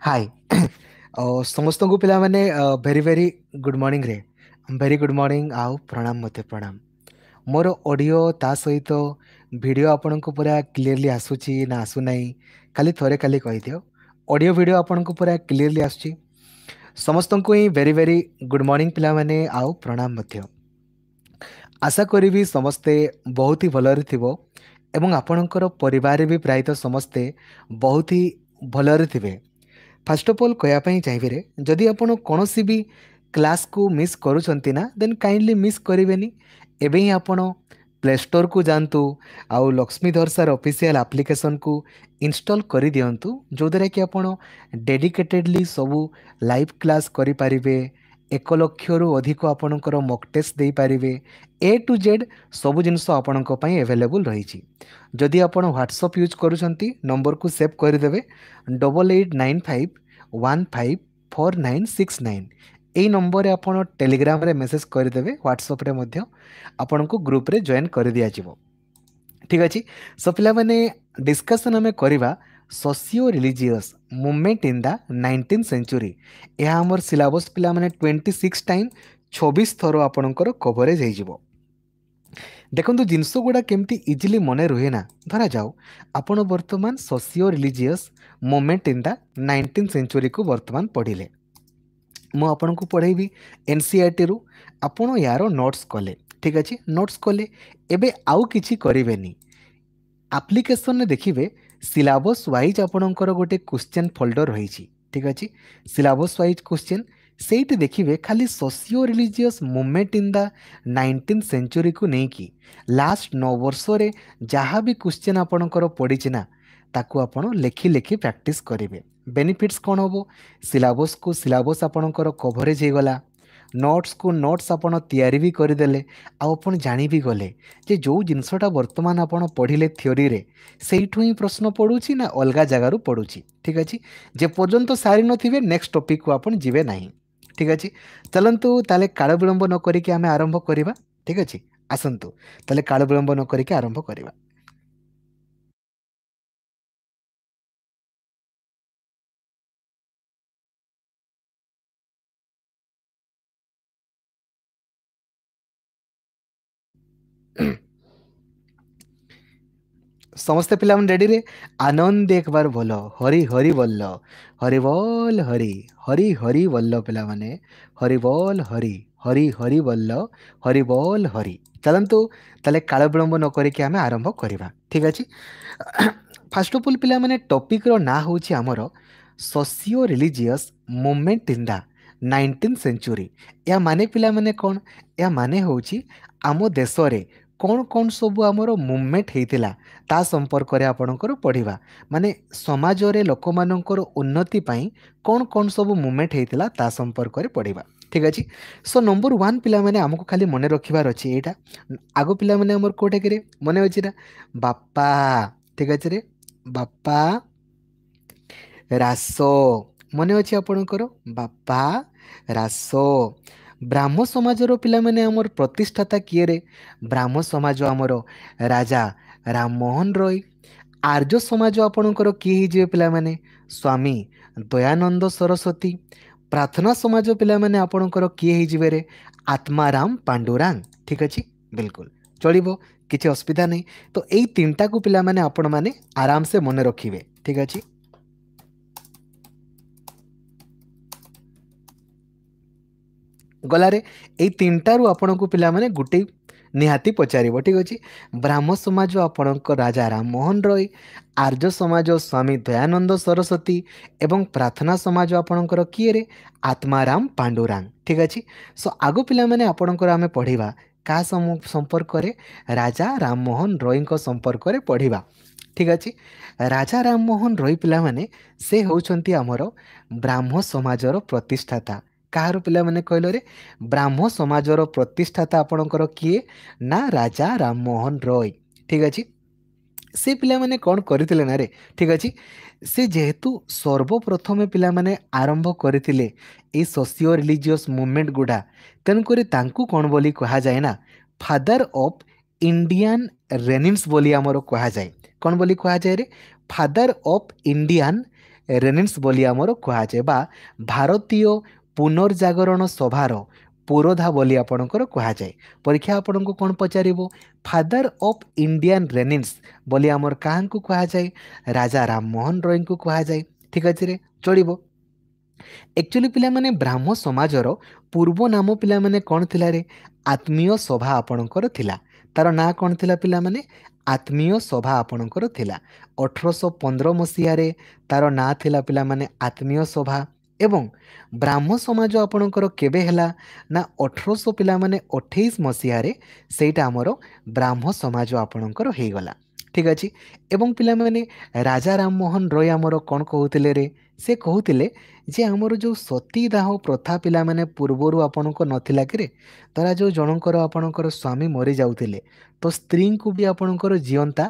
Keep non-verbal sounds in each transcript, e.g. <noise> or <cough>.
हाय <coughs> oh, समस्त को पिला माने वेरी वेरी गुड मॉर्निंग रे वेरी गुड मॉर्निंग आउ प्रणाम मते प्रणाम मोर ऑडियो ता सहित तो वीडियो आपन को पूरा क्लियरली आसुची ना आसु नाही खाली थोरे खाली कहि दियो ऑडियो वीडियो आपन को पूरा क्लियरली आसुची ସମସ୍ତଙ୍କୁ ହିଁ ଭେରି ଭେରି ଗୁଡ଼୍ ମର୍ଣ୍ଣିଂ ପିଲାମାନେ ଆଉ ପ୍ରଣାମ ମଧ୍ୟ ଆଶା କରିବି ସମସ୍ତେ ବହୁତ ହି ଭଲରେ ଥିବ ଏବଂ ଆପଣଙ୍କର ପରିବାରରେ ବି ପ୍ରାୟତଃ ସମସ୍ତେ ବହୁତ ହି ଭଲରେ ଥିବେ ଫାଷ୍ଟ ଅଫ୍ ଅଲ୍ କହିବା ପାଇଁ ଚାହିଁବେରେ ଯଦି ଆପଣ କୌଣସି ବି କ୍ଲାସ୍କୁ ମିସ୍ କରୁଛନ୍ତି ନା ଦେନ୍ କାଇଣ୍ଡଲି ମିସ୍ କରିବେନି ଏବେ ହିଁ ଆପଣ ପ୍ଲେ ଷ୍ଟୋରକୁ ଯାଆନ୍ତୁ ଆଉ ଲକ୍ଷ୍ମୀଧର ସାର୍ ଅଫିସିଆଲ ଆପ୍ଲିକେସନକୁ ଇନଷ୍ଟଲ୍ କରିଦିଅନ୍ତୁ ଯେଉଁଦ୍ୱାରା କି ଆପଣ ଡେଡିକେଟେଡ଼ଲି ସବୁ ଲାଇଭ୍ କ୍ଲାସ୍ କରିପାରିବେ ଏକ ଲକ୍ଷରୁ ଅଧିକ ଆପଣଙ୍କର ମକ୍ ଟେଷ୍ଟ ଦେଇପାରିବେ ଏ ଟୁ ଜେଡ଼୍ ସବୁ ଜିନିଷ ଆପଣଙ୍କ ପାଇଁ ଆଭେଲେବୁଲ୍ ରହିଛି ଯଦି ଆପଣ ହ୍ୱାଟ୍ସଅପ୍ ୟୁଜ୍ କରୁଛନ୍ତି ନମ୍ବରକୁ ସେଭ୍ କରିଦେବେ double eight nine five one five four nine six nine এই ନମ୍ବରରେ ଆପଣ ଟେଲିଗ୍ରାମରେ ମେସେଜ କରିଦେବେ ହ୍ୱାଟ୍ସଆପ୍ରେ ମଧ୍ୟ ଆପଣଙ୍କୁ ଗ୍ରୁପ୍ରେ ଜଏନ୍ କରିଦିଆଯିବ ଠିକ୍ ଅଛି ସୋ ପିଲାମାନେ ଡିସ୍କସନ୍ ଆମେ କରିବା socio religious movement in the nineteen century ଏହା ଆମର ସିଲାବସ୍ ପିଲାମାନେ ଟ୍ୱେଣ୍ଟି ସିକ୍ସ ଟାଇମ୍ ଛବିଶ ଥର ଆପଣଙ୍କର କଭରେଜ୍ ହେଇଯିବ ଦେଖନ୍ତୁ ଜିନିଷ ଗୁଡ଼ା କେମିତି ଇଜିଲି ମନେ ରୁହେ ନା ଧରାଯାଉ ଆପଣ ବର୍ତ୍ତମାନ socio religious movement in the nineteen ସେଞ୍ଚୁରୀକୁ ବର୍ତ୍ତମାନ ପଢ଼ିଲେ ମୁଁ ଆପଣଙ୍କୁ ପଢ଼େଇବି ଏନ୍ ସି ଆର୍ ଟିରୁ ଆପଣ ଏହାର ନୋଟ୍ସ କଲେ ଠିକ୍ ଅଛି ନୋଟ୍ସ କଲେ ଏବେ ଆଉ କିଛି କରିବେନି ଆପ୍ଲିକେସନ୍ରେ ଦେଖିବେ ସିଲାବସ୍ ୱାଇଜ୍ ଆପଣଙ୍କର ଗୋଟେ କୋଶ୍ଚେନ୍ ଫୋଲ୍ଡର୍ ରହିଛି ଠିକ୍ ଅଛି ସିଲାବସ୍ ୱାଇଜ୍ କୋଶ୍ଚେନ୍ ସେଇଠି ଦେଖିବେ ଖାଲି socio religious movement in the nineteen ସେଞ୍ଚୁରୀକୁ ନେଇକି ଲାଷ୍ଟ ନଅ ବର୍ଷରେ ଯାହା ବି କୋଶ୍ଚେନ୍ ଆପଣଙ୍କର ପଡ଼ିଛି ନା ତାକୁ ଆପଣ ଲେଖି ଲେଖି ପ୍ରାକ୍ଟିସ୍ କରିବେ ବେନିଫିଟ୍ସ କ'ଣ ହେବ ସିଲାବସ୍କୁ ସିଲାବସ୍ ଆପଣଙ୍କର କଭରେଜ୍ ହୋଇଗଲା ନୋଟ୍ସକୁ ନୋଟ୍ସ ଆପଣ ତିଆରି ବି କରିଦେଲେ ଆଉ ଆପଣ ଜାଣି ବି ଗଲେ ଯେ ଯେଉଁ ଜିନିଷଟା ବର୍ତ୍ତମାନ ଆପଣ ପଢ଼ିଲେ ଥିଓରିରେ ସେଇଠୁ ହିଁ ପ୍ରଶ୍ନ ପଡ଼ୁଛି ନା ଅଲଗା ଜାଗାରୁ ପଡ଼ୁଛି ଠିକ୍ ଅଛି ଯେପର୍ଯ୍ୟନ୍ତ ସାରିନଥିବେ ନେକ୍ସଟ ଟପିକ୍କୁ ଆପଣ ଯିବେ ନାହିଁ ଠିକ୍ ଅଛି ଚାଲନ୍ତୁ ତାହେଲେ କାଳ ବିଳମ୍ବ ନ କରିକି ଆମେ ଆରମ୍ଭ କରିବା ଠିକ୍ ଅଛି ଆସନ୍ତୁ ତାହେଲେ କାଳ ବିଳମ୍ବ ନ କରିକି ଆରମ୍ଭ କରିବା <coughs> ସମସ୍ତେ ପିଲାମାନେ ରେଡ଼ିରେ ଆନନ୍ଦ ଏକବାର ଭଲ ହରି ହରି ବଲ ହରି ବଲ ହରି ହରି ହରି ବଲ ପିଲାମାନେ ହରି ବଲ ହରି ହରି ହରି ବଲ ହରି ବଲ ହରି ଚାଲନ୍ତୁ ତାହେଲେ କାଳ ବିଳମ୍ବ ନ କରିକି ଆମେ ଆରମ୍ଭ କରିବା ଠିକ୍ ଅଛି ଫାର୍ଷ୍ଟ ଅଫ୍ ଅଲ୍ ପିଲାମାନେ ଟପିକ୍ର ନାଁ ହେଉଛି ଆମର socio religious movement in the nineteen century ଏହା ମାନେ ପିଲାମାନେ କ'ଣ ଏହା ମାନେ ହେଉଛି ଆମ ଦେଶରେ କ'ଣ କ'ଣ ସବୁ ଆମର ମୁଭମେଣ୍ଟ ହେଇଥିଲା ତା ସମ୍ପର୍କରେ ଆପଣଙ୍କର ପଢ଼ିବା ମାନେ ସମାଜରେ ଲୋକମାନଙ୍କର ଉନ୍ନତି ପାଇଁ କ'ଣ କ'ଣ ସବୁ ମୁଭମେଣ୍ଟ ହେଇଥିଲା ତା ସମ୍ପର୍କରେ ପଢ଼ିବା ଠିକ୍ ଅଛି ସୋ ନମ୍ବର ୱାନ୍ ପିଲାମାନେ ଆମକୁ ଖାଲି ମନେ ରଖିବାର ଅଛି ଏଇଟା ଆଗ ପିଲାମାନେ ଆମର କେଉଁଟା କିରେ ମନେ ଅଛି ନା ବାପା ଠିକ୍ ଅଛି ରେ ବାପା ରାସ ମନେ ଅଛି ଆପଣଙ୍କର ବାପା ରାସ ବ୍ରାହ୍ମ ସମାଜର ପିଲାମାନେ ଆମର ପ୍ରତିଷ୍ଠାତା କିଏରେ ବ୍ରାହ୍ମ ସମାଜ ଆମର ରାଜା ରାମମୋହନ ରୟ ଆର୍ଯ୍ୟ ସମାଜ ଆପଣଙ୍କର କିଏ ହେଇଯିବେ ପିଲାମାନେ ସ୍ୱାମୀ ଦୟାନନ୍ଦ ସରସ୍ୱତୀ ପ୍ରାର୍ଥନା ସମାଜ ପିଲାମାନେ ଆପଣଙ୍କର କିଏ ହେଇଯିବେ ରେ ଆତ୍ମାରାମ ପାଣ୍ଡୁରାଙ୍ଗ ଠିକ୍ ଅଛି ବିଲକୁଲ ଚଳିବ କିଛି ଅସୁବିଧା ନାହିଁ ତ ଏଇ ତିନିଟାକୁ ପିଲାମାନେ ଆପଣମାନେ ଆରାମସେ ମନେ ରଖିବେ ଠିକ୍ ଅଛି ଗଲାରେ ଏଇ ତିନିଟାରୁ ଆପଣଙ୍କୁ ପିଲାମାନେ ଗୋଟେ ନିହାତି ପଚାରିବ ଠିକ୍ ଅଛି ବ୍ରାହ୍ମ ସମାଜ ଆପଣଙ୍କ ରାଜା ରାମମୋହନ ରୟ ଆର୍ଯ୍ୟ ସମାଜ ସ୍ୱାମୀ ଦୟାନନ୍ଦ ସରସ୍ୱତୀ ଏବଂ ପ୍ରାର୍ଥନା ସମାଜ ଆପଣଙ୍କର କିଏ ରେ ଆତ୍ମାରାମ ପାଣ୍ଡୁରାଙ୍ଗ ଠିକ୍ ଅଛି ସୋ ଆଗ ପିଲାମାନେ ଆପଣଙ୍କର ଆମେ ପଢ଼ିବା କାହା ସମ୍ପର୍କରେ ରାଜା ରାମମୋହନ ରୟଙ୍କ ସମ୍ପର୍କରେ ପଢ଼ିବା ଠିକ୍ ଅଛି ରାଜା ରାମମୋହନ ରୟ ପିଲାମାନେ ସେ ହେଉଛନ୍ତି ଆମର ବ୍ରାହ୍ମ ସମାଜର ପ୍ରତିଷ୍ଠାତା କାହାର ପିଲାମାନେ କହିଲରେ ବ୍ରାହ୍ମ ସମାଜର ପ୍ରତିଷ୍ଠାତା ଆପଣଙ୍କର କିଏ ନା ରାଜା ରାମମୋହନ ରୟ ଠିକ୍ ଅଛି ସେ ପିଲାମାନେ କ'ଣ କରିଥିଲେ ନା ରେ ଠିକ୍ ଅଛି ସେ ଯେହେତୁ ସର୍ବପ୍ରଥମେ ପିଲାମାନେ ଆରମ୍ଭ କରିଥିଲେ ଏଇ ସୋସିଓ ରିଲିଜିଅସ୍ ମୁଭମେଣ୍ଟ ଗୁଡ଼ା ତେଣୁକରି ତାଙ୍କୁ କ'ଣ ବୋଲି କୁହାଯାଏ ନା ଫାଦର ଅଫ୍ ଇଣ୍ଡିଆନ୍ ରେନିନ୍ସ ବୋଲି ଆମର କୁହାଯାଏ କ'ଣ ବୋଲି କୁହାଯାଏ ରେ ଫାଦର ଅଫ୍ ଇଣ୍ଡିଆନ୍ ରେନିନ୍ସ ବୋଲି ଆମର କୁହାଯାଏ ବା ଭାରତୀୟ ପୁନର୍ଜାଗରଣ ସଭାର ପୁରୋଧା ବୋଲି ଆପଣଙ୍କର କୁହାଯାଏ ପରୀକ୍ଷା ଆପଣଙ୍କୁ କ'ଣ ପଚାରିବ ଫାଦର୍ ଅଫ୍ ଇଣ୍ଡିଆନ୍ ରେନିନ୍ସ ବୋଲି ଆମର କାହାଙ୍କୁ କୁହାଯାଏ ରାଜା ରାମମୋହନ ରୟଙ୍କୁ କୁହାଯାଏ ଠିକ୍ ଅଛି ରେ ଚଳିବ ଏକ୍ଚୁଆଲି ପିଲାମାନେ ବ୍ରାହ୍ମ ସମାଜର ପୂର୍ବ ନାମ ପିଲାମାନେ କ'ଣ ଥିଲା ରେ ଆତ୍ମୀୟ ସଭା ଆପଣଙ୍କର ଥିଲା ତାର ନାଁ କ'ଣ ଥିଲା ପିଲାମାନେ ଆତ୍ମୀୟ ସଭା ଆପଣଙ୍କର ଥିଲା ଅଠରଶହ ପନ୍ଦର ମସିହାରେ ତାର ନାଁ ଥିଲା ପିଲାମାନେ ଆତ୍ମୀୟ ସଭା ଏବଂ ବ୍ରାହ୍ମ ସମାଜ ଆପଣଙ୍କର କେବେ ହେଲା ନା ଅଠରଶହ ପିଲାମାନେ ଅଠେଇଶ ମସିହାରେ ସେଇଟା ଆମର ବ୍ରାହ୍ମ ସମାଜ ଆପଣଙ୍କର ହେଇଗଲା ଠିକ୍ ଅଛି ଏବଂ ପିଲାମାନେ ରାଜା ରାମମୋହନ ରୟ ଆମର କ'ଣ କହୁଥିଲେ ରେ ସେ କହୁଥିଲେ ଯେ ଆମର ଯେଉଁ ସତୀ ଦାହ ପ୍ରଥା ପିଲାମାନେ ପୂର୍ବରୁ ଆପଣଙ୍କ ନଥିଲା କିରେ ଧରା ଯେଉଁ ଜଣଙ୍କର ଆପଣଙ୍କର ସ୍ୱାମୀ ମରିଯାଉଥିଲେ ତ ସ୍ତ୍ରୀଙ୍କୁ ବି ଆପଣଙ୍କର ଜୀଅନ୍ତା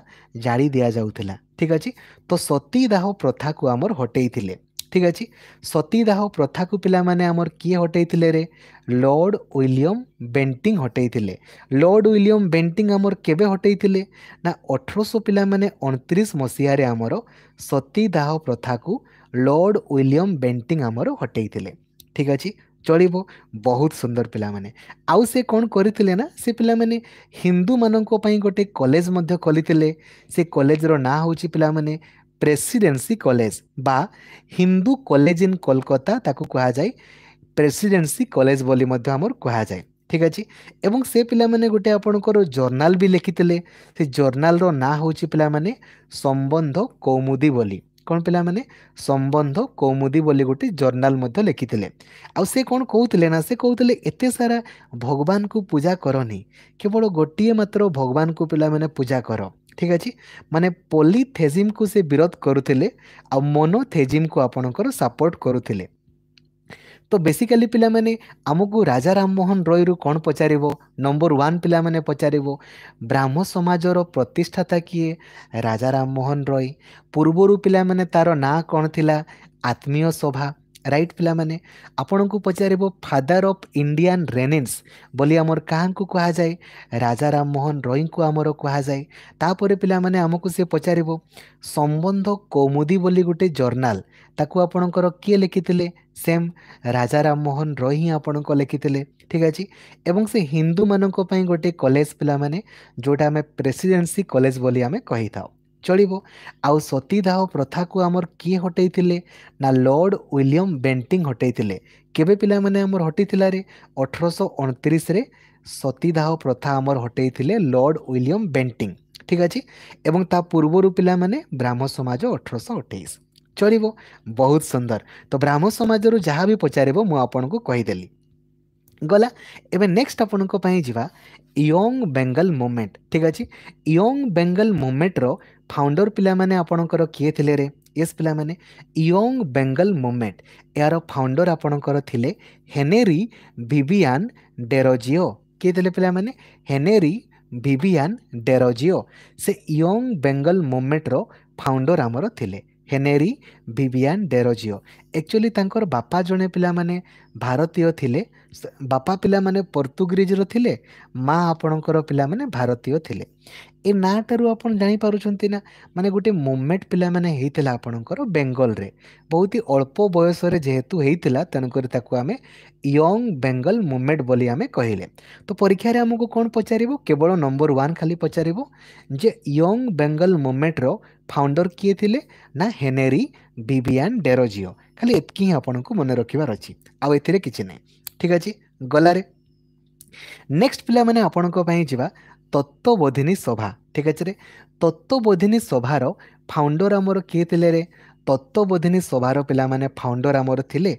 ଜାଳି ଦିଆଯାଉଥିଲା ଠିକ୍ ଅଛି ତ ସତୀ ଦାହ ପ୍ରଥାକୁ ଆମର ହଟେଇଥିଲେ ଠିକ୍ ଅଛି ସତୀଦାହ ପ୍ରଥାକୁ ପିଲାମାନେ ଆମର କିଏ ହଟେଇଥିଲେ ରେ ଲର୍ଡ଼ ୱିଲିୟମ୍ ବେଣ୍ଟିଂ ହଟେଇଥିଲେ ଲର୍ଡ଼ ୱିଲିୟମ୍ ବେଣ୍ଟିଂ ଆମର କେବେ ହଟେଇଥିଲେ ନା ଅଠରଶହ ପିଲାମାନେ ଅଣତିରିଶ ମସିହାରେ ଆମର ସତୀଦାହ ପ୍ରଥାକୁ ଲର୍ଡ଼ ୱିଲିୟମ୍ ବେଣ୍ଟିଂ ଆମର ହଟେଇଥିଲେ ଠିକ୍ ଅଛି ଚଳିବ ବହୁତ ସୁନ୍ଦର ପିଲାମାନେ ଆଉ ସେ କ'ଣ କରିଥିଲେ ନା ସେ ପିଲାମାନେ ହିନ୍ଦୁମାନଙ୍କ ପାଇଁ ଗୋଟେ କଲେଜ ମଧ୍ୟ ଖୋଲିଥିଲେ ସେ କଲେଜର ନାଁ ହେଉଛି ପିଲାମାନେ প্রেসিডেন্সি কলেজ বা হিন্দু কলেজ ইন কলকাতা তাকে কুহযায় প্রেসিডেন্সি কলেজ বলে মধ্যে আমার কুহযায় ঠিক আছে এবং সে পিলামানে গোটে আপনার জর্নাল বি লিখিলে সে জর্নাল না হচ্ছে পিলামানে সম্বন্ধ কৌমুদি বলি কোণ পিলামানে সম্বন্ধ কৌমুদি বলে গোটে জর্নাল মধ্যে লিখিলে আউ সে কোণ কৌলে না সে কৌলে এতে সারা ভগবান পূজা করনি কেবল গোটিয়ে মাত্র ভগবানଙ୍କୁ পিলামানে পূজা কর ঠিক ଅଛି ମାନେ ପଲିଥେଜିମ୍କୁ ସେ ବିରୋଧ କରୁଥିଲେ ଆଉ ମୋନୋଥେଜିମ୍କୁ ଆପଣଙ୍କର ସପୋର୍ଟ କରୁଥିଲେ ତ ବେସିକାଲି ପିଲାମାନେ ଆମକୁ ରାଜା ରାମମୋହନ ରୟରୁ କ'ଣ ପଚାରିବ ନମ୍ବର ୱାନ୍ ପିଲାମାନେ ପଚାରିବ ବ୍ରାହ୍ମ ସମାଜର ପ୍ରତିଷ୍ଠାତା କିଏ ରାଜା ରାମମୋହନ ରୟ ପୂର୍ବରୁ ପିଲାମାନେ ତା'ର ନାଁ କ'ଣ ଥିଲା ଆତ୍ମୀୟ ସଭା ରାଇଟ୍ ପିଲାମାନେ ଆପଣଙ୍କୁ ପଚାରିବ ଫାଦର ଅଫ୍ ଇଣ୍ଡିଆନ୍ ରେନେନ୍ସ ବୋଲି ଆମର କାହାଙ୍କୁ କୁହାଯାଏ ରାଜା ରାମମୋହନ ରୟଙ୍କୁ ଆମର କୁହାଯାଏ ତାପରେ ପିଲାମାନେ ଆମକୁ ସେ ପଚାରିବ ସମ୍ବନ୍ଧ କୌମୁଦି ବୋଲି ଗୋଟେ ଜର୍ନାଲ ତାକୁ ଆପଣଙ୍କର କିଏ ଲେଖିଥିଲେ ସେମ୍ ରାଜା ରାମମୋହନ ରୟ ହିଁ ଆପଣଙ୍କ ଲେଖିଥିଲେ ଠିକ୍ ଅଛି ଏବଂ ସେ ହିନ୍ଦୁମାନଙ୍କ ପାଇଁ ଗୋଟେ କଲେଜ ପିଲାମାନେ ଯେଉଁଟା ଆମେ ପ୍ରେସିଡେନ୍ସି କଲେଜ ବୋଲି ଆମେ କହିଥାଉ ଚଳିବ ଆଉ ସତୀଦାହ ପ୍ରଥାକୁ ଆମର କିଏ ହଟେଇଥିଲେ ନା ଲର୍ଡ଼ ୱିଲିୟମ୍ ବେଣ୍ଟିଂ ହଟେଇଥିଲେ କେବେ ପିଲାମାନେ ଆମର ହଟିଥିଲାରେ ଅଠରଶହ ଅଣତିରିଶରେ ସତୀଦାହ ପ୍ରଥା ଆମର ହଟେଇଥିଲେ ଲର୍ଡ଼ ୱିଲିୟମ୍ ବେଣ୍ଟିଂ ଠିକ୍ ଅଛି ଏବଂ ତା ପୂର୍ବରୁ ପିଲାମାନେ ବ୍ରାହ୍ମ ସମାଜ ଅଠରଶହ ଅଠେଇଶ ଚଳିବ ବହୁତ ସୁନ୍ଦର ତ ବ୍ରାହ୍ମ ସମାଜରୁ ଯାହା ବି ପଚାରିବ ମୁଁ ଆପଣଙ୍କୁ କହିଦେଲି ଗଲା ଏବେ ନେକ୍ସଟ ଆପଣଙ୍କ ପାଇଁ ଯିବା ୟଙ୍ଗ ବେଙ୍ଗଲ ମୁଭମେଣ୍ଟ ଠିକ୍ ଅଛି ୟଙ୍ଗ ବେଙ୍ଗଲ ମୁଭମେଣ୍ଟର ଫାଉଣ୍ଡର ପିଲାମାନେ ଆପଣଙ୍କର କିଏ ଥିଲେ ରେ ୟେସ୍ ପିଲାମାନେ ୟଙ୍ଗ ବେଙ୍ଗଲ ମୁଭମେଣ୍ଟ ଏହାର ଫାଉଣ୍ଡର ଆପଣଙ୍କର ଥିଲେ ହେନେରି ଭିଭିଆନ୍ ଡେରୋଜିଓ କିଏ ଥିଲେ ପିଲାମାନେ ହେନେରି ଭିଭିଆନ୍ ଡେରୋଜିଓ ସେ ୟଙ୍ଗ ବେଙ୍ଗଲ ମୁଭମେଣ୍ଟର ଫାଉଣ୍ଡର ଆମର ଥିଲେ ହେନେରି ଭିଭିଆନ୍ ଡେରୋଜିଓ ଆକ୍ଚୁଆଲି ତାଙ୍କର ବାପା ଜଣେ ପିଲାମାନେ ଭାରତୀୟ ଥିଲେ ବାପା ପିଲାମାନେ ପର୍ତ୍ତୁଗୀଜର ଥିଲେ ମା ଆପଣଙ୍କର ପିଲାମାନେ ଭାରତୀୟ ଥିଲେ ଏ ନାଁଟାରୁ ଆପଣ ଜାଣିପାରୁଛନ୍ତି ନା ମାନେ ଗୋଟେ ମୁଭମେଣ୍ଟ ପିଲାମାନେ ହେଇଥିଲା ଆପଣଙ୍କର ବେଙ୍ଗଲରେ ବହୁତ ହି ଅଳ୍ପ ବୟସରେ ଯେହେତୁ ହେଇଥିଲା ତେଣୁକରି ତାକୁ ଆମେ ୟଙ୍ଗ ବେଙ୍ଗଲ ମୁଭମେଣ୍ଟ ବୋଲି ଆମେ କହିଲେ ତ ପରୀକ୍ଷାରେ ଆମକୁ କ'ଣ ପଚାରିବ କେବଳ ନମ୍ବର ୱାନ୍ ଖାଲି ପଚାରିବ ଯେ ୟଙ୍ଗ ବେଙ୍ଗଲ ମୁଭମେଣ୍ଟର ଫାଉଣ୍ଡର କିଏ ଥିଲେ ନା ହେନେରୀ ବିବିଆନ୍ ଡେରୋଜିଓ ଖାଲି ଏତିକି ହିଁ ଆପଣଙ୍କୁ ମନେ ରଖିବାର ଅଛି ଆଉ ଏଥିରେ କିଛି ନାହିଁ ଠିକ୍ ଅଛି ଗଲାରେ ନେକ୍ସଟ ପିଲାମାନେ ଆପଣଙ୍କ ପାଇଁ ଯିବା ତତ୍ତ୍ୱବୋଧିନୀ ସଭା ଠିକ୍ ଅଛି ରେ ତତ୍ତ୍ୱବୋଧିନୀ ସଭାର ଫାଉଣ୍ଡର ଆମର କିଏ ଥିଲେ ରେ ତତ୍ତ୍ୱବୋଧିନୀ ସଭାର ପିଲାମାନେ ଫାଉଣ୍ଡର ଆମର ଥିଲେ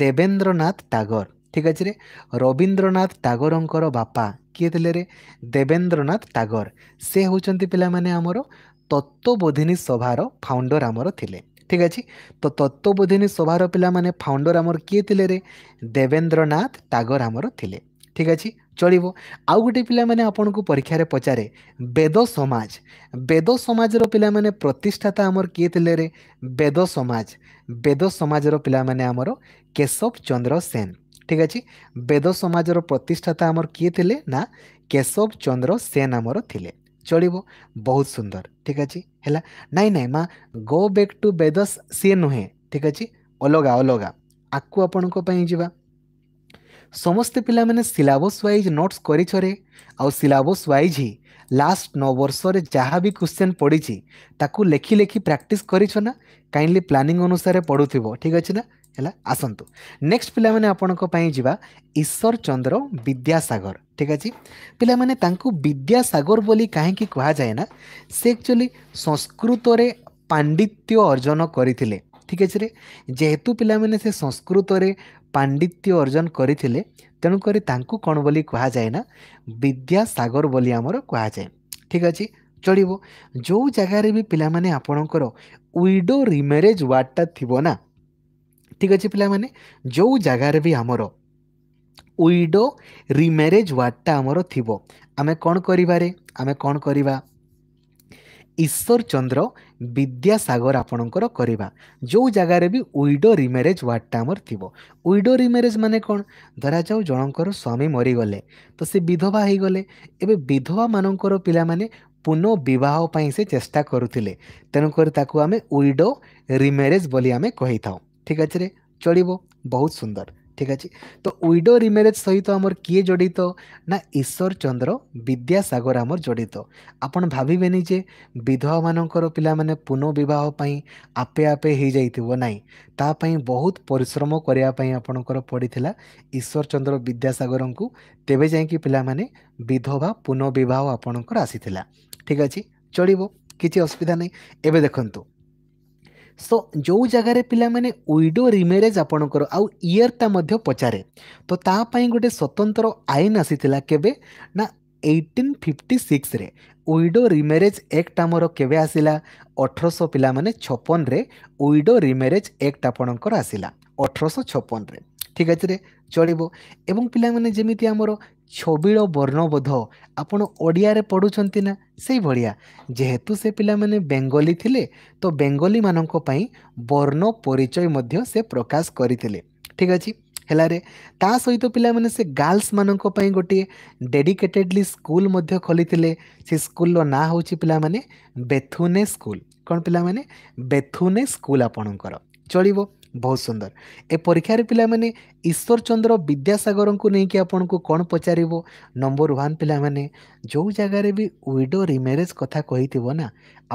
ଦେବେନ୍ଦ୍ରନାଥ ଟାଗୋର ଠିକ୍ ଅଛି ରେ ରବୀନ୍ଦ୍ରନାଥ ଟାଗୋରଙ୍କର ବାପା କିଏ ଥିଲେ ରେ ଦେବେନ୍ଦ୍ରନାଥ ଟାଗୋର ସେ ହେଉଛନ୍ତି ପିଲାମାନେ ଆମର ତତ୍ତ୍ୱବୋଧିନୀ ସଭାର ଫାଉଣ୍ଡର ଆମର ଥିଲେ ଠିକ୍ ଅଛି ତ ତତ୍ତ୍ୱବୋଧିନୀ ସଭାର ପିଲାମାନେ ଫାଉଣ୍ଡର ଆମର କିଏ ଥିଲେ ରେ ଦେବେନ୍ଦ୍ରନାଥ ଟାଗୋର ଆମର ଥିଲେ ଠିକ୍ ଅଛି ଚଳିବ ଆଉ ଗୋଟେ ପିଲାମାନେ ଆପଣଙ୍କୁ ପରୀକ୍ଷାରେ ପଚାରେ ବେଦ ସମାଜ ବେଦ ସମାଜର ପିଲାମାନେ ପ୍ରତିଷ୍ଠାତା ଆମର କିଏ ଥିଲେ ରେ ବେଦ ସମାଜ ବେଦ ସମାଜର ପିଲାମାନେ ଆମର କେଶବ ଚନ୍ଦ୍ର ସେନ୍ ଠିକ୍ ଅଛି ବେଦ ସମାଜର ପ୍ରତିଷ୍ଠାତା ଆମର କିଏ ଥିଲେ ନା କେଶବ ଚନ୍ଦ୍ର ସେନ୍ ଆମର ଥିଲେ ଚଳିବ ବହୁତ ସୁନ୍ଦର ଠିକ୍ ଅଛି ହେଲା ନାଇଁ ନାଇଁ ମା ଗୋ ବ୍ୟାକ୍ ଟୁ ବେଦସ୍ ସିଏ ନୁହେଁ ଠିକ୍ ଅଛି ଅଲଗା ଅଲଗା ଆକୁ ଆପଣଙ୍କ ପାଇଁ ଯିବା ସମସ୍ତେ ପିଲାମାନେ ସିଲାବସ୍ ୱାଇଜ୍ ନୋଟ୍ସ କରିଛରେ ଆଉ ସିଲାବସ୍ ୱାଇଜ୍ ହିଁ ଲାଷ୍ଟ ନଅ ବର୍ଷରେ ଯାହା ବି କ୍ୱେଶ୍ଚନ୍ ପଡ଼ିଛି ତାକୁ ଲେଖି ଲେଖି ପ୍ରାକ୍ଟିସ୍ କରିଛ ନା କାଇଣ୍ଡଲି ପ୍ଲାନିଂ ଅନୁସାରେ ପଢ଼ୁଥିବ ଠିକ୍ ଅଛି ନା ହେଲା ଆସନ୍ତୁ ନେକ୍ସଟ ପିଲାମାନେ ଆପଣଙ୍କ ପାଇଁ ଯିବା ଈଶ୍ୱର ଚନ୍ଦ୍ର ବିଦ୍ୟାସାଗର ଠିକ୍ ଅଛି ପିଲାମାନେ ତାଙ୍କୁ ବିଦ୍ୟାସାଗର ବୋଲି କାହିଁକି କୁହାଯାଏ ନା ସେ ଆକ୍ଚୁଆଲି ସଂସ୍କୃତରେ ପାଣ୍ଡିତ୍ୟ ଅର୍ଜନ କରିଥିଲେ ଠିକ୍ ଅଛି ରେ ଯେହେତୁ ପିଲାମାନେ ସେ ସଂସ୍କୃତରେ ପାଣ୍ଡିତ୍ୟ ଅର୍ଜନ କରିଥିଲେ ତେଣୁକରି ତାଙ୍କୁ କ'ଣ ବୋଲି କୁହାଯାଏ ନା ବିଦ୍ୟାସାଗର ବୋଲି ଆମର କୁହାଯାଏ ଠିକ୍ ଅଛି ଚଳିବ ଯେଉଁ ଜାଗାରେ ବି ପିଲାମାନେ ଆପଣଙ୍କର ୱିଡ଼ୋ ରିମ୍ୟାରେଜ୍ ୱାର୍ଡ଼ଟା ଥିବ ନା ঠিক ଅଛି ପିଲାମାନେ ଯେଉଁ ଜାଗାରେ ବି ଆମର ୱିଡ଼ୋ ରିମ୍ୟାରେଜ୍ ୱାର୍ଡ଼ଟା ଆମର ଥିବ ଆମେ କ'ଣ କରିବାରେ ଆମେ କ'ଣ କରିବା ଈଶ୍ୱର ଚନ୍ଦ୍ର ବିଦ୍ୟାସାଗର ଆପଣଙ୍କର କରିବା ଯେଉଁ ଜାଗାରେ ବି ୱିଡ଼ୋ ରିମ୍ୟାରେଜ୍ ୱାର୍ଡ଼ଟା ଆମର ଥିବ ୱିଡ଼ୋ ରିମ୍ୟାରେଜ୍ ମାନେ କ'ଣ ଧରାଯାଉ ଜଣଙ୍କର ସ୍ୱାମୀ ମରିଗଲେ ତ ସେ ବିଧବା ହୋଇଗଲେ ଏବେ ବିଧବାମାନଙ୍କର ପିଲାମାନେ ପୁନଃ ବିବାହ ପାଇଁ ସେ ଚେଷ୍ଟା କରୁଥିଲେ ତେଣୁକରି ତାକୁ ଆମେ ୱିଡ଼ୋ ରିମ୍ୟାରେଜ୍ ବୋଲି ଆମେ କହିଥାଉ ঠিক ଅଛି ରେ ଚଳିବ ବହୁତ ସୁନ୍ଦର ଠିକ ଅଛି ତ ୱିଡୋ ରିମ୍ୟାରେଜ୍ ସହିତ ଆମର କିଏ ଜଡ଼ିତ ନା ଈଶ୍ୱର ଚନ୍ଦ୍ର ବିଦ୍ୟାସାଗର ଆମର ଜଡ଼ିତ ଆପଣ ଭାବିବେନି ଯେ ବିଧବାମାନଙ୍କର ପିଲାମାନେ ପୁନଃବିବାହ ପାଇଁ ଆପେ ଆପେ ହେଇଯାଇଥିବ ନାହିଁ ତା ପାଇଁ ବହୁତ ପରିଶ୍ରମ କରିବା ପାଇଁ ଆପଣଙ୍କର ପଡ଼ିଥିଲା ଈଶ୍ୱର ଚନ୍ଦ୍ର ବିଦ୍ୟାସାଗରଙ୍କୁ ତେବେ ଯାଇକି ପିଲାମାନେ ବିଧବା ପୁନଃବିବାହ ଆପଣଙ୍କର ଆସିଥିଲା ଠିକ ଅଛି ଚଳିବ କିଛି ଅସୁବିଧା ନାହିଁ ଏବେ ଦେଖନ୍ତୁ ସୋ ଯେଉଁ ଜାଗାରେ ପିଲାମାନେ ୱିଡ଼ୋ ରିମ୍ୟାରେଜ୍ ଆପଣଙ୍କର ଆଉ ଇୟର୍ଟା ମଧ୍ୟ ପଚାରେ ତ ତା ପାଇଁ ଗୋଟେ ସ୍ୱତନ୍ତ୍ର ଆଇନ ଆସିଥିଲା କେବେ ନା ଏଇଟିନ୍ ଫିଫ୍ଟି ସିକ୍ସରେ ୱିଡ଼ୋ ରିମ୍ୟାରେଜ୍ ଆକ୍ଟ ଆମର କେବେ ଆସିଲା ଅଠରଶହ ପିଲାମାନେ ଛପନରେ ୱିଡ଼ୋ ରିମ୍ୟାରେଜ୍ ଆକ୍ଟ ଆପଣଙ୍କର ଆସିଲା ଅଠରଶହ ଛପନରେ ଠିକ୍ ଅଛିରେ ଚଳିବ ଏବଂ ପିଲାମାନେ ଯେମିତି ଆମର ଛବିଳ ବର୍ଣ୍ଣବୋଧ ଆପଣ ଓଡ଼ିଆରେ ପଢ଼ୁଛନ୍ତି ନା ସେଇଭଳିଆ ଯେହେତୁ ସେ ପିଲାମାନେ ବେଙ୍ଗଲୀ ଥିଲେ ତ ବେଙ୍ଗଲୀମାନଙ୍କ ପାଇଁ ବର୍ଣ୍ଣ ପରିଚୟ ମଧ୍ୟ ସେ ପ୍ରକାଶ କରିଥିଲେ ଠିକ୍ ଅଛି ହେଲାରେ ତା ସହିତ ପିଲାମାନେ ସେ ଗାର୍ଲସମାନଙ୍କ ପାଇଁ ଗୋଟିଏ ଡେଡିକେଟେଡ଼ଲି ସ୍କୁଲ ମଧ୍ୟ ଖୋଲିଥିଲେ ସେ ସ୍କୁଲର ନାଁ ହେଉଛି ପିଲାମାନେ ବେଥୁନେ ସ୍କୁଲ କ'ଣ ପିଲାମାନେ ବେଥୁନେ ସ୍କୁଲ ଆପଣଙ୍କର ଚଳିବ ବହୁତ ସୁନ୍ଦର ଏ ପରୀକ୍ଷାରେ ପିଲାମାନେ ଈଶ୍ୱର ଚନ୍ଦ୍ର ବିଦ୍ୟାସାଗରଙ୍କୁ ନେଇକି ଆପଣଙ୍କୁ କ'ଣ ପଚାରିବ ନମ୍ବର ୱାନ୍ ପିଲାମାନେ ଯେଉଁ ଜାଗାରେ ବି ୱିଡୋ ରିମ୍ୟାରେଜ୍ କଥା କହିଥିବ ନା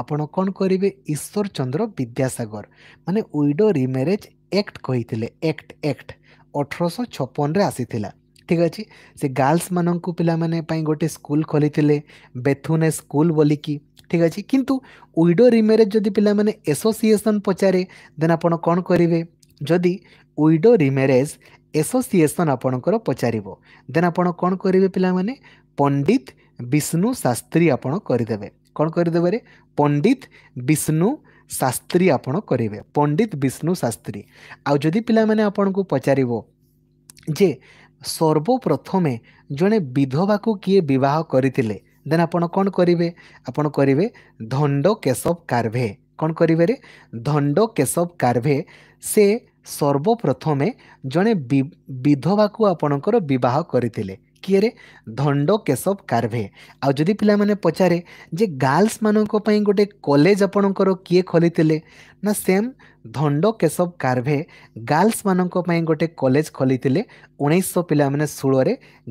ଆପଣ କ'ଣ କରିବେ ଈଶ୍ୱର ଚନ୍ଦ୍ର ବିଦ୍ୟାସାଗର ମାନେ ୱିଡୋ ରିମ୍ୟାରେଜ୍ ଆକ୍ଟ କହିଥିଲେ ଆକ୍ଟ ଆକ୍ଟ ଅଠରଶହ ଛପନରେ ଆସିଥିଲା ଠିକ୍ ଅଛି ସେ ଗାର୍ଲସମାନଙ୍କୁ ପିଲାମାନେ ପାଇଁ ଗୋଟେ ସ୍କୁଲ ଖୋଲିଥିଲେ ବେଥୁନେ ସ୍କୁଲ ବୋଲିକି ঠিক ଅଛି କିନ୍ତୁ ୱିଡୋ ରିମ୍ୟାରେଜ୍ ଯଦି ପିଲାମାନେ ଏସୋସିଏସନ୍ ପଚାରେ ଦେନ୍ ଆପଣ କ'ଣ କରିବେ ଯଦି ୱିଡୋ ରିମ୍ୟାରେଜ୍ ଏସୋସିଏସନ୍ ଆପଣଙ୍କର ପଚାରିବ ଦେନ୍ ଆପଣ କ'ଣ କରିବେ ପିଲାମାନେ ପଣ୍ଡିତ ବିଷ୍ଣୁ ଶାସ୍ତ୍ରୀ ଆପଣ କରିଦେବେ କ'ଣ କରିଦେବାରେ ପଣ୍ଡିତ ବିଷ୍ଣୁ ଶାସ୍ତ୍ରୀ ଆପଣ କରିବେ ପଣ୍ଡିତ ବିଷ୍ଣୁ ଶାସ୍ତ୍ରୀ ଆଉ ଯଦି ପିଲାମାନେ ଆପଣଙ୍କୁ ପଚାରିବ ଯେ ସର୍ବପ୍ରଥମେ ଜଣେ ବିଧବାକୁ କିଏ ବିବାହ କରିଥିଲେ ଦେନ୍ ଆପଣ କ'ଣ କରିବେ ଆପଣ କରିବେ ଧଣ୍ଡ କେଶବ କାର୍ଭେ କ'ଣ କରିବେ ରେ ଧଣ୍ଡ କେଶବ କାର୍ଭେ ସେ ସର୍ବପ୍ରଥମେ ଜଣେ ବିଧବାକୁ ଆପଣଙ୍କର ବିବାହ କରିଥିଲେ किए रे धंड केशव कार्भे आदि पे पचारे जे गर्ल्स मानी गोटे कलेज आपणकर किए खोली ना सेम धंड केशव कार्भे गर्ल्स मानी गोटे कलेज खोली उन्नीस पाने षोल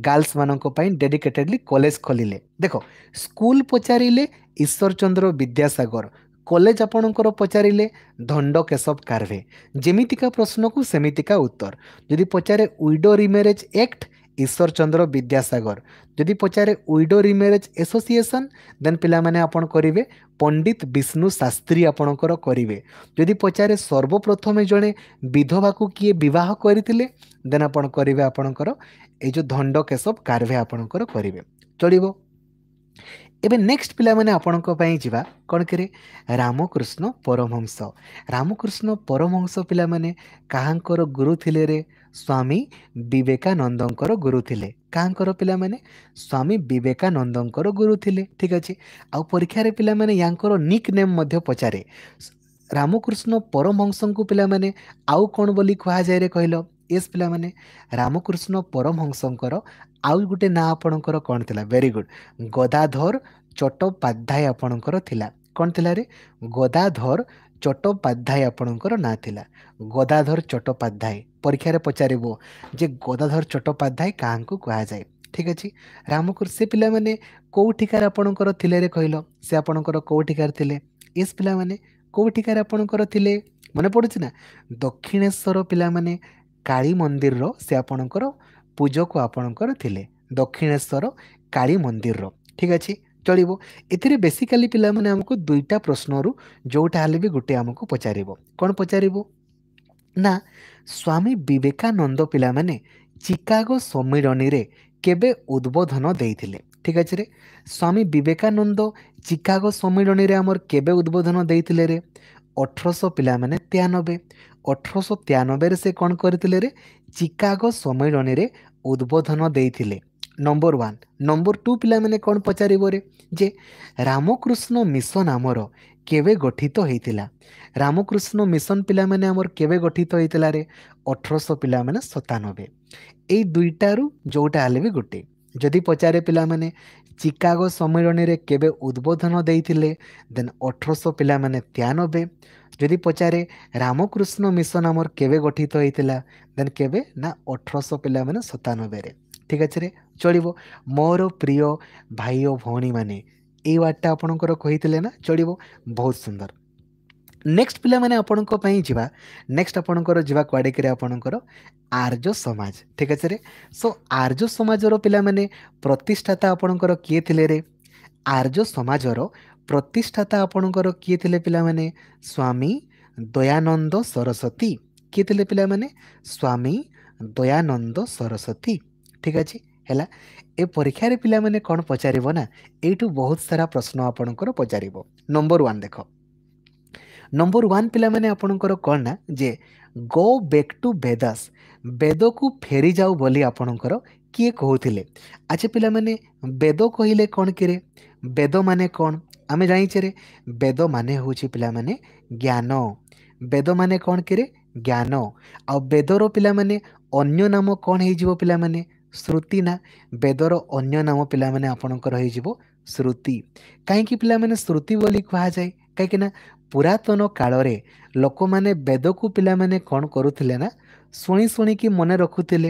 गर्ल्स मानी डेडिकेटेडली कलेज खोल देख स्कूल पचारे ईश्वर चंद्र विद्यासगर कलेज आपणकर पचारे धंड केशव कार्भे जमीतिका प्रश्न को सेमिका उत्तर जदि पचारे विडो रिमेरेज एक्ट ଈଶ୍ୱର ଚନ୍ଦ୍ର ବିଦ୍ୟାସାଗର ଯଦି ପଚାରେ ୱିଡ଼ୋ ରିମ୍ୟାରେଜ୍ ଏସୋସିଏସନ୍ ଦେନ୍ ପିଲାମାନେ ଆପଣ କରିବେ ପଣ୍ଡିତ ବିଷ୍ଣୁ ଶାସ୍ତ୍ରୀ ଆପଣଙ୍କର କରିବେ ଯଦି ପଚାରେ ସର୍ବପ୍ରଥମେ ଜଣେ ବିଧବାକୁ କିଏ ବିବାହ କରିଥିଲେ ଦେନ୍ ଆପଣ କରିବେ ଆପଣଙ୍କର ଏଇ ଯେଉଁ ଧଣ୍ଡ କେଶବ କାର୍ଭେ ଆପଣଙ୍କର କରିବେ ଚଳିବ ଏବେ ନେକ୍ସଟ ପିଲାମାନେ ଆପଣଙ୍କ ପାଇଁ ଯିବା କ'ଣ କରେ ରାମକୃଷ୍ଣ ପରମହଂସ ରାମକୃଷ୍ଣ ପରମହଂସ ପିଲାମାନେ କାହାଙ୍କର ଗୁରୁ ଥିଲେ ରେ ସ୍ୱାମୀ ବିବେକାନନ୍ଦଙ୍କର ଗୁରୁ ଥିଲେ କାହାଙ୍କର ପିଲାମାନେ ସ୍ୱାମୀ ବିବେକାନନ୍ଦଙ୍କର ଗୁରୁ ଥିଲେ ଠିକ୍ ଅଛି ଆଉ ପରୀକ୍ଷାରେ ପିଲାମାନେ ୟାଙ୍କର ନିକ୍ ନେମ୍ ମଧ୍ୟ ପଚାରେ ରାମକୃଷ୍ଣ ପରମହଂସଙ୍କୁ ପିଲାମାନେ ଆଉ କ'ଣ ବୋଲି କୁହାଯାଏରେ କହିଲ ଏସ୍ ପିଲାମାନେ ରାମକୃଷ୍ଣ ପରମହଂସଙ୍କର ଆଉ ଗୋଟେ ନାଁ ଆପଣଙ୍କର କ'ଣ ଥିଲା ଭେରି ଗୁଡ଼୍ ଗଦାଧର ଚଟୋପାଧ୍ୟାୟ ଆପଣଙ୍କର ଥିଲା କ'ଣ ଥିଲା ରେ ଗଦାଧର ଚଟୋପାଧ୍ୟାୟ ଆପଣଙ୍କର ନାଁ ଥିଲା ଗଦାଧର ଚଟୋପାଧ୍ୟାୟ ପରୀକ୍ଷାରେ ପଚାରିବ ଯେ ଗଦାଧର ଚଟୋପାଧ୍ୟାୟ କାହାଙ୍କୁ କୁହାଯାଏ ଠିକ୍ ଅଛି ରାମକୃ ସେ ପିଲାମାନେ କେଉଁଠିକାର ଆପଣଙ୍କର ଥିଲେ ରେ କହିଲ ସେ ଆପଣଙ୍କର କେଉଁଠିକାର ଥିଲେ ଏସ୍ ପିଲାମାନେ କେଉଁଠିକାର ଆପଣଙ୍କର ଥିଲେ ମନେ ପଡ଼ୁଛି ନା ଦକ୍ଷିଣେଶ୍ୱର ପିଲାମାନେ କାଳୀ ମନ୍ଦିରର ସେ ଆପଣଙ୍କର ପୂଜକ ଆପଣଙ୍କର ଥିଲେ ଦକ୍ଷିଣେଶ୍ୱର କାଳୀ ମନ୍ଦିରର ଠିକ୍ ଅଛି ଚଳିବ ଏଥିରେ ବେସିକାଲି ପିଲାମାନେ ଆମକୁ ଦୁଇଟା ପ୍ରଶ୍ନରୁ ଯେଉଁଟା ହେଲେ ବି ଗୋଟେ ଆମକୁ ପଚାରିବ କ'ଣ ପଚାରିବ ନା ସ୍ୱାମୀ ବିବେକାନନ୍ଦ ପିଲାମାନେ ଚିକାଗୋ ସମ୍ମିଳନୀରେ କେବେ ଉଦ୍ବୋଧନ ଦେଇଥିଲେ ଠିକ୍ ଅଛି ରେ ସ୍ୱାମୀ ବିବେକାନନ୍ଦ ଚିକାଗୋ ସମ୍ମିଳନୀରେ ଆମର କେବେ ଉଦ୍ବୋଧନ ଦେଇଥିଲେ ରେ ଅଠରଶହ ପିଲାମାନେ ତେୟାନବେ ଅଠରଶହ ତେୟାନବେରେ ସେ କ'ଣ କରିଥିଲେ ରେ ଚିକାଗୋ ସମ୍ମିଳନୀରେ ଉଦ୍ବୋଧନ ଦେଇଥିଲେ ନମ୍ବର ୱାନ୍ ନମ୍ବର ଟୁ ପିଲାମାନେ କ'ଣ ପଚାରିବରେ ଯେ ରାମକୃଷ୍ଣ ମିଶନ ଆମର କେବେ ଗଠିତ ହୋଇଥିଲା ରାମକୃଷ୍ଣ ମିଶନ ପିଲାମାନେ ଆମର କେବେ ଗଠିତ ହୋଇଥିଲା ରେ ଅଠରଶହ ପିଲାମାନେ ସତାନବେ ଏଇ ଦୁଇଟାରୁ ଯେଉଁଟା ହେଲେ ବି ଗୋଟେ ଯଦି ପଚାରେ ପିଲାମାନେ ଚିକାଗୋ ସମ୍ମିଳନୀରେ କେବେ ଉଦ୍ବୋଧନ ଦେଇଥିଲେ ଦେନ୍ ଅଠରଶହ ପିଲାମାନେ ତେୟାନବେ ଯଦି ପଚାରେ ରାମକୃଷ୍ଣ ମିଶନ ଆମର କେବେ ଗଠିତ ହୋଇଥିଲା ଦେନ୍ କେବେ ନା ଅଠରଶହ ପିଲାମାନେ ସତାନବେରେ ଠିକ୍ ଅଛି ରେ ଚଳିବ ମୋର ପ୍ରିୟ ଭାଇ ଓ ଭଉଣୀମାନେ ଏଇ ୱାର୍ଡ଼ଟା ଆପଣଙ୍କର କହିଥିଲେ ନା ଚଳିବ ବହୁତ ସୁନ୍ଦର ନେକ୍ସଟ ପିଲାମାନେ ଆପଣଙ୍କ ପାଇଁ ଯିବା ନେକ୍ସଟ ଆପଣଙ୍କର ଯିବା କୁଆଡ଼େ କିରେ ଆପଣଙ୍କର ଆର୍ଯ୍ୟ ସମାଜ ଠିକ୍ ଅଛି ରେ ସୋ ଆର୍ଯ୍ୟ ସମାଜର ପିଲାମାନେ ପ୍ରତିଷ୍ଠାତା ଆପଣଙ୍କର କିଏ ଥିଲେ ରେ ଆର୍ଯ୍ୟ ସମାଜର ପ୍ରତିଷ୍ଠାତା ଆପଣଙ୍କର କିଏ ଥିଲେ ପିଲାମାନେ ସ୍ୱାମୀ ଦୟାନନ୍ଦ ସରସ୍ୱତୀ କିଏ ଥିଲେ ପିଲାମାନେ ସ୍ୱାମୀ ଦୟାନନ୍ଦ ସରସ୍ୱତୀ ଠିକ୍ ଅଛି ହେଲା ଏ ପରୀକ୍ଷାରେ ପିଲାମାନେ କ'ଣ ପଚାରିବ ନା ଏଇଠୁ ବହୁତ ସାରା ପ୍ରଶ୍ନ ଆପଣଙ୍କର ପଚାରିବ ନମ୍ବର ୱାନ୍ ଦେଖ ନମ୍ବର ୱାନ୍ ପିଲାମାନେ ଆପଣଙ୍କର କ'ଣ ନା ଯେ ଗୋ ବ୍ୟାକ୍ ଟୁ ବେଦାସ ବେଦକୁ ଫେରିଯାଉ ବୋଲି ଆପଣଙ୍କର କିଏ କହୁଥିଲେ ଆଚ୍ଛା ପିଲାମାନେ ବେଦ କହିଲେ କ'ଣ କିରେ ବେଦ ମାନେ କ'ଣ ଆମେ ଜାଣିଛେ ରେ ବେଦ ମାନେ ହେଉଛି ପିଲାମାନେ ଜ୍ଞାନ ବେଦ ମାନେ କ'ଣ କିରେ ଜ୍ଞାନ ଆଉ ବେଦର ପିଲାମାନେ ଅନ୍ୟ ନାମ କ'ଣ ହେଇଯିବ ପିଲାମାନେ শ্ରୁତି ନା ବେଦର ଅନ୍ୟ ନାମ ପିଲାମାନେ ଆପଣଙ୍କର ହେଇଯିବ ଶ୍ରୁତି କାହିଁକି ପିଲାମାନେ ଶ୍ରୁତି ବୋଲି କୁହାଯାଏ କାହିଁକିନା ପୁରାତନ କାଳରେ ଲୋକମାନେ ବେଦକୁ ପିଲାମାନେ କ'ଣ କରୁଥିଲେ ନା ଶୁଣି ଶୁଣିକି ମନେ ରଖୁଥିଲେ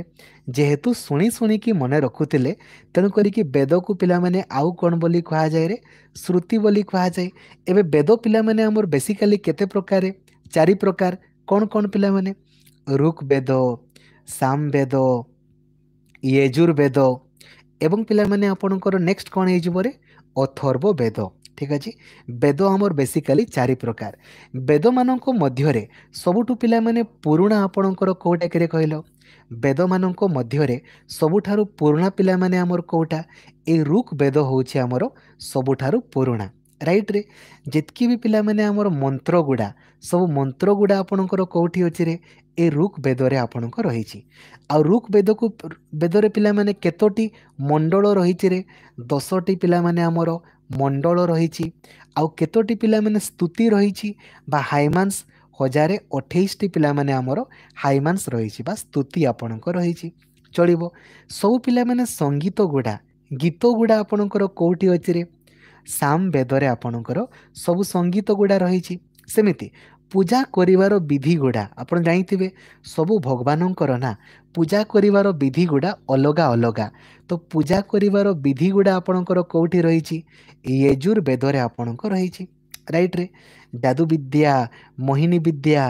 ଯେହେତୁ ଶୁଣି ଶୁଣିକି ମନେ ରଖୁଥିଲେ ତେଣୁ କରିକି ବେଦକୁ ପିଲାମାନେ ଆଉ କ'ଣ ବୋଲି କୁହାଯାଏରେ ଶ୍ରୁତି ବୋଲି କୁହାଯାଏ ଏବେ ବେଦ ପିଲାମାନେ ଆମର ବେସିକାଲି କେତେ ପ୍ରକାରେ ଚାରି ପ୍ରକାର କ'ଣ କ'ଣ ପିଲାମାନେ ଋକ୍ ବେଦ ସାମ ବେଦ ୟଜୁର୍ବେଦ ଏବଂ ପିଲାମାନେ ଆପଣଙ୍କର ନେକ୍ସଟ କ'ଣ ହେଇଯିବରେ ଅଥର୍ବ ବେଦ ଠିକ୍ ଅଛି ବେଦ ଆମର ବେସିକାଲି ଚାରି ପ୍ରକାର ବେଦମାନଙ୍କ ମଧ୍ୟରେ ସବୁଠୁ ପିଲାମାନେ ପୁରୁଣା ଆପଣଙ୍କର କେଉଁଟାକିରେ କହିଲ ବେଦମାନଙ୍କ ମଧ୍ୟରେ ସବୁଠାରୁ ପୁରୁଣା ପିଲାମାନେ ଆମର କେଉଁଟା ଏଇ ଋକ୍ ବେଦ ହେଉଛି ଆମର ସବୁଠାରୁ ପୁରୁଣା ରାଇଟ୍ରେ ଯେତିକି ବି ପିଲାମାନେ ଆମର ମନ୍ତ୍ରଗୁଡ଼ା ସବୁ ମନ୍ତ୍ରଗୁଡ଼ା ଆପଣଙ୍କର କେଉଁଠି ଅଛି ରେ ଏ ରୁକ୍ ବେଦରେ ଆପଣଙ୍କ ରହିଛି ଆଉ ରୁକ୍ ବେଦକୁ ବେଦରେ ପିଲାମାନେ କେତୋଟି ମଣ୍ଡଳ ରହିଛି ରେ ଦଶଟି ପିଲାମାନେ ଆମର ମଣ୍ଡଳ ରହିଛି ଆଉ କେତୋଟି ପିଲାମାନେ ସ୍ତୁତି ରହିଛି ବା ହାଇମାନ୍ସ ହଜାରେ ଅଠେଇଶଟି ପିଲାମାନେ ଆମର ହାଇମାନ୍ସ ରହିଛି ବା ସ୍ତୁତି ଆପଣଙ୍କ ରହିଛି ଚଳିବ ସବୁ ପିଲାମାନେ ସଙ୍ଗୀତ ଗୁଡ଼ା ଗୀତ ଗୁଡ଼ା ଆପଣଙ୍କର କେଉଁଠି ଅଛି ରେ ସାମ ବେଦରେ ଆପଣଙ୍କର ସବୁ ସଙ୍ଗୀତ ଗୁଡ଼ା ରହିଛି ସେମିତି ପୂଜା କରିବାର ବିଧି ଗୁଡ଼ା ଆପଣ ଜାଣିଥିବେ ସବୁ ଭଗବାନଙ୍କର ନା ପୂଜା କରିବାର ବିଧି ଗୁଡ଼ା ଅଲଗା ଅଲଗା ତ ପୂଜା କରିବାର ବିଧି ଗୁଡ଼ା ଆପଣଙ୍କର କେଉଁଠି ରହିଛି ୟେଜୁର୍ ବେଦରେ ଆପଣଙ୍କ ରହିଛି ରାଇଟ୍ରେ ଜାଦୁ ବିଦ୍ୟା ମୋହିନୀ ବିଦ୍ୟା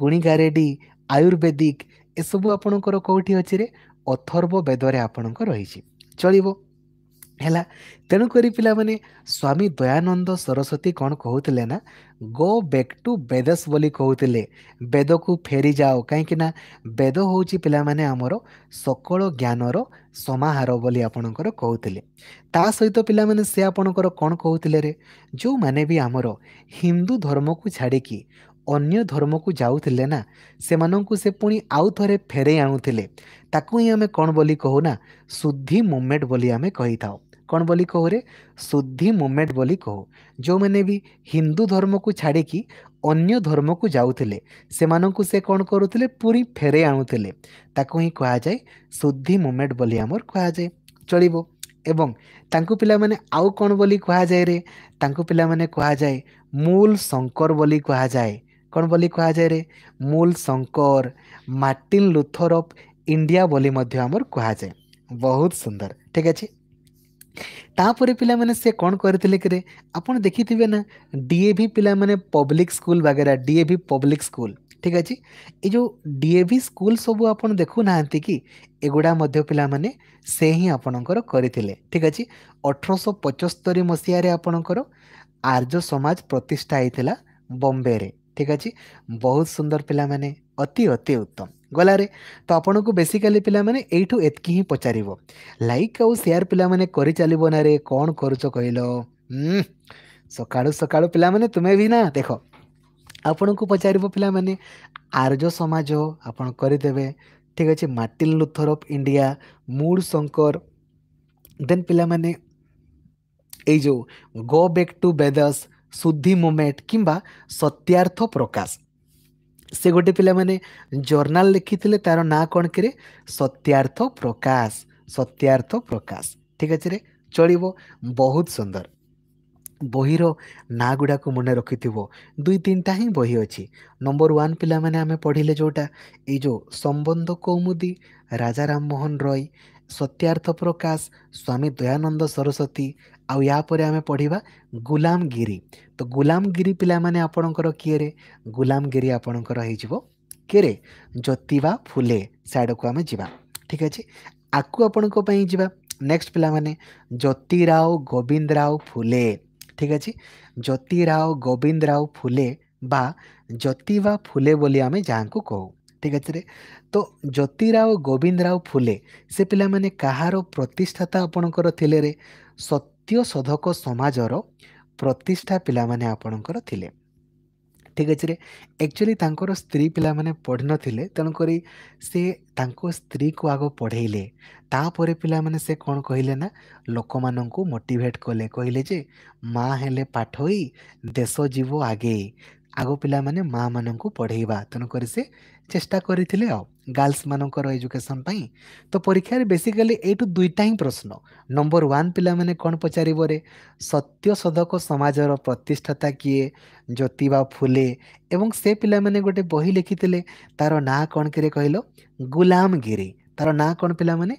ଗୁଣିଗାରେଡ଼ି ଆୟୁର୍ବେଦିକ ଏସବୁ ଆପଣଙ୍କର କେଉଁଠି ଅଛି ରେ ଅଥର୍ବ ବେଦରେ ଆପଣଙ୍କ ରହିଛି ଚଳିବ ହେଲା ତେଣୁକରି ପିଲାମାନେ ସ୍ୱାମୀ ଦୟାନନ୍ଦ ସରସ୍ୱତୀ କ'ଣ କହୁଥିଲେ ନା ଗୋ ବ୍ୟାକ୍ ଟୁ ବେଦସ୍ ବୋଲି କହୁଥିଲେ ବେଦକୁ ଫେରିଯାଅ କାହିଁକି ନା ବେଦ ହେଉଛି ପିଲାମାନେ ଆମର ସକଳ ଜ୍ଞାନର ସମାହାର ବୋଲି ଆପଣଙ୍କର କହୁଥିଲେ ତା ସହିତ ପିଲାମାନେ ସେ ଆପଣଙ୍କର କ'ଣ କହୁଥିଲେ ରେ ଯେଉଁମାନେ ବି ଆମର ହିନ୍ଦୁ ଧର୍ମକୁ ଛାଡ଼ିକି ଅନ୍ୟ ଧର୍ମକୁ ଯାଉଥିଲେ ନା ସେମାନଙ୍କୁ ସେ ପୁଣି ଆଉ ଥରେ ଫେରେଇ ଆଣୁଥିଲେ ତାକୁ ହିଁ ଆମେ କ'ଣ ବୋଲି କହୁନା ଶୁଦ୍ଧି ମୁଭମେଣ୍ଟ ବୋଲି ଆମେ କହିଥାଉ कौन बोली कहो रे शुद्धि मुवमेंट बोली कहो ଯେଉଁମାନେ ବି ହିନ୍ଦୁ ଧର୍ମକୁ ଛାଡ଼ିକି ଅନ୍ୟ ଧର୍ମକୁ ଯାଉଥିଲେ ସେମାନଙ୍କୁ ସେ କ'ଣ କରୁଥିଲେ ପୁରୀ ଫେରେଇ ଆଣୁଥିଲେ ତାକୁ ହିଁ କୁହାଯାଏ ଶୁଦ୍ଧି ମୁଭମେଣ୍ଟ ବୋଲି ଆମର କୁହାଯାଏ ଚଳିବ ଏବଂ ତାଙ୍କୁ ପିଲାମାନେ ଆଉ କ'ଣ ବୋଲି କୁହାଯାଏ ରେ ତାଙ୍କୁ ପିଲାମାନେ କୁହାଯାଏ ମୂଲ ଶଙ୍କର ବୋଲି କୁହାଯାଏ କ'ଣ ବୋଲି କୁହାଯାଏ ରେ Mool Shankar Martin Luther of India ବୋଲି ମଧ୍ୟ ଆମର କୁହାଯାଏ ବହୁତ ସୁନ୍ଦର ଠିକ୍ ଅଛି ତାପରେ ପିଲାମାନେ ସେ କ'ଣ କରିଥିଲେ କିରେ ଆପଣ ଦେଖିଥିବେ ନା ଭି ପିଲାମାନେ ପବ୍ଲିକ୍ ସ୍କୁଲ ବାଗେରା ଭି ପବ୍ଲିକ୍ ସ୍କୁଲ ଠିକ୍ ଅଛି ଏ ଯେଉଁ ଡି ଏ ଭି ସ୍କୁଲ ସବୁ ଆପଣ ଦେଖୁନାହାନ୍ତି କି ଏଗୁଡ଼ା ମଧ୍ୟ ପିଲାମାନେ ସେ ହିଁ ଆପଣଙ୍କର କରିଥିଲେ ଠିକ୍ ଅଛି ଅଠରଶହ ପଞ୍ଚସ୍ତରୀ ମସିହାରେ ଆପଣଙ୍କର ଆର୍ଯ୍ୟ ସମାଜ ପ୍ରତିଷ୍ଠା ହେଇଥିଲା ବମ୍ବେରେ ଠିକ୍ ଅଛି ବହୁତ ସୁନ୍ଦର ପିଲାମାନେ ଅତି ଅତି ଉତ୍ତମ ଗଲାରେ ତ ଆପଣଙ୍କୁ ବେସିକାଲି ପିଲାମାନେ ଏଇଠୁ ଏତିକି ହିଁ ପଚାରିବ ଲାଇକ୍ ଆଉ ସେୟାର ପିଲାମାନେ କରିଚାଲିବ ନାରେ କ'ଣ କରୁଛ କହିଲ ସକାଳୁ ସକାଳୁ ପିଲାମାନେ ତୁମେ ବି ନା ଦେଖ ଆପଣଙ୍କୁ ପଚାରିବ ପିଲାମାନେ ଆର୍ଯ୍ୟ ସମାଜ ଆପଣ କରିଦେବେ ଠିକ୍ ଅଛି Martin Luther of India Mool Shankar then ପିଲାମାନେ ଏଇ ଯେଉଁ ଗୋ ବ୍ୟାକ୍ ଟୁ ବେଦସ୍ ସୁଧି ମୋମେଟ୍ କିମ୍ବା ସତ୍ୟାର୍ଥ ପ୍ରକାଶ ସେ ଗୋଟେ ପିଲାମାନେ ଜର୍ନାଲ ଲେଖିଥିଲେ ତାର ନାଁ କ'ଣ କିରେ ସତ୍ୟାର୍ଥ ପ୍ରକାଶ ସତ୍ୟାର୍ଥ ପ୍ରକାଶ ଠିକ୍ ଅଛିରେ ଚଳିବ ବହୁତ ସୁନ୍ଦର ବହିର ନାଁ ଗୁଡ଼ାକୁ ମନେ ରଖିଥିବ ଦୁଇ ତିନିଟା ହିଁ ବହି ଅଛି ନମ୍ବର ୱାନ୍ ପିଲାମାନେ ଆମେ ପଢ଼ିଲେ ଯେଉଁଟା ଏଇ ଯେଉଁ ସମ୍ବନ୍ଧ କୌମୁଦି ରାଜା ରାମମୋହନ ରୟ ସତ୍ୟାର୍ଥ ପ୍ରକାଶ ସ୍ୱାମୀ ଦୟାନନ୍ଦ ସରସ୍ୱତୀ ଆଉ ୟାପରେ ଆମେ ପଢ଼ିବା ଗୁଲାମଗିରି ତ ଗୁଲାମଗିରି ପିଲାମାନେ ଆପଣଙ୍କର କିଏରେ ଗୁଲାମଗିରି ଆପଣଙ୍କର ହେଇଯିବ କେରେ ଜ୍ୟୋତିବା ଫୁଲେ ସେ ଆଡ଼କୁ ଆମେ ଯିବା ଠିକ୍ ଅଛି ଆକୁ ଆପଣଙ୍କ ପାଇଁ ଯିବା ନେକ୍ସଟ ପିଲାମାନେ ଜ୍ୟୋତିରାଓ ଗୋବିନ୍ଦରାଓ ଫୁଲେ ଠିକ୍ ଅଛି ଜ୍ୟୋତିରାଓ ଗୋବିନ୍ଦରାଓ ଫୁଲେ ବା ଜ୍ୟୋତିବା ଫୁଲେ ବୋଲି ଆମେ ଯାହାଙ୍କୁ କହୁ ଠିକ୍ ଅଛି ରେ ତ ଜ୍ୟୋତିରାଓ ଗୋବିନ୍ଦ ରାଓ ଫୁଲେ ସେ ପିଲାମାନେ କାହାର ପ୍ରତିଷ୍ଠାତା ଆପଣଙ୍କର ଥିଲେ ରେ ସତ୍ୟ ସଧକ ସମାଜର ପ୍ରତିଷ୍ଠା ପିଲାମାନେ ଆପଣଙ୍କର ଥିଲେ ଠିକ୍ ଅଛି ରେ ଆକ୍ଚୁଆଲି ତାଙ୍କର ସ୍ତ୍ରୀ ପିଲାମାନେ ପଢ଼ିନଥିଲେ ତେଣୁକରି ସେ ତାଙ୍କ ସ୍ତ୍ରୀକୁ ଆଗ ପଢ଼େଇଲେ ତାପରେ ପିଲାମାନେ ସେ କ'ଣ କହିଲେ ନା ଲୋକମାନଙ୍କୁ ମୋଟିଭେଟ୍ କଲେ କହିଲେ ଯେ ମା' ହେଲେ ପାଠ ହୋଇ ଦେଶ ଯିବ ଆଗେଇ ଆଗ ପିଲାମାନେ ମାଆମାନଙ୍କୁ ପଢ଼େଇବା ତେଣୁକରି ସେ ଚେଷ୍ଟା କରିଥିଲେ ଆଉ ଗାର୍ଲସମାନଙ୍କର ଏଜୁକେସନ୍ ପାଇଁ ତ ପରୀକ୍ଷାରେ ବେସିକାଲି ଏଇଠୁ ଦୁଇଟା ହିଁ ପ୍ରଶ୍ନ ନମ୍ବର ୱାନ୍ ପିଲାମାନେ କ'ଣ ପଚାରିବରେ ସତ୍ୟଶୋଧକ ସମାଜର ପ୍ରତିଷ୍ଠାତା କିଏ ଜ୍ୟୋତିବା ଫୁଲେ ଏବଂ ସେ ପିଲାମାନେ ଗୋଟେ ବହି ଲେଖିଥିଲେ ତାର ନାଁ କ'ଣ କିରେ କହିଲ ଗୁଲାମଗିରି ତାର ନାଁ କ'ଣ ପିଲାମାନେ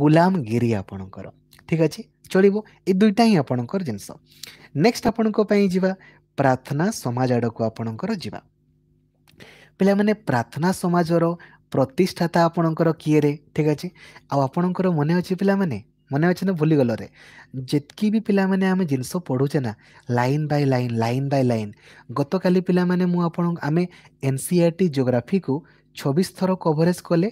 ଗୁଲାମଗିରି ଆପଣଙ୍କର ଠିକ୍ ଅଛି ଚଳିବ ଏ ଦୁଇଟା ହିଁ ଆପଣଙ୍କର ଜିନିଷ ନେକ୍ସଟ ଆପଣଙ୍କ ପାଇଁ ଯିବା ପ୍ରାର୍ଥନା ସମାଜ ଆଡ଼କୁ ଆପଣଙ୍କର ଯିବା ପିଲାମାନେ ପ୍ରାର୍ଥନା ସମାଜର ପ୍ରତିଷ୍ଠାତା ଆପଣଙ୍କର କିଏରେ ଠିକ୍ ଅଛି ଆଉ ଆପଣଙ୍କର ମନେ ଅଛି ପିଲାମାନେ ମନେ ଅଛି ନା ଭୁଲିଗଲରେ ଯେତିକି ବି ପିଲାମାନେ ଆମେ ଜିନିଷ ପଢ଼ୁଛେ ନା line by line line by line ଗତକାଲି ପିଲାମାନେ ମୁଁ ଆପଣ ଆମେ ଏନ୍ ସି ଆର୍ ଟି ଜିଓଗ୍ରାଫିକୁ ଛବିଶ ଥର କଭରେଜ୍ କଲେ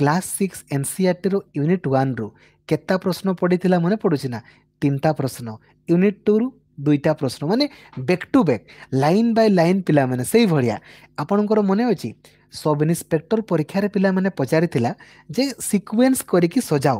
class six N C E R unit ୱାନ୍ରୁ କେତେଟା ପ୍ରଶ୍ନ ପଡ଼ିଥିଲା ମନେ ପଡ଼ୁଛି ନା ତିନିଟା ପ୍ରଶ୍ନ ୟୁନିଟ୍ ଟୁରୁ ଦୁଇଟା ପ୍ରଶ୍ନ ମାନେ back to back line by line ପିଲାମାନେ ସେଇଭଳିଆ ଆପଣଙ୍କର ମନେ ଅଛି ସବ୍ ଇନ୍ସପେକ୍ଟର ପରୀକ୍ଷାରେ ପିଲାମାନେ ପଚାରିଥିଲା ଯେ ସିକ୍ୱେନ୍ସ କରିକି ସଜାଅ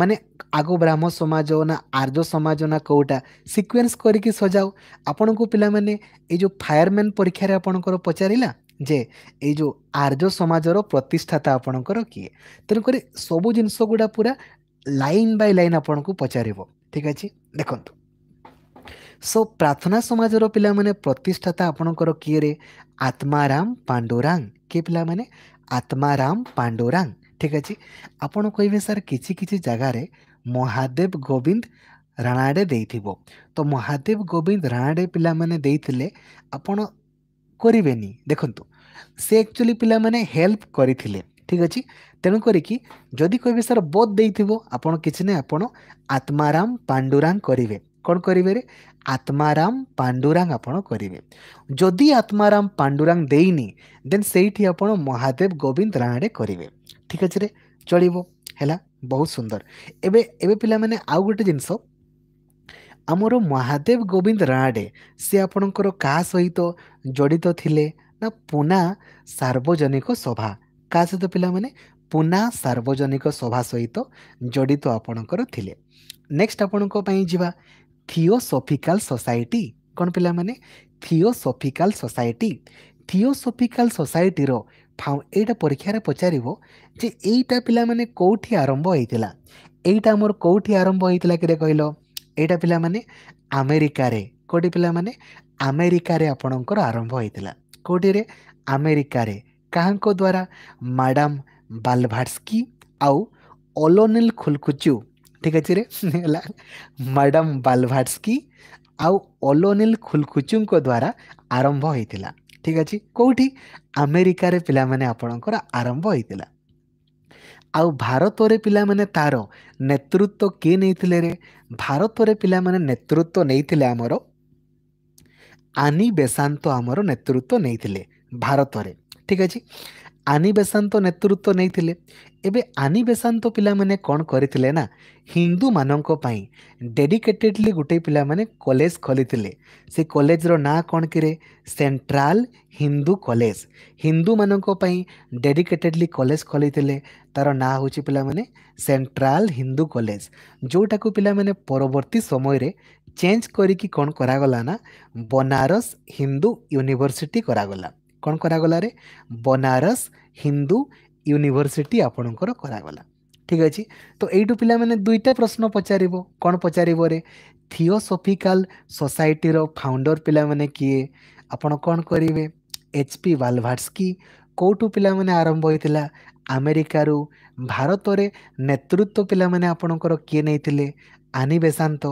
ମାନେ ଆଗ ବ୍ରାହ୍ମ ସମାଜ ନା ଆର୍ଯ୍ୟ ସମାଜ ନା କେଉଁଟା ସିକ୍ୱେନ୍ସ କରିକି ସଜାଅ ଆପଣଙ୍କୁ ପିଲାମାନେ ଏଇ ଯେଉଁ ଫାୟାରମ୍ୟାନ୍ ପରୀକ୍ଷାରେ ଆପଣଙ୍କର ପଚାରିଲା ଯେ ଏଇ ଯେଉଁ ଆର୍ଯ୍ୟ ସମାଜର ପ୍ରତିଷ୍ଠାତା ଆପଣଙ୍କର କିଏ ତେଣୁକରି ସବୁ ଜିନିଷ ଗୁଡ଼ା ପୁରା ଲାଇନ୍ ବାଇ ଲାଇନ୍ ଆପଣଙ୍କୁ ପଚାରିବ ଠିକ୍ ଅଛି ଦେଖନ୍ତୁ ସୋ ପ୍ରାର୍ଥନା ସମାଜର ପିଲାମାନେ ପ୍ରତିଷ୍ଠାତା ଆପଣଙ୍କର କିଏରେ ଆତ୍ମାରାମ ପାଣ୍ଡୁରାଙ୍ଗ କିଏ ପିଲାମାନେ ଆତ୍ମାରାମ ପାଣ୍ଡୁରାଙ୍ଗ ଠିକ୍ ଅଛି ଆପଣ କହିବେ ସାର୍ କିଛି କିଛି ଜାଗାରେ ମହାଦେବ ଗୋବିନ୍ଦ ରାଣାଡ଼େ ଦେଇଥିବ ତ ମହାଦେବ ଗୋବିନ୍ଦ ରାଣାଡ଼େ ପିଲାମାନେ ଦେଇଥିଲେ ଆପଣ କରିବେନି ଦେଖନ୍ତୁ ସେ ଆକ୍ଚୁଆଲି ପିଲାମାନେ ହେଲ୍ପ କରିଥିଲେ ঠিক ଅଛି ତେଣୁ କରିକି ଯଦି କହିବେ ସାର୍ বোধ ଦେଇଥିବ ଆପଣ କିଛି ନାହିଁ ଆପଣ আত্মারাম ପାଣ୍ଡୁରାଙ୍ଗ କରିବେ କଣ କରିବେରେ ଆତ୍ମାରାମ ପାଣ୍ଡୁରାଙ୍ଗ ଆପଣ କରିବେ ଯଦି ଆତ୍ମାରାମ ପାଣ୍ଡୁରାଙ୍ଗ ଦେଇନି ଦେନ୍ ସେଇଠି ଆପଣ ମହାଦେବ ଗୋବିନ୍ଦ ରାଣାରେ କରିବେ ଠିକ୍ ଅଛିରେ ଚଳିବ ହେଲା ବହୁତ ସୁନ୍ଦର ଏବେ ଏବେ ପିଲାମାନେ ଆଉ ଗୋଟେ ଜିନିଷ ଆମର ମହାଦେବ ଗୋବିନ୍ଦ ରାଣାଡେ ସେ ଆପଣଙ୍କର କାହା ସହିତ ଜଡ଼ିତ ଥିଲେ ନା ପୁନା ସାର୍ବଜନିକ ସଭା କାହା ସହିତ ପିଲାମାନେ ପୁନା ସାର୍ବଜନିକ ସଭା ସହିତ ଜଡ଼ିତ ଆପଣଙ୍କର ଥିଲେ ନେକ୍ସଟ ଆପଣଙ୍କ ପାଇଁ ଯିବା থিওসফিকাল সোସାଇଟି କ'ଣ ପିଲାମାନେ থিওসফিকাল সোসাইটি থিওসফিକାଲ সোସାଇଟିର ଫାଉ ଏଇଟା ପରୀକ୍ଷାରେ ପଚାରିବ ଯେ ଏଇଟା ପିଲାମାନେ କେଉଁଠି ଆରମ୍ଭ ହୋଇଥିଲା ଏଇଟା ଆମର କେଉଁଠି ଆରମ୍ଭ ହୋଇଥିଲା କିରେ କହିଲ ଏଇଟା ପିଲାମାନେ ଆମେରିକାରେ କେଉଁଠି ପିଲାମାନେ ଆମେରିକାରେ ଆପଣଙ୍କର ଆରମ୍ଭ ହୋଇଥିଲା କେଉଁଠିରେ ଆମେରିକାରେ କାହାଙ୍କ ଦ୍ୱାରା ମ୍ୟାଡ଼ାମ୍ ବାଲଭାଟ୍ସକି ଆଉ ଅଲୋନିଲ୍ ଖୁଲକୁଚୁ ଠିକ୍ ଅଛି ରେ ହେଲା ମ୍ୟାଡ଼ାମ୍ ବାଲଭାଟ୍ସ୍କି ଆଉ ଅଲୋନିଲ୍ ଖୁଲଖୁଚୁଙ୍କ ଦ୍ୱାରା ଆରମ୍ଭ ହୋଇଥିଲା ଠିକ୍ ଅଛି କେଉଁଠି ଆମେରିକାରେ ପିଲାମାନେ ଆପଣଙ୍କର ଆରମ୍ଭ ହୋଇଥିଲା ଆଉ ଭାରତରେ ପିଲାମାନେ ତା'ର ନେତୃତ୍ୱ କିଏ ନେଇଥିଲେ ରେ ଭାରତରେ ପିଲାମାନେ ନେତୃତ୍ୱ ନେଇଥିଲେ ଆମର ଆନି ବେସାନ୍ତ ଆମର ନେତୃତ୍ୱ ନେଇଥିଲେ ଭାରତରେ ଠିକ୍ ଅଛି ଆନି ବେସାନ୍ତ ନେତୃତ୍ୱ ନେଇଥିଲେ ଏବେ ଆନି ବେସାନ୍ତ ପିଲାମାନେ କ'ଣ କରିଥିଲେ ନା ହିନ୍ଦୁମାନଙ୍କ ପାଇଁ ଡେଡିକେଟେଡ଼ଲି ଗୋଟେ ପିଲାମାନେ କଲେଜ ଖୋଲିଥିଲେ ସେ କଲେଜର ନାଁ କ'ଣ କିରେ ସେଣ୍ଟ୍ରାଲ ହିନ୍ଦୁ କଲେଜ ହିନ୍ଦୁମାନଙ୍କ ପାଇଁ ଡେଡିକେଟେଡ଼ଲି କଲେଜ ଖୋଲିଥିଲେ ତା'ର ନାଁ ହେଉଛି ପିଲାମାନେ ସେଣ୍ଟ୍ରାଲ ହିନ୍ଦୁ କଲେଜ ଯେଉଁଟାକୁ ପିଲାମାନେ ପରବର୍ତ୍ତୀ ସମୟରେ ଚେଞ୍ଜ କରିକି କ'ଣ କରାଗଲା ନା ବନାରସ ହିନ୍ଦୁ ୟୁନିଭର୍ସିଟି କରାଗଲା କ'ଣ କରାଗଲାରେ ବନାରସ ହିନ୍ଦୁ ୟୁନିଭର୍ସିଟି ଆପଣଙ୍କର କରାଗଲା ଠିକ୍ ଅଛି ତ ଏଇଠୁ ପିଲାମାନେ ଦୁଇଟା ପ୍ରଶ୍ନ ପଚାରିବ କ'ଣ ପଚାରିବରେ ଥିଓସଫିକାଲ ସୋସାଇଟିର ଫାଉଣ୍ଡର ପିଲାମାନେ କିଏ ଆପଣ କ'ଣ କରିବେ ଏଚ୍ ପି ବାଲଭାଟ୍ସକି କେଉଁଠୁ ପିଲାମାନେ ଆରମ୍ଭ ହୋଇଥିଲା ଆମେରିକାରୁ ଭାରତରେ ନେତୃତ୍ୱ ପିଲାମାନେ ଆପଣଙ୍କର କିଏ ନେଇଥିଲେ ଆନି ବେଶାନ୍ତ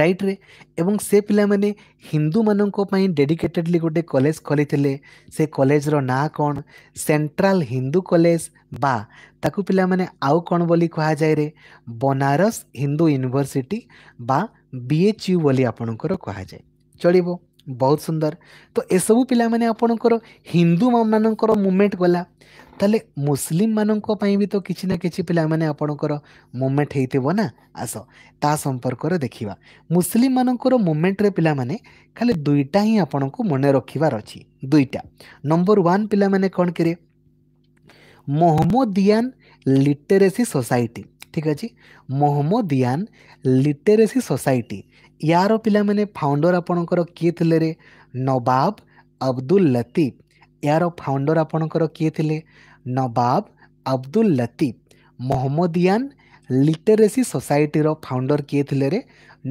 ରାଇଟ୍ରେ ଏବଂ ସେ ପିଲାମାନେ ହିନ୍ଦୁମାନଙ୍କ ପାଇଁ ଡେଡିକେଟେଡ଼ଲି ଗୋଟେ କଲେଜ ଖୋଲିଥିଲେ ସେ କଲେଜର ନାଁ କ'ଣ ସେଣ୍ଟ୍ରାଲ ହିନ୍ଦୁ କଲେଜ ବା ତାକୁ ପିଲାମାନେ ଆଉ କ'ଣ ବୋଲି କୁହାଯାଏ ରେ ବନାରସ ହିନ୍ଦୁ ୟୁନିଭର୍ସିଟି ବା ବି ଏଚ୍ ୟୁ ବୋଲି ଆପଣଙ୍କର କୁହାଯାଏ ଚଳିବ ବହୁତ ସୁନ୍ଦର ତ ଏସବୁ ପିଲାମାନେ ଆପଣଙ୍କର ହିନ୍ଦୁମାନଙ୍କର ମୁଭମେଣ୍ଟ ଗଲା ତାହେଲେ ମୁସଲିମମାନଙ୍କ ପାଇଁ ବି ତ କିଛି ନା କିଛି ପିଲାମାନେ ଆପଣଙ୍କର ମୁଭମେଣ୍ଟ ହେଇଥିବ ନା ଆସ ତା ସମ୍ପର୍କରେ ଦେଖିବା ମୁସଲିମମାନଙ୍କର ମୁଭମେଣ୍ଟରେ ପିଲାମାନେ ଖାଲି ଦୁଇଟା ହିଁ ଆପଣଙ୍କୁ ମନେ ରଖିବାର ଅଛି ଦୁଇଟା ନମ୍ବର ୱାନ୍ ପିଲାମାନେ କ'ଣ କିରେ ମହମ୍ମଦିଆନ୍ ଲିଟେରେସି ସୋସାଇଟି ଠିକ୍ ଅଛି ମହମ୍ମଦିଆନ୍ ଲିଟେରେସି ସୋସାଇଟି ୟାର ପିଲାମାନେ ଫାଉଣ୍ଡର ଆପଣଙ୍କର କିଏ ଥିଲେ ରେ ନବାବ ଅବଦୁଲ ଲତିଫ ୟାର ଫାଉଣ୍ଡର ଆପଣଙ୍କର କିଏ ଥିଲେ ନବାବ ଅବଦୁଲ ଲତିଫ ମହମ୍ମଦିଆନ୍ ଲିଟେରେସି ସୋସାଇଟିର ଫାଉଣ୍ଡର କିଏ ଥିଲେ ରେ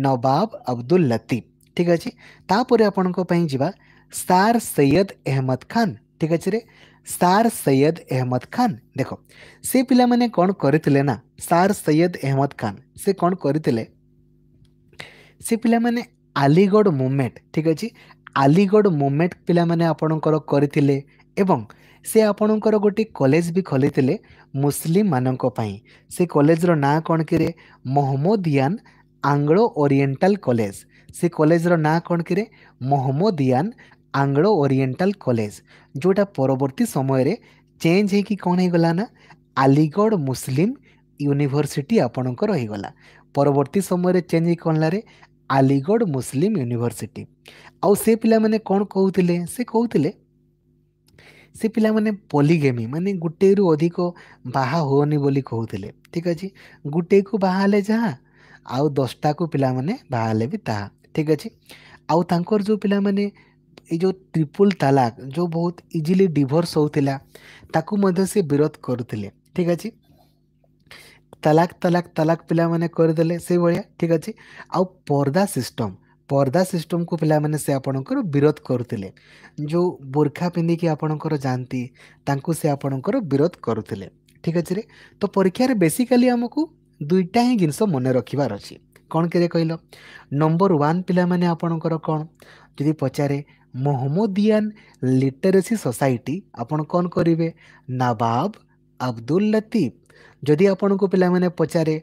ନବାବ ଅବଦୁଲ ଲତିଫ ଠିକ୍ ଅଛି ତାପରେ ଆପଣଙ୍କ ପାଇଁ ଯିବା ସାର୍ ସୈୟଦ ଅହମ୍ମଦ ଖାନ୍ ଠିକ୍ ଅଛି ରେ ସାର୍ ସୈୟଦ ଅହମ୍ମଦ ଖାନ୍ ଦେଖ ସେ ପିଲାମାନେ କ'ଣ କରିଥିଲେ ନା ସାର୍ ସୈୟଦ ଅହମ୍ମଦ ଖାନ୍ ସେ କ'ଣ କରିଥିଲେ ସେ ପିଲାମାନେ ଆଲିଗଡ଼ ମୁଭମେଣ୍ଟ ଠିକ୍ ଅଛି ଆଲିଗଡ଼ ମୁଭମେଣ୍ଟ ପିଲାମାନେ ଆପଣଙ୍କର କରିଥିଲେ ଏବଂ ସେ ଆପଣଙ୍କର ଗୋଟିଏ କଲେଜ ବି ଖୋଲିଥିଲେ ମୁସଲିମମାନଙ୍କ ପାଇଁ ସେ କଲେଜର ନାଁ କ'ଣ କିରେ ମହମ୍ମଦିଆନ୍ ଆଙ୍ଗ୍ଲୋ ଓରିଏଣ୍ଟାଲ କଲେଜ ସେ କଲେଜର ନାଁ କ'ଣ କିରେ ମହମ୍ମଦିଆନ୍ ଆଙ୍ଗ୍ଲୋ ଓରିଏଣ୍ଟାଲ କଲେଜ ଯେଉଁଟା ପରବର୍ତ୍ତୀ ସମୟରେ ଚେଞ୍ଜ ହେଇକି କ'ଣ ହେଇଗଲା ନା ଆଲିଗଡ଼ ମୁସଲିମ ୟୁନିଭର୍ସିଟି ଆପଣଙ୍କର ହେଇଗଲା ପରବର୍ତ୍ତୀ ସମୟରେ ଚେଞ୍ଜ ହେଇ କଲାରେ आलीगढ़ मुसलिम यूनिवर्सिटी आ पाने कौन कहते से कहते से पाने पलिगेमी मानते गोटे रू अधिक बाहा हूँ बोली कहते ठीक अच्छे गोटे को बाहर जहाँ आउ दसटा को पाने बाहर भी ता ठीक अच्छे आर जो पाने जो ट्रिपल तालाक जो बहुत इजिली डिर्स होता से विरोध करुले ठीक अच्छे ତାଲାକ ତାଲାକ ତାଲାକ ପିଲାମାନେ କରିଦେଲେ ସେଇଭଳିଆ ଠିକ୍ ଅଛି ଆଉ ପର୍ଦ୍ଦା ସିଷ୍ଟମ୍ ପର୍ଦ୍ଦା ସିଷ୍ଟମ୍କୁ ପିଲାମାନେ ସେ ଆପଣଙ୍କର ବିରୋଧ କରୁଥିଲେ ଯେଉଁ ବୁର୍ଖା ପିନ୍ଧିକି ଆପଣଙ୍କର ଯାଆନ୍ତି ତାଙ୍କୁ ସେ ଆପଣଙ୍କର ବିରୋଧ କରୁଥିଲେ ଠିକ୍ ଅଛି ରେ ତ ପରୀକ୍ଷାରେ ବେସିକାଲି ଆମକୁ ଦୁଇଟା ହିଁ ଜିନିଷ ମନେ ରଖିବାର ଅଛି କ'ଣ କେରେ କହିଲ ନମ୍ବର ୱାନ୍ ପିଲାମାନେ ଆପଣଙ୍କର କ'ଣ ଯଦି ପଚାରେ ମହମ୍ମଦିଆନ୍ ଲିଟରେସି ସୋସାଇଟି ଆପଣ କ'ଣ କରିବେ ନବାବ ଅବଦୁଲ ଲତିଫ ଯଦି ଆପଣଙ୍କୁ ପିଲାମାନେ ପଚାରେ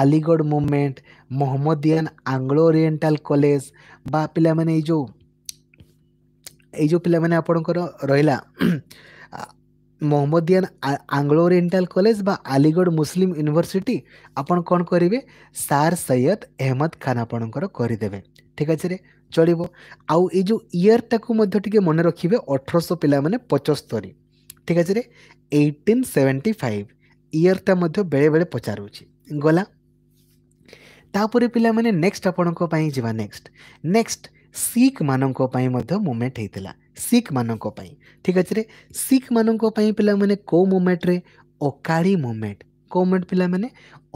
Aligarh movement Mohammedan Anglo Oriental college ବା ପିଲାମାନେ ଏଇ ଯେଉଁ ଏଇ ଯେଉଁ ପିଲାମାନେ ଆପଣଙ୍କର ରହିଲା ମହମ୍ମଦିଆନ୍ ଆଙ୍ଗ୍ଲୋ ଓରିଏଣ୍ଟାଲ କଲେଜ ବା ଆଲିଗଡ଼ ମୁସଲିମ ୟୁନିଭର୍ସିଟି ଆପଣ କ'ଣ କରିବେ ସାର୍ ସୈୟଦ ଅହମ୍ମଦ ଖାନ୍ ଆପଣଙ୍କର କରିଦେବେ ଠିକ୍ ଅଛିରେ ଚଳିବ ଆଉ ଏଇ ଯେଉଁ ଇୟର୍ଟାକୁ ମଧ୍ୟ ଟିକେ ମନେ ରଖିବେ ଅଠରଶହ ପିଲାମାନେ ପଞ୍ଚସ୍ତରୀ ଠିକ୍ ଅଛିରେ ଏଇଟିନ୍ ସେଭେଣ୍ଟି ଫାଇଭ୍ ଇୟର୍ଟା ମଧ୍ୟ ବେଳେବେଳେ ପଚାରୁଛି ଗଲା ତାପରେ ପିଲାମାନେ ନେକ୍ସଟ ଆପଣଙ୍କ ପାଇଁ ଯିବା ନେକ୍ସଟ ନେକ୍ସଟ ଶିଖମାନଙ୍କ ପାଇଁ ମଧ୍ୟ ମୁଭମେଣ୍ଟ ହେଇଥିଲା ଶିଖମାନଙ୍କ ପାଇଁ ଠିକ୍ ଅଛି ରେ ଶିଖମାନଙ୍କ ପାଇଁ ପିଲାମାନେ କେଉଁ ମୁଭମେଣ୍ଟରେ ଅକାଳି ମୁଭମେଣ୍ଟ କେଉଁ ମୁଭମେଣ୍ଟ ପିଲାମାନେ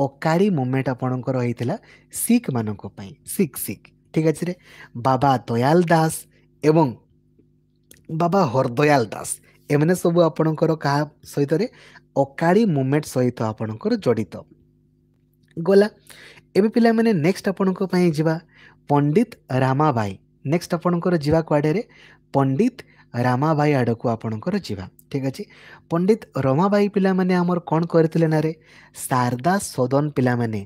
ଅକାଳି ମୁଭମେଣ୍ଟ ଆପଣଙ୍କର ହେଇଥିଲା ଶିଖମାନଙ୍କ ପାଇଁ ଶିଖ୍ ଶିଖ୍ ଠିକ୍ ଅଛି ରେ ବାବା ଦୟାଲ ଦାସ ଏବଂ ବାବା ହରଦୟାଲ ଦାସ ଏମାନେ ସବୁ ଆପଣଙ୍କର କାହା ସହିତରେ ଅକାଳି ମୁଭମେଣ୍ଟ ସହିତ ଆପଣଙ୍କର ଜଡ଼ିତ ଗଲା ଏବେ ପିଲାମାନେ ନେକ୍ସଟ ଆପଣଙ୍କ ପାଇଁ ଯିବା ପଣ୍ଡିତ ରାମାବାଇ ନେକ୍ସଟ ଆପଣଙ୍କର ଯିବା କୁଆଡ଼େରେ ପଣ୍ଡିତ ରାମାବାଇ ଆଡ଼କୁ ଆପଣଙ୍କର ଯିବା ଠିକ୍ ଅଛି ପଣ୍ଡିତ ରମାବାଇ ପିଲାମାନେ ଆମର କ'ଣ କରିଥିଲେ ନାରେ ଶାରଦା ସଦନ ପିଲାମାନେ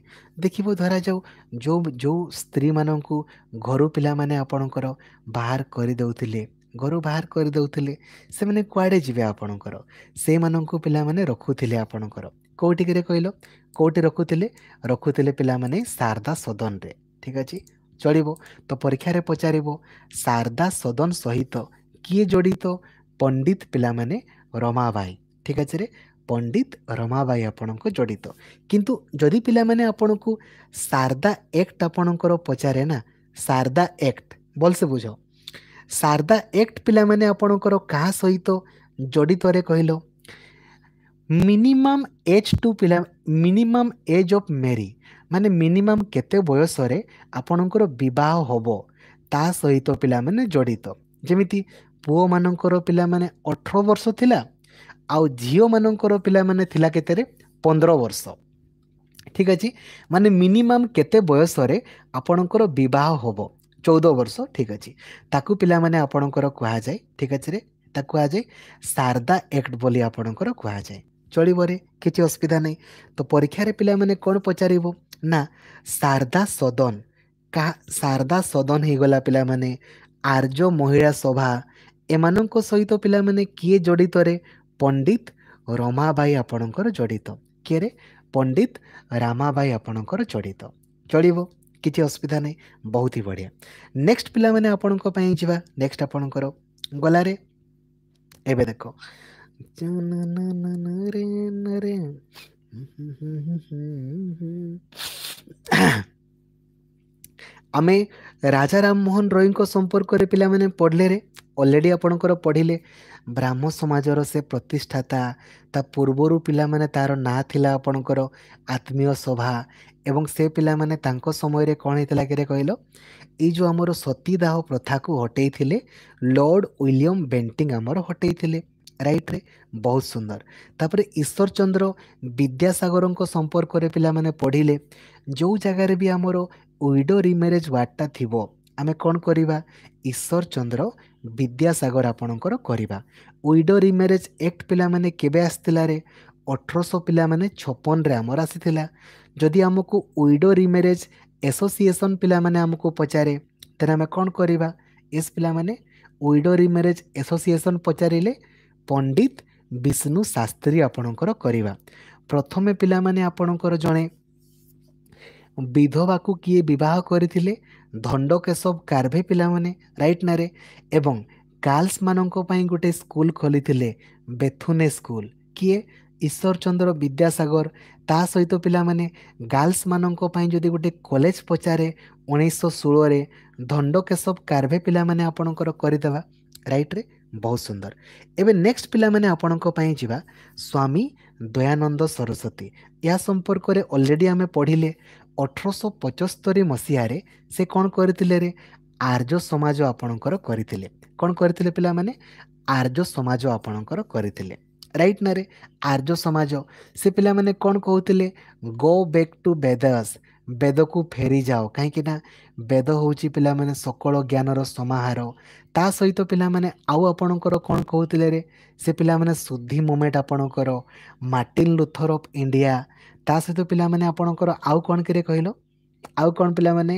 ଦେଖିବୁ ଧରାଯାଉ ଯେଉଁ ଯେଉଁ ସ୍ତ୍ରୀମାନଙ୍କୁ ଘରୁ ପିଲାମାନେ ଆପଣଙ୍କର ବାହାର କରିଦେଉଥିଲେ ଘରୁ ବାହାର କରିଦେଉଥିଲେ ସେମାନେ କୁଆଡ଼େ ଯିବେ ଆପଣଙ୍କର ସେଇମାନଙ୍କୁ ପିଲାମାନେ ରଖୁଥିଲେ ଆପଣଙ୍କର କେଉଁଠିକିରେ କହିଲ କେଉଁଠି ରଖୁଥିଲେ ରଖୁଥିଲେ ପିଲାମାନେ ଶାରଦା ସଦନରେ ଠିକ୍ ଅଛି ଚଳିବ ତ ପରୀକ୍ଷାରେ ପଚାରିବ ଶାରଦା ସଦନ ସହିତ କିଏ ଜଡ଼ିତ ପଣ୍ଡିତ ପିଲାମାନେ ରମାବାଇ ଠିକ୍ ଅଛିରେ ପଣ୍ଡିତ ରମାବାଇ ଆପଣଙ୍କୁ ଜଡ଼ିତ କିନ୍ତୁ ଯଦି ପିଲାମାନେ ଆପଣଙ୍କୁ ଶାରଦା ଆକ୍ଟ ଆପଣଙ୍କର ପଚାରେ ନା ଶାରଦା ଆକ୍ଟ ଭଲସେ ବୁଝ ସାରଦା ଏକ୍ଟ ପିଲାମାନେ ଆପଣଙ୍କର କାହା ସହିତ ଜଡ଼ିତରେ କହିଲ ମିନିମମ୍ ଏଜ୍ ଟୁ ପିଲା ମିନିମମ୍ ଏଜ୍ ଅଫ୍ ମେରି ମାନେ ମିନିମମ୍ କେତେ ବୟସରେ ଆପଣଙ୍କର ବିବାହ ହେବ ତା ସହିତ ପିଲାମାନେ ଜଡ଼ିତ ଯେମିତି ପୁଅମାନଙ୍କର ପିଲାମାନେ ଅଠର ବର୍ଷ ଥିଲା ଆଉ ଝିଅମାନଙ୍କର ପିଲାମାନେ ଥିଲା କେତେରେ ପନ୍ଦର ବର୍ଷ ଠିକ୍ ଅଛି ମାନେ ମିନିମମ୍ କେତେ ବୟସରେ ଆପଣଙ୍କର ବିବାହ ହେବ ଚଉଦ ବର୍ଷ ଠିକ୍ ଅଛି ତାକୁ ପିଲାମାନେ ଆପଣଙ୍କର କୁହାଯାଏ ଠିକ୍ ଅଛିରେ ତାକୁ କୁହାଯାଏ ଶାରଦା ଆକ୍ଟ ବୋଲି ଆପଣଙ୍କର କୁହାଯାଏ ଚଳିବରେ କିଛି ଅସୁବିଧା ନାହିଁ ତ ପରୀକ୍ଷାରେ ପିଲାମାନେ କ'ଣ ପଚାରିବ ନା ଶାରଦା ସଦନ କାହା ଶାରଦା ସଦନ ହେଇଗଲା ପିଲାମାନେ ଆର୍ଯ୍ୟ ମହିଳା ସଭା ଏମାନଙ୍କ ସହିତ ପିଲାମାନେ କିଏ ଜଡ଼ିତରେ ପଣ୍ଡିତ ରମାବାଇ ଆପଣଙ୍କର ଜଡ଼ିତ କିଏରେ ପଣ୍ଡିତ ରାମାବାଇ ଆପଣଙ୍କର ଜଡ଼ିତ ଚଳିବ किसी असुविधा ना बहुत ही बढ़िया नेक्स्ट पे आपण जावा नेक्स्ट आपण गलारे एवं देख आम राजा राम मोहन रॉय संपर्क पे पढ़ले अलरेडी आपणकर पढ़ले ବ୍ରାହ୍ମ ସମାଜର ସେ ପ୍ରତିଷ୍ଠାତା ତା ପୂର୍ବରୁ ପିଲାମାନେ ତାର ନାଁ ଥିଲା ଆପଣଙ୍କର ଆତ୍ମୀୟ ସଭା ଏବଂ ସେ ପିଲାମାନେ ତାଙ୍କ ସମୟରେ କ'ଣ ହେଇଥିଲା କିରେ କହିଲ ଏଇ ଯେଉଁ ଆମର ସତୀଦାହ ପ୍ରଥାକୁ ହଟେଇଥିଲେ ଲର୍ଡ଼ ୱିଲିୟମ୍ ବେଣ୍ଟିଂ ଆମର ହଟେଇଥିଲେ ରାଇଟ୍ରେ ବହୁତ ସୁନ୍ଦର ତାପରେ ଈଶ୍ୱରଚନ୍ଦ୍ର ବିଦ୍ୟାସାଗରଙ୍କ ସମ୍ପର୍କରେ ପିଲାମାନେ ପଢ଼ିଲେ ଯେଉଁ ଜାଗାରେ ବି ଆମର ୱିଡ଼ୋ ରିମ୍ୟାରେଜ୍ ୱାର୍ଡ଼ଟା ଥିବ ଆମେ କ'ଣ କରିବା ଈଶ୍ୱର ଚନ୍ଦ୍ର ବିଦ୍ୟାସାଗର ଆପଣଙ୍କର କରିବା ୱିଡ଼ୋ ରିମ୍ୟାରେଜ୍ ଏକ୍ଟ ପିଲାମାନେ କେବେ ଆସିଥିଲା ରେ ଅଠରଶହ ପିଲାମାନେ ଛପନରେ ଆମର ଆସିଥିଲା ଯଦି ଆମକୁ ୱିଡ଼ୋ ରିମ୍ୟାରେଜ୍ ଏସୋସିଏସନ୍ ପିଲାମାନେ ଆମକୁ ପଚାରେ ତେଣୁ ଆମେ କ'ଣ କରିବା ଏସ୍ ପିଲାମାନେ ୱିଡ଼ୋ ରିମ୍ୟାରେଜ୍ ଏସୋସିଏସନ୍ ପଚାରିଲେ ପଣ୍ଡିତ ବିଷ୍ଣୁ ଶାସ୍ତ୍ରୀ ଆପଣଙ୍କର କରିବା ପ୍ରଥମେ ପିଲାମାନେ ଆପଣଙ୍କର ଜଣେ ବିଧବାକୁ କିଏ ବିବାହ କରିଥିଲେ ଧଣ୍ଡକେଶବ କାର୍ଭେ ପିଲାମାନେ ରାଇଟ୍ ନାଁରେ ଏବଂ ଗାର୍ଲସମାନଙ୍କ ପାଇଁ ଗୋଟେ ସ୍କୁଲ ଖୋଲିଥିଲେ ବେଥୁନେ ସ୍କୁଲ କିଏ ଈଶ୍ୱର ଚନ୍ଦ୍ର ବିଦ୍ୟାସାଗର ତା ସହିତ ପିଲାମାନେ ଗାର୍ଲସମାନଙ୍କ ପାଇଁ ଯଦି ଗୋଟେ କଲେଜ ପଚାରେ ଉଣେଇଶହ ଷୋହଳରେ ଧଣ୍ଡକେଶବ କାର୍ଭେ ପିଲାମାନେ ଆପଣଙ୍କର କରିଦେବା ରାଇଟ୍ରେ ବହୁତ ସୁନ୍ଦର ଏବେ ନେକ୍ସଟ ପିଲାମାନେ ଆପଣଙ୍କ ପାଇଁ ଯିବା ସ୍ୱାମୀ ଦୟାନନ୍ଦ ସରସ୍ୱତୀ ଏହା ସମ୍ପର୍କରେ ଅଲରେଡ଼ି ଆମେ ପଢ଼ିଲେ ଅଠରଶହ ପଞ୍ଚସ୍ତରୀ ମସିହାରେ ସେ କ'ଣ କରିଥିଲେ ରେ ଆର୍ଯ୍ୟ ସମାଜ ଆପଣଙ୍କର କରିଥିଲେ କ'ଣ କରିଥିଲେ ପିଲାମାନେ ଆର୍ଯ୍ୟ ସମାଜ ଆପଣଙ୍କର କରିଥିଲେ ରାଇଟ୍ ନାରେ ଆର୍ଯ୍ୟ ସମାଜ ସେ ପିଲାମାନେ କ'ଣ କହୁଥିଲେ ଗୋ ବ୍ୟାକ୍ ଟୁ ବେଦସ୍ ବେଦକୁ ଫେରିଯାଅ କାହିଁକିନା ବେଦ ହେଉଛି ପିଲାମାନେ ସକଳ ଜ୍ଞାନର ସମାହାର ତା ସହିତ ପିଲାମାନେ ଆଉ ଆପଣଙ୍କର କ'ଣ କହୁଥିଲେ ରେ ସେ ପିଲାମାନେ ଶୁଦ୍ଧି ମୁମେଣ୍ଟ ଆପଣଙ୍କର ମାର୍ଟିନ୍ ଲୁଥର୍ ଅଫ୍ ଇଣ୍ଡିଆ ତା ସହିତ ପିଲାମାନେ ଆପଣଙ୍କର ଆଉ କ'ଣ କିରେ କହିଲ ଆଉ କ'ଣ ପିଲାମାନେ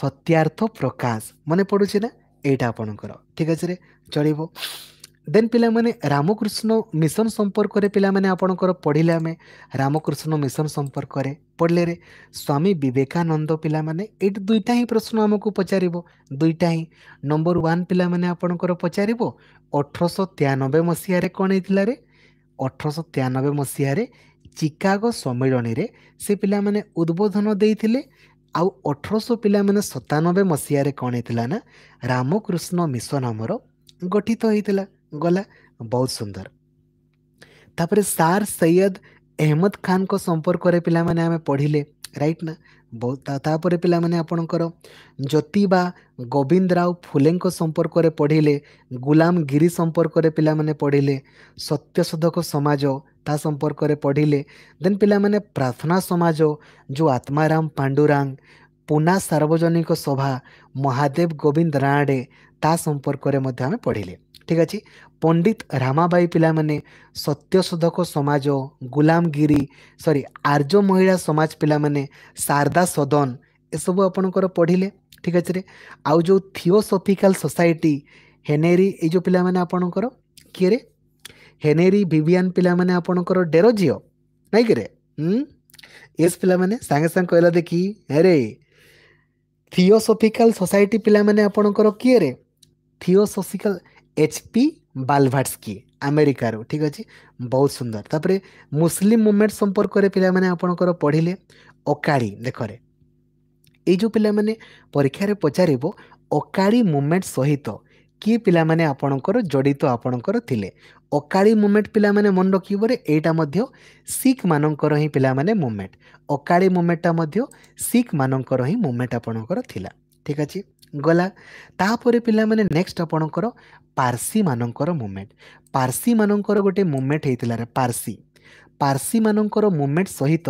ସତ୍ୟାର୍ଥ ପ୍ରକାଶ ମନେ ପଡ଼ୁଛି ନା ଏଇଟା ଆପଣଙ୍କର ଠିକ୍ ଅଛିରେ ଚଳିବ ଦେନ୍ ପିଲାମାନେ ରାମକୃଷ୍ଣ ମିଶନ ସମ୍ପର୍କରେ ପିଲାମାନେ ଆପଣଙ୍କର ପଢ଼ିଲେ ଆମେ ରାମକୃଷ୍ଣ ମିଶନ ସମ୍ପର୍କରେ ପଢ଼ିଲେରେ ସ୍ୱାମୀ ବିବେକାନନ୍ଦ ପିଲାମାନେ ଏଇଠି ଦୁଇଟା ହିଁ ପ୍ରଶ୍ନ ଆମକୁ ପଚାରିବ ଦୁଇଟା ହିଁ ନମ୍ବର ୱାନ୍ ପିଲାମାନେ ଆପଣଙ୍କର ପଚାରିବ ଅଠରଶହ ତେୟାନବେ ମସିହାରେ କ'ଣ ହେଇଥିଲାରେ ଅଠରଶହ ତେୟାନବେ ମସିହାରେ ଚିକାଗୋ ସମ୍ମିଳନୀରେ ସେ ପିଲାମାନେ ଉଦ୍ବୋଧନ ଦେଇଥିଲେ ଆଉ ଅଠରଶହ ପିଲାମାନେ ସତାନବେ ମସିହାରେ କ'ଣ ହେଇଥିଲା ନା ରାମକୃଷ୍ଣ ମିଶନ ଆମର ଗଠିତ ହେଇଥିଲା ଗଲା ବହୁତ ସୁନ୍ଦର ତାପରେ ସାର୍ ସୈୟଦ ଅହମ୍ମଦ ଖାନଙ୍କ ସମ୍ପର୍କରେ ପିଲାମାନେ ଆମେ ପଢ଼ିଲେ ରାଇଟ୍ ନା ବହୁତ ତାପରେ ପିଲାମାନେ ଆପଣଙ୍କର ଜ୍ୟୋତିବା ଗୋବିନ୍ଦ ରାଓ ଫୁଲେଙ୍କ ସମ୍ପର୍କରେ ପଢ଼ିଲେ ଗୁଲାମଗିରି ସମ୍ପର୍କରେ ପିଲାମାନେ ପଢ଼ିଲେ ସତ୍ୟଶୋଧକ ସମାଜ ତା ସମ୍ପର୍କରେ ପଢ଼ିଲେ ଦେନ୍ ପିଲାମାନେ ପ୍ରାର୍ଥନା ସମାଜ ଯେଉଁ ଆତ୍ମାରାମ ପାଣ୍ଡୁରାଙ୍ଗ ପୁନା ସାର୍ବଜନିକ ସଭା ମହାଦେବ ଗୋବିନ୍ଦ ରାଣେ ତା ସମ୍ପର୍କରେ ମଧ୍ୟ ଆମେ ପଢ଼ିଲେ ଠିକ୍ ଅଛି ପଣ୍ଡିତ ରାମାବାଇ ପିଲାମାନେ ସତ୍ୟଶୋଧକ ସମାଜ ଗୁଲାମଗିରି ସରି ଆର୍ଯ୍ୟ ମହିଳା ସମାଜ ପିଲାମାନେ ଶାରଦା ସଦନ ଏସବୁ ଆପଣଙ୍କର ପଢ଼ିଲେ ଠିକ୍ ଅଛିରେ ଆଉ ଯେଉଁ ଥିଓସଫିକାଲ ସୋସାଇଟି ହେନେରୀ ଏଇ ଯେଉଁ ପିଲାମାନେ ଆପଣଙ୍କର କିଏରେ ହେନେରି ଭିଭିଆନ୍ ପିଲାମାନେ ଆପଣଙ୍କର ଡେର ଝିଅ ନାଇଁ କିରେ ଏସ୍ ପିଲାମାନେ ସାଙ୍ଗେ ସାଙ୍ଗେ କହିଲା ଦେଖି ଆରେ ଥିଓସଫିକାଲ ସୋସାଇଟି ପିଲାମାନେ ଆପଣଙ୍କର କିଏରେ ଥିଓସଫିକାଲ ଏଚ୍ ପି ବାଲଭାଟ୍ସକି ଆମେରିକାରୁ ଠିକ୍ ଅଛି ବହୁତ ସୁନ୍ଦର ତାପରେ ମୁସଲିମ୍ ମୁଭମେଣ୍ଟ ସମ୍ପର୍କରେ ପିଲାମାନେ ଆପଣଙ୍କର ପଢ଼ିଲେ ଅକାଳି ଦେଖରେ ଏଇ ଯେଉଁ ପିଲାମାନେ ପରୀକ୍ଷାରେ ପଚାରିବ ଅକାଳି ମୁଭମେଣ୍ଟ ସହିତ କିଏ ପିଲାମାନେ ଆପଣଙ୍କର ଜଡ଼ିତ ଆପଣଙ୍କର ଥିଲେ ଅକାଳି ମୁଭମେଣ୍ଟ ପିଲାମାନେ ମନେ ରଖିବରେ ଏଇଟା ମଧ୍ୟ ଶିଖମାନଙ୍କର ହିଁ ପିଲାମାନେ ମୁଭମେଣ୍ଟ ଅକାଳି ମୁଭମେଣ୍ଟଟା ମଧ୍ୟ ଶିଖମାନଙ୍କର ହିଁ ମୁଭମେଣ୍ଟ ଆପଣଙ୍କର ଥିଲା ଠିକ୍ ଅଛି ଗଲା ତାପରେ ପିଲାମାନେ ନେକ୍ସଟ ଆପଣଙ୍କର ପାର୍ସିମାନଙ୍କର ମୁଭମେଣ୍ଟ ପାର୍ସିମାନଙ୍କର ଗୋଟେ ମୁଭମେଣ୍ଟ ହେଇଥିଲା ରେ ପାର୍ସି ପାର୍ସିମାନଙ୍କର ମୁଭମେଣ୍ଟ ସହିତ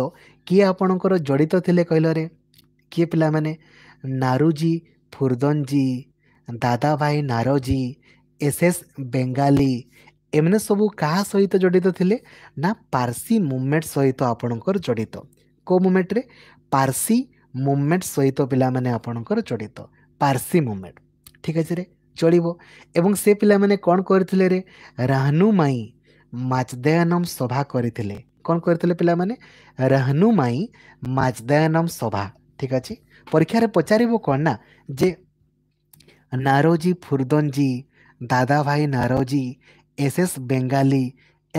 କିଏ ଆପଣଙ୍କର ଜଡ଼ିତ ଥିଲେ କହିଲରେ କିଏ ପିଲାମାନେ ନାରୁଜି ଫୁର୍ଦନଜୀ ଦାଦାଭାଇ ନାରଜୀ ଏସ୍ ଏସ୍ ବେଙ୍ଗାଲି ଏମାନେ ସବୁ କାହା ସହିତ ଜଡ଼ିତ ଥିଲେ ନା ପାର୍ସି ମୁଭମେଣ୍ଟ ସହିତ ଆପଣଙ୍କର ଜଡ଼ିତ କେଉଁ ମୁଭମେଣ୍ଟରେ ପାର୍ସି ମୁଭମେଣ୍ଟ ସହିତ ପିଲାମାନେ ଆପଣଙ୍କର ଜଡ଼ିତ ପାର୍ସି ମୁଭମେଣ୍ଟ ଠିକ୍ ଅଛି ରେ ଚଳିବ ଏବଂ ସେ ପିଲାମାନେ କ'ଣ କରିଥିଲେ ରେ ରାହନୁମାଇ ମାଚଦୟାନମ୍ ସଭା କରିଥିଲେ କ'ଣ କରିଥିଲେ ପିଲାମାନେ ରାହନୁମାଇ ମାଚଦୟାନମ୍ ସଭା ଠିକ୍ ଅଛି ପରୀକ୍ଷାରେ ପଚାରିବ କ'ଣ ନା ଯେ ନାରୋଜି ଫୁର୍ଦନଜୀ ଦାଦା ଭାଇ ନାରୋଜି એસએસ બેંગાલી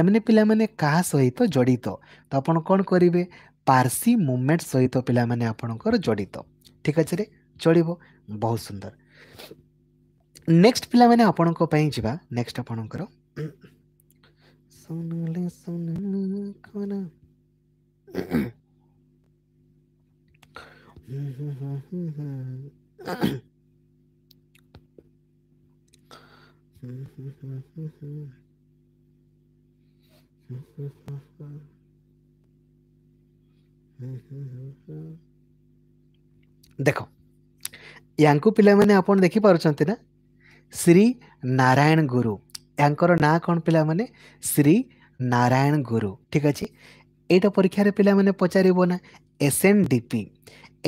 એમને ପିଲାମାନେ କାହା ସହିତ ଜଡ଼ିତ ତ ଆପଣ କ'ଣ କରିବେ ପାର୍ସି ମୁଭମେଣ୍ଟ ସହିତ ପିଲାମାନେ ଆପଣଙ୍କର ଜଡ଼ିତ ଠିକ୍ ଅଛିରେ ଚଳିବ ବହୁତ ସୁନ୍ଦର ନେକ୍ସଟ ପିଲାମାନେ ଆପଣଙ୍କ ପାଇଁ ଯିବା ନେକ୍ସଟ ଆପଣଙ୍କର ଦେଖ ୟାଙ୍କୁ ପିଲାମାନେ ଆପଣ ଦେଖିପାରୁଛନ୍ତି ନା ଶ୍ରୀ ନାରାୟଣ ଗୁରୁ ୟାଙ୍କର ନାଁ କ'ଣ ପିଲାମାନେ ଶ୍ରୀ ନାରାୟଣ ଗୁରୁ ଠିକ୍ ଅଛି ଏଇଟା ପରୀକ୍ଷାରେ ପିଲାମାନେ ପଚାରିବ ନା S N D P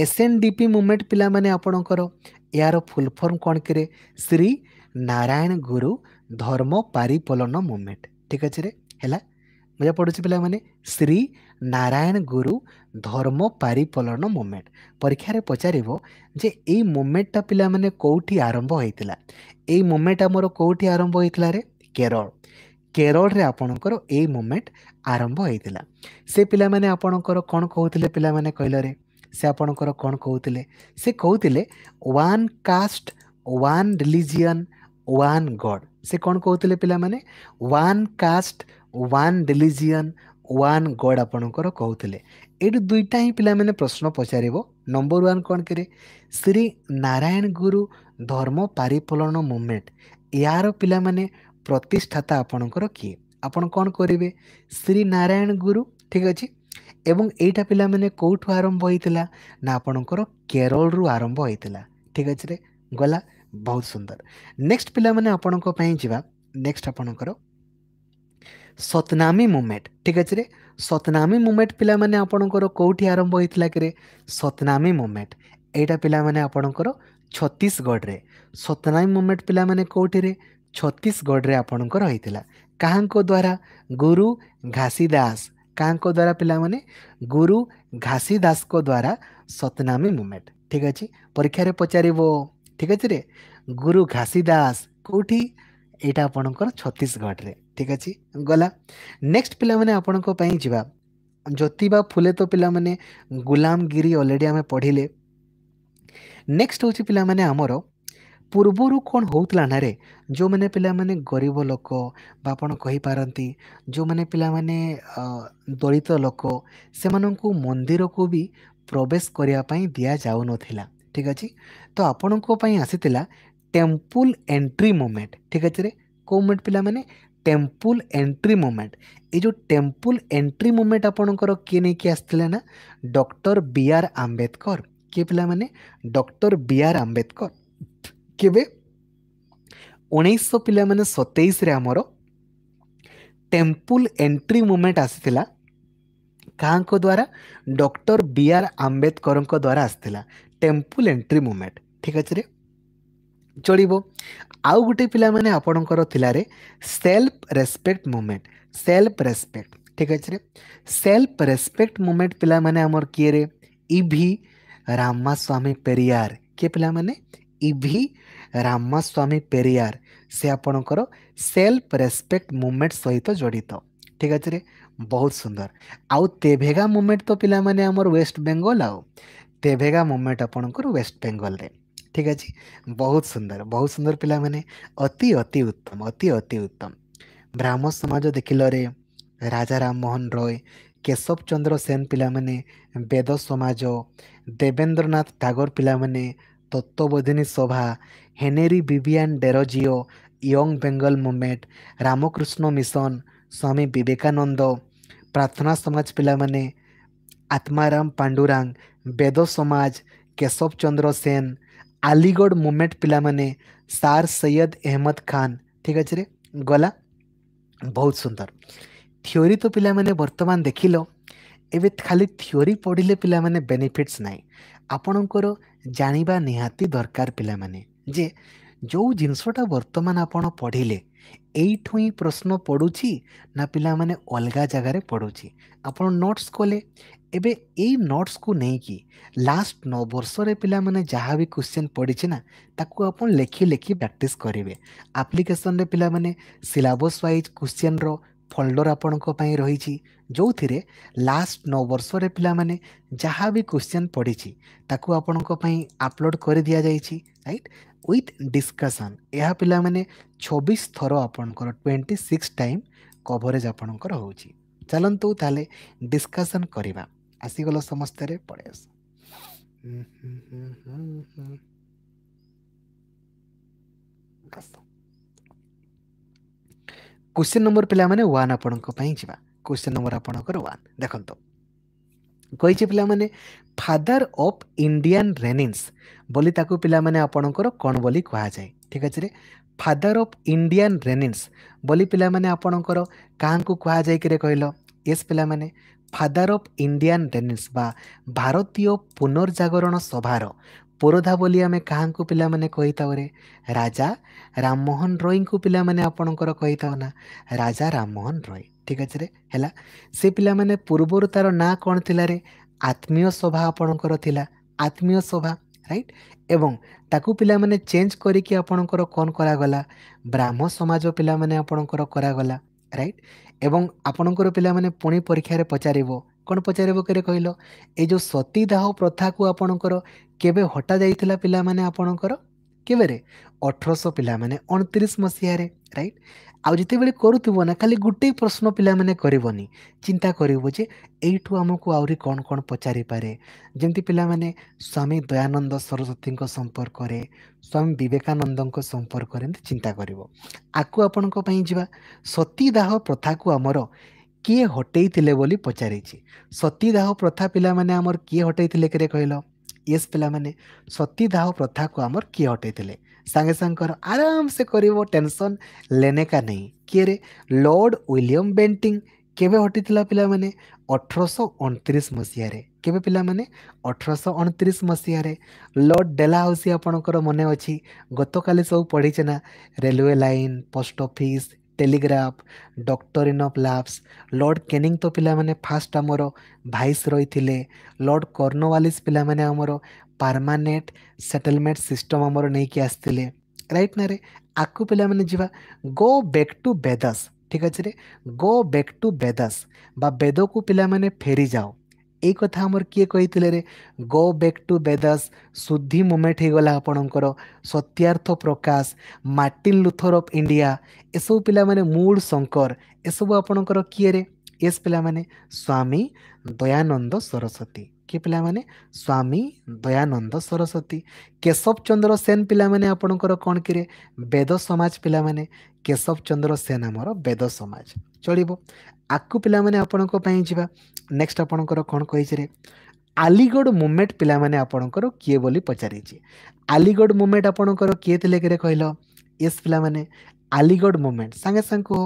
S N D P movement ପିଲାମାନେ ଆପଣଙ୍କର ଏହାର ଫୁଲ୍ ଫର୍ମ କ'ଣ କିରେ ଶ୍ରୀ ନାରାୟଣ ଗୁରୁ ଧର୍ମ ପାରିପୋଲନ ମୁଭମେଣ୍ଟ ଠିକ୍ ଅଛିରେ ହେଲା ମଜା ପଡ଼ୁଛି ପିଲାମାନେ ଶ୍ରୀ ନାରାୟଣ ଗୁରୁ ଧର୍ମ ପାରିପୋଲନ ମୁଭମେଣ୍ଟ ପରୀକ୍ଷାରେ ପଚାରିବ ଯେ ଏଇ ମୁଭମେଣ୍ଟଟା ପିଲାମାନେ କେଉଁଠି ଆରମ୍ଭ ହୋଇଥିଲା ଏଇ ମୁଭମେଣ୍ଟ ଆମର କେଉଁଠି ଆରମ୍ଭ ହୋଇଥିଲା ରେ କେରଳ କେରଳରେ ଆପଣଙ୍କର ଏଇ ମୁଭମେଣ୍ଟ ଆରମ୍ଭ ହୋଇଥିଲା ସେ ପିଲାମାନେ ଆପଣଙ୍କର କ'ଣ କହୁଥିଲେ ପିଲାମାନେ କହିଲରେ ସେ ଆପଣଙ୍କର କ'ଣ କହୁଥିଲେ ସେ କହୁଥିଲେ one caste one religion one god ସେ କ'ଣ କହୁଥିଲେ ପିଲାମାନେ one caste one religion one god ଆପଣଙ୍କର କହୁଥିଲେ ଏଇଠୁ ଦୁଇଟା ହିଁ ପିଲାମାନେ ପ୍ରଶ୍ନ ପଚାରିବ ନମ୍ବର ୱାନ୍ କ'ଣ କରେ ଶ୍ରୀ ନାରାୟଣ ଗୁରୁ ଧର୍ମ ପାରିପୂରଣ ମୁଭମେଣ୍ଟ ଏହାର ପିଲାମାନେ ପ୍ରତିଷ୍ଠାତା ଆପଣଙ୍କର କିଏ ଆପଣ କ'ଣ କରିବେ ଶ୍ରୀ ନାରାୟଣ ଗୁରୁ ଠିକ୍ ଅଛି ଏବଂ ଏଇଟା ପିଲାମାନେ କେଉଁଠୁ ଆରମ୍ଭ ହୋଇଥିଲା ନା ଆପଣଙ୍କର କେରଳରୁ ଆରମ୍ଭ ହୋଇଥିଲା ଠିକ୍ ଅଛି ରେ ଗଲା ବହୁତ ସୁନ୍ଦର ନେକ୍ସଟ ପିଲାମାନେ ଆପଣଙ୍କ ପାଇଁ ଯିବା ନେକ୍ସଟ ଆପଣଙ୍କର ସତନାମୀ ମୁମେଣ୍ଟ ଠିକ୍ ଅଛି ରେ ସତନାମୀ ମୁମେଣ୍ଟ ପିଲାମାନେ ଆପଣଙ୍କର କେଉଁଠି ଆରମ୍ଭ ହୋଇଥିଲା କିରେ ସତନାମୀ ମୁମେଣ୍ଟ ଏଇଟା ପିଲାମାନେ ଆପଣଙ୍କର ଛତିଶଗଡ଼ରେ ସତନାମୀ ମୁମେଣ୍ଟ ପିଲାମାନେ କେଉଁଠିରେ ଛତିଶଗଡ଼ରେ ଆପଣଙ୍କର ହୋଇଥିଲା କାହାଙ୍କ ଦ୍ୱାରା ଗୁରୁ ଘାସି ଦାସ କାହାଙ୍କ ଦ୍ୱାରା ପିଲାମାନେ ଗୁରୁ ଘାସି ଦାସଙ୍କ ଦ୍ୱାରା ସତନାମୀ ମୁମେଣ୍ଟ ଠିକ୍ ଅଛି ପରୀକ୍ଷାରେ ପଚାରିବ ঠিক আছে রে ଗୁରୁ ଘାସି ଦାସ କେଉଁଠି ଏଇଟା ଆପଣଙ୍କର ଛତିଶଗଡ଼ରେ ଠିକ୍ ଅଛି ଗଲା ନେକ୍ସଟ ପିଲାମାନେ ଆପଣଙ୍କ ପାଇଁ ଯିବା ଜ୍ୟୋତିବା ଫୁଲେ ତ ପିଲାମାନେ ଗୁଲାମଗିରି ଅଲରେଡ଼ି ଆମେ ପଢ଼ିଲେ ନେକ୍ସଟ ହେଉଛି ପିଲାମାନେ ଆମର ପୂର୍ବରୁ କ'ଣ ହେଉଥିଲା ନାରେ ଯେଉଁମାନେ ପିଲାମାନେ ଗରିବ ଲୋକ ବା ଆପଣ କହିପାରନ୍ତି ଯେଉଁମାନେ ପିଲାମାନେ ଦଳିତ ଲୋକ ସେମାନଙ୍କୁ ମନ୍ଦିରକୁ ବି ପ୍ରବେଶ କରିବା ପାଇଁ ଦିଆଯାଉନଥିଲା ঠিক ଅଛି ତ ଆପଣଙ୍କ ପାଇଁ ଆସିଥିଲା ଟେମ୍ପୁଲ ଏଣ୍ଟ୍ରି ମୁଭମେଣ୍ଟ ଠିକ୍ ଅଛିରେ କେଉଁ ମୁଭମେଣ୍ଟ ପିଲାମାନେ ଟେମ୍ପୁଲ ଏଣ୍ଟ୍ରି ମୁଭମେଣ୍ଟ ଏ ଯେଉଁ ଟେମ୍ପୁଲ ଏଣ୍ଟ୍ରି ମୁଭମେଣ୍ଟ ଆପଣଙ୍କର କିଏ ନେଇକି ଆସିଥିଲେ ନା ଡକ୍ଟର ବି ଆର୍ ଆମ୍ବେଦକର କିଏ ପିଲାମାନେ ଡକ୍ଟର ବି ଆର୍ ଆମ୍ବେଦକର କେବେ ଉଣେଇଶହ ପିଲାମାନେ ସତେଇଶରେ ଆମର ଟେମ୍ପୁଲ ଏଣ୍ଟ୍ରି ମୁଭମେଣ୍ଟ ଆସିଥିଲା କାହାଙ୍କ ଦ୍ୱାରା ଡକ୍ଟର ବି ଆର୍ ଆମ୍ବେଦକରଙ୍କ ଦ୍ୱାରା ଆସିଥିଲା टेम्पुल एंट्री मुमेंट ठीक अच्छे रे चलो आउ गोटे पे आपणकर self respect movement self respect ठीक अच्छे सेल्फ रेस्पेक्ट मुमेंट पे आम किए रे इभि स्वामी पेरियार किए पे इभि स्वामी पेरियार से आपणकर सेल्फ रेस्पेक्ट मुमेंट सहित जड़ित ठीक अच्छे रे बहुत सुंदर आउ तेभेगा मुमेंट तो पिला माने वेस्ट बेंगल आओ तेभेगा मुमेंट आपंकर वेस्ट बेंगल ठीक अच्छे बहुत सुंदर बहुत सुंदर पिला मैंने अति अति उत्तम अति अति उत्तम ब्राह्म समाज लरे राजा राम मोहन रॉय केशव चंद्र सेन पाने वेद समाज देवेन्द्रनाथ टागर पाने Tattvabodhini Sabha Henry Vivian Derozio Young Bengal movement Ramakrishna mission Swami Vivekananda Prarthana Samaj पाने आत्माराम पांडुरांग ବେଦ ସମାଜ କେଶବ ଚନ୍ଦ୍ର ସେନ ଆଲିଗଡ଼ ମୁଭମେଣ୍ଟ ପିଲାମାନେ ସାର୍ ସୈୟଦ ଅହମ୍ମଦ ଖାନ୍ ଠିକ୍ ଅଛିରେ ଗଲା ବହୁତ ସୁନ୍ଦର ଥିଓରି ତ ପିଲାମାନେ ବର୍ତ୍ତମାନ ଦେଖିଲ ଏବେ ଖାଲି ଥିଓରି ପଢ଼ିଲେ ପିଲାମାନେ ବେନିଫିଟ୍ସ ନାହିଁ ଆପଣଙ୍କର ଜାଣିବା ନିହାତି ଦରକାର ପିଲାମାନେ ଯେ ଯେଉଁ ଜିନିଷଟା ବର୍ତ୍ତମାନ ଆପଣ ପଢ଼ିଲେ ଏଇଠୁ ହିଁ ପ୍ରଶ୍ନ ପଡ଼ୁଛି ନା ପିଲାମାନେ ଅଲଗା ଜାଗାରେ ପଡ଼ୁଛି ଆପଣ ନୋଟ୍ସ କଲେ ଏବେ ଏଇ ନୋଟ୍ସକୁ ନେଇକି ଲାଷ୍ଟ ନଅ ବର୍ଷରେ ପିଲାମାନେ ଯାହା ବି କ୍ୱେଶ୍ଚିନ୍ ପଡ଼ିଛି ନା ତାକୁ ଆପଣ ଲେଖି ଲେଖି ପ୍ରାକ୍ଟିସ୍ କରିବେ ଆପ୍ଲିକେସନ୍ରେ ପିଲାମାନେ ସିଲାବସ୍ ୱାଇଜ୍ କ୍ୱେଶ୍ଚିନ୍ର ଫୋଲ୍ଡର ଆପଣଙ୍କ ପାଇଁ ରହିଛି ଯେଉଁଥିରେ ଲାଷ୍ଟ ନଅ ବର୍ଷରେ ପିଲାମାନେ ଯାହା ବି କ୍ୱେଶ୍ଚିନ୍ ପଡ଼ିଛି ତାକୁ ଆପଣଙ୍କ ପାଇଁ ଅପଲୋଡ଼ କରିଦିଆଯାଇଛି ରାଇଟ୍ ୱିଥ୍ ଡିସ୍କସନ୍ ଏହା ପିଲାମାନେ ଛବିଶ ଥର ଆପଣଙ୍କର ଟ୍ୱେଣ୍ଟି ସିକ୍ସ ଟାଇମ୍ କଭରେଜ୍ ଆପଣଙ୍କର ହେଉଛି ଚାଲନ୍ତୁ ତାହେଲେ ଡିସ୍କସନ୍ କରିବା Así lo somos Tere, por eso. Question number ପିଲାମାନେ ୱାନ୍ ଆପଣଙ୍କ ପାଇଁ ଯିବା କୁଶ୍ଚିନ୍ ନମ୍ବର ଆପଣଙ୍କର ୱାନ୍ ଦେଖନ୍ତୁ କହିଛି ପିଲାମାନେ ଫାଦର୍ ଅଫ୍ ଇଣ୍ଡିଆନ୍ ରେନିନ୍ସ ବୋଲି ତାକୁ ପିଲାମାନେ ଆପଣଙ୍କର କ'ଣ ବୋଲି କୁହାଯାଏ ଠିକ୍ ଅଛି ରେ ଫାଦର୍ ଅଫ୍ ଇଣ୍ଡିଆନ୍ ରେନିନ୍ସ ବୋଲି ପିଲାମାନେ ଆପଣଙ୍କର କାହାଙ୍କୁ କୁହାଯାଇକିରେ କହିଲ ୟେସ୍ ପିଲାମାନେ ফাদার অফ ইন্ডিয়ান টেনিস বা ভারতীয় পুনর্জাগরণ সভার ପୋରୋଧା ବୋଲି ଆମେ କାହାଙ୍କୁ ପିଲାମାନେ କହିଥାଉ ରେ ରାଜା ରାମମୋହନ ରୟଙ୍କୁ ପିଲାମାନେ ଆପଣଙ୍କର କହିଥାଉ ନା ରାଜା ରାମମୋହନ ରୟ ଠିକ୍ ଅଛି ରେ ହେଲା ସେ ପିଲାମାନେ ପୂର୍ବରୁ ତା'ର ନାଁ କ'ଣ ଥିଲା ରେ ଆତ୍ମୀୟ ସଭା ଆପଣଙ୍କର ଥିଲା ଆତ୍ମୀୟ ସଭା ରାଇଟ୍ ଏବଂ ତାକୁ ପିଲାମାନେ ଚେଞ୍ଜ କରିକି ଆପଣଙ୍କର କ'ଣ କରାଗଲା ବ୍ରାହ୍ମ ସମାଜ ପିଲାମାନେ ଆପଣଙ୍କର କରାଗଲା ରାଇଟ୍ ଏବଂ ଆପଣଙ୍କର ପିଲାମାନେ ପୁଣି ପରୀକ୍ଷାରେ ପଚାରିବ କ'ଣ ପଚାରିବ କେରେ କହିଲ ଏ ଯେଉଁ ସତୀଦାହ ପ୍ରଥାକୁ ଆପଣଙ୍କର କେବେ ହଟାଯାଇଥିଲା ପିଲାମାନେ ଆପଣଙ୍କର କେବେରେ ଅଠରଶହ ପିଲାମାନେ ଅଣତିରିଶ ମସିହାରେ ରାଇଟ୍ ଆଉ ଯେତେବେଳେ କରୁଥିବ ନା ଖାଲି ଗୋଟେ ପ୍ରଶ୍ନ ପିଲାମାନେ କରିବନି ଚିନ୍ତା କରିବୁ ଯେ ଏଇଠୁ ଆମକୁ ଆହୁରି କ'ଣ କ'ଣ ପଚାରିପାରେ ଯେମିତି ପିଲାମାନେ ସ୍ୱାମୀ ଦୟାନନ୍ଦ ସରସ୍ୱତୀଙ୍କ ସମ୍ପର୍କରେ ସ୍ୱାମୀ ବିବେକାନନ୍ଦଙ୍କ ସମ୍ପର୍କରେ ଏମିତି ଚିନ୍ତା କରିବ ଆକୁ ଆପଣଙ୍କ ପାଇଁ ଯିବା ସତୀଦାହ ପ୍ରଥାକୁ ଆମର କିଏ ହଟେଇଥିଲେ ବୋଲି ପଚାରିଛି ସତୀଦାହ ପ୍ରଥା ପିଲାମାନେ ଆମର କିଏ ହଟେଇଥିଲେ କେତେ କହିଲ ୟେସ୍ ପିଲାମାନେ ସତୀଦାହ ପ୍ରଥାକୁ ଆମର କିଏ ହଟେଇଥିଲେ संगे संग करो आराम से करो टेनसन लेने का नहीं किए रे लॉर्ड विलियम बेंटिंग केवे हटिथिला पिला माने 1829 मसीहा रे केवे पिला माने 1829 मसीहा रे लॉर्ड डेलाहाउसी आपणकर मने अछि गतकाली सब पढिछे ना railway line post office telegraph doctrine of lapse Lord Canning तो पिला माने फास्ट हमरो भाइस रही थिले लॉर्ड कॉर्नवालिस पिला माने परमानेंट सेटलमेंट सिस्टम आमर नहीं आसते रईट ना आपको पे जीवा गो बैक टू बेदस ठीक अच्छे रे गो बैक टू बेदस बा बेद को पे फेरी जाओ এই কথা আমার কিয়ে কইলে রে গো ব্যাক টু বেদাস শুদ্ধি মুভমেন্ট হয়ে গলা আপনার Satyarth Prakash Martin Luther of India এসব পিলা মানে মূল শঙ্কর এসব আপনার কিয়ে রে এস পিলা মানে স্বামী দয়ানন্দ সরস্বতী କିଏ ପିଲାମାନେ ସ୍ୱାମୀ ଦୟାନନ୍ଦ ସରସ୍ୱତୀ କେଶବ ଚନ୍ଦ୍ର ସେନ ପିଲାମାନେ ଆପଣଙ୍କର କ'ଣ କିରେ ବେଦ ସମାଜ ପିଲାମାନେ କେଶବ ଚନ୍ଦ୍ର ସେନ ଆମର ବେଦ ସମାଜ ଚଳିବ ଆକୁ ପିଲାମାନେ ଆପଣଙ୍କ ପାଇଁ ଯିବା ନେକ୍ସଟ ଆପଣଙ୍କର କ'ଣ କହିଛିରେ ଆଲିଗଡ଼ ମୁଭମେଣ୍ଟ ପିଲାମାନେ ଆପଣଙ୍କର କିଏ ବୋଲି ପଚାରିଛି ଆଲିଗଡ଼ ମୁଭମେଣ୍ଟ ଆପଣଙ୍କର କିଏ ଥିଲେ କିରେ କହିଲ ୟେସ୍ ପିଲାମାନେ ଆଲିଗଡ଼ ମୁଭମେଣ୍ଟ ସାଙ୍ଗେ ସାଙ୍ଗେ କୁହ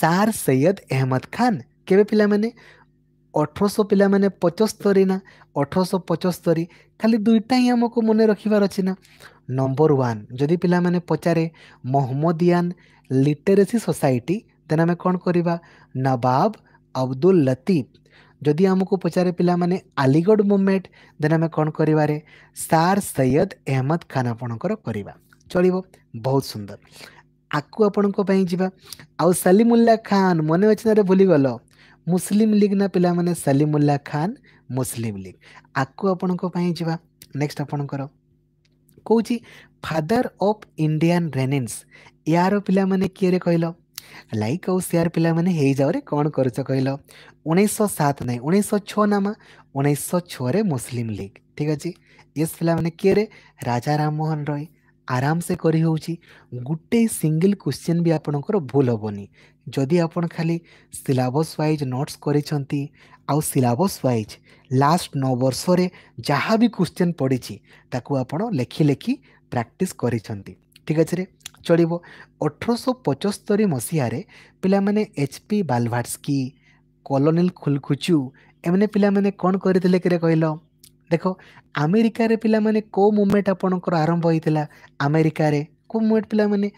ସାର୍ ସୈୟଦ ଅହମ୍ମଦ ଖାନ୍ କେବେ ପିଲାମାନେ ଅଠରଶହ ପିଲାମାନେ ପଞ୍ଚସ୍ତରୀ ନା ଅଠରଶହ ପଞ୍ଚସ୍ତରୀ ଖାଲି ଦୁଇଟା ହିଁ ଆମକୁ ମନେ ରଖିବାର ଅଛି ନା ନମ୍ବର ୱାନ୍ ଯଦି ପିଲାମାନେ ପଚାରେ ମହମ୍ମଦିଆନ୍ ଲିଟେରେସି ସୋସାଇଟି ଦେନ୍ ଆମେ କ'ଣ କରିବା ନବାବ ଅବଦୁଲ ଲତିଫ ଯଦି ଆମକୁ ପଚାରେ ପିଲାମାନେ ଆଲିଗଡ଼ ମୁଭମେଣ୍ଟ ଦେନ୍ ଆମେ କ'ଣ କରିବାରେ ସାର୍ ସୈୟଦ ଅହମ୍ମଦ ଖାନ୍ ଆପଣଙ୍କର କରିବା ଚଳିବ ବହୁତ ସୁନ୍ଦର ଆକୁ ଆପଣଙ୍କ ପାଇଁ ଯିବା ଆଉ ସଲିମୁଲ୍ଲା ଖାନ୍ ମନେ ଅଛି ନା ଭୁଲିଗଲ ମୁସଲିମ ଲିଗ୍ ନା ପିଲାମାନେ ସଲିମୁଲ୍ଲା ଖାନ ମୁସଲିମ ଲିଗ୍ ଆକୁ ଆପଣଙ୍କ ପାଇଁ ଯିବା ନେକ୍ସଟ ଆପଣଙ୍କର କହୁଛି ଫାଦର ଅଫ୍ ଇଣ୍ଡିଆନ୍ ରେନେନ୍ସ ଏହାର ପିଲାମାନେ କିଏରେ କହିଲ ଲାଇକ୍ ଆଉ ସେୟାର ପିଲାମାନେ ହେଇଯାଉରେ କ'ଣ କରୁଛ କହିଲ ଉଣେଇଶହ ସାତ ନାହିଁ ଉଣେଇଶହ ଛଅ ନାମା ଉଣେଇଶହ ଛଅରେ ମୁସଲିମ ଲିଗ୍ ଠିକ୍ ଅଛି ୟେସ୍ ପିଲାମାନେ କିଏରେ ରାଜା ରାମମୋହନ ରୟ ଆରାମସେ କରିହେଉଛି ଗୋଟେ ସିଙ୍ଗିଲ୍ କ୍ୱେଶ୍ଚିନ୍ ବି ଆପଣଙ୍କର ଭୁଲ ହେବନି ଯଦି ଆପଣ ଖାଲି ସିଲାବସ୍ ୱାଇଜ୍ ନୋଟ୍ସ କରିଛନ୍ତି ଆଉ ସିଲାବସ୍ ୱାଇଜ୍ ଲାଷ୍ଟ ନଅ ବର୍ଷରେ ଯାହା ବି କ୍ୱେଶ୍ଚିନ୍ ପଡ଼ିଛି ତାକୁ ଆପଣ ଲେଖି ଲେଖି ପ୍ରାକ୍ଟିସ୍ କରିଛନ୍ତି ଠିକ୍ ଅଛିରେ ଚଳିବ ଅଠରଶହ ପଞ୍ଚସ୍ତରୀ ମସିହାରେ ପିଲାମାନେ ଏଚ୍ ପି ବାଲଭାଟ୍ସକି କଲୋନିଲ୍ ଖୁଲଖୁଚୁ ଏମାନେ ପିଲାମାନେ କ'ଣ କରିଥିଲେ କିରେ କହିଲ ଦେଖ ଆମେରିକାରେ ପିଲାମାନେ କେଉଁ ମୁଭମେଣ୍ଟ ଆପଣଙ୍କର ଆରମ୍ଭ ହୋଇଥିଲା ଆମେରିକାରେ କେଉଁ ମୁଭମେଣ୍ଟ ପିଲାମାନେ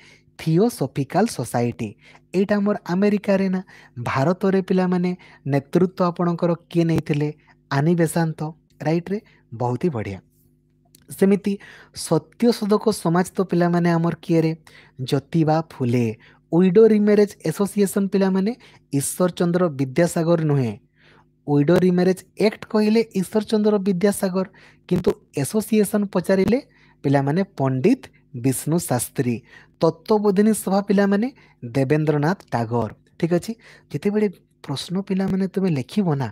थिओसोफिकाल सोसाइटी एटा मोर अमेरिका रे ना भारत रे पिला माने नेतृत्व आपणकर के नैथिले आनी बेसांत राइट रे बहुत ही बढ़िया सेमिति सत्य सदको समाज तो पिला माने अमर किए रे ज्योतिबा फुले उइडो रिमेरेज एसोसिएशन पिला माने ईश्वरचंद्र विद्यासागर नुहे उइडो रिमेरेज एक्ट कहिले ईश्वरचंद्र विद्यासागर किंतु एसोसिएशन पचारिले पिला माने पंडित ବିଷ୍ଣୁ ଶାସ୍ତ୍ରୀ ତତ୍ତ୍ୱବୋଧିନୀ ସଭା ପିଲାମାନେ ଦେବେନ୍ଦ୍ରନାଥ ଟାଗୋର ଠିକ୍ ଅଛି ଯେତେବେଳେ ପ୍ରଶ୍ନ ପିଲାମାନେ ତୁମେ ଲେଖିବ ନା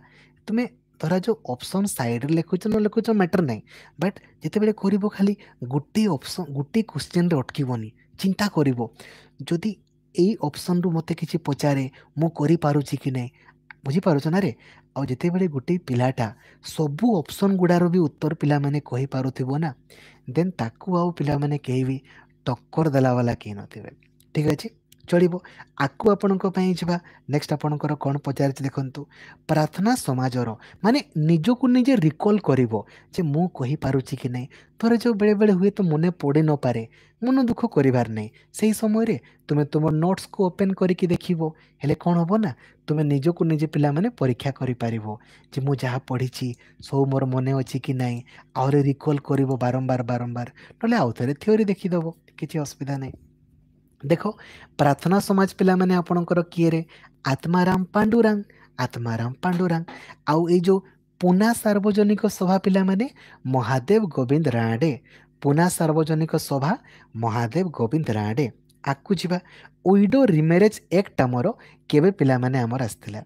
ତୁମେ ଧରାଯାଉ ଅପସନ୍ ସାଇଡ଼୍ରେ ଲେଖୁଛ ନ ଲେଖୁଛ ମ୍ୟାଟର ନାହିଁ ବଟ୍ ଯେତେବେଳେ କରିବ ଖାଲି ଗୋଟିଏ ଅପସନ୍ ଗୋଟିଏ କୋଶ୍ଚିନ୍ରେ ଅଟକିବନି ଚିନ୍ତା କରିବ ଯଦି ଏଇ ଅପସନ୍ରୁ ମୋତେ କିଛି ପଚାରେ ମୁଁ କରିପାରୁଛି କି ନାହିଁ ବୁଝିପାରୁଛ ନା ରେ ଆଉ ଯେତେବେଳେ ଗୋଟିଏ ପିଲାଟା ସବୁ ଅପସନ୍ ଗୁଡ଼ାର ବି ଉତ୍ତର ପିଲାମାନେ କହିପାରୁଥିବ ନା ଦେନ୍ ତାକୁ ଆଉ ପିଲାମାନେ କେହି ବି ଟକ୍କର ଦେଲା ବାଲା କେହି ନଥିବେ ଠିକ୍ ଅଛି ଚଳିବ ଆକୁ ଆପଣଙ୍କ ପାଇଁ ଯିବା ନେକ୍ସଟ ଆପଣଙ୍କର କ'ଣ ପଚାରିଛି ଦେଖନ୍ତୁ ପ୍ରାର୍ଥନା ସମାଜର ମାନେ ନିଜକୁ ନିଜେ ରିକଲ୍ କରିବ ଯେ ମୁଁ କହିପାରୁଛି କି ନାହିଁ ତୋର ଯେଉଁ ବେଳେବେଳେ ହୁଏତ ମନେ ପଡ଼ି ନପାରେ ମନ ଦୁଃଖ କରିବାର ନାହିଁ ସେହି ସମୟରେ ତୁମେ ତୁମ ନୋଟ୍ସକୁ ଓପେନ୍ କରିକି ଦେଖିବ ହେଲେ କ'ଣ ହେବ ନା ତୁମେ ନିଜକୁ ନିଜେ ପିଲାମାନେ ପରୀକ୍ଷା କରିପାରିବ ଯେ ମୁଁ ଯାହା ପଢ଼ିଛି ସବୁ ମୋର ମନେ ଅଛି କି ନାହିଁ ଆହୁରି ରିକଲ୍ କରିବ ବାରମ୍ବାର ବାରମ୍ବାର ନହେଲେ ଆଉ ଥରେ ଥିଓରି ଦେଖିଦେବ କିଛି ଅସୁବିଧା ନାହିଁ देखो प्रार्थना समाज पे आप आत्माराम पांडुरा आत्माराम पांडुरा आउ जो पुना सार्वजनिक सभा पे महादेव गोविंद राणे पुना सार्वजनिक सभा महादेव गोविंद राणे आपको जीवा उइडो रिमेरेज एक्ट आमर के पाने आसला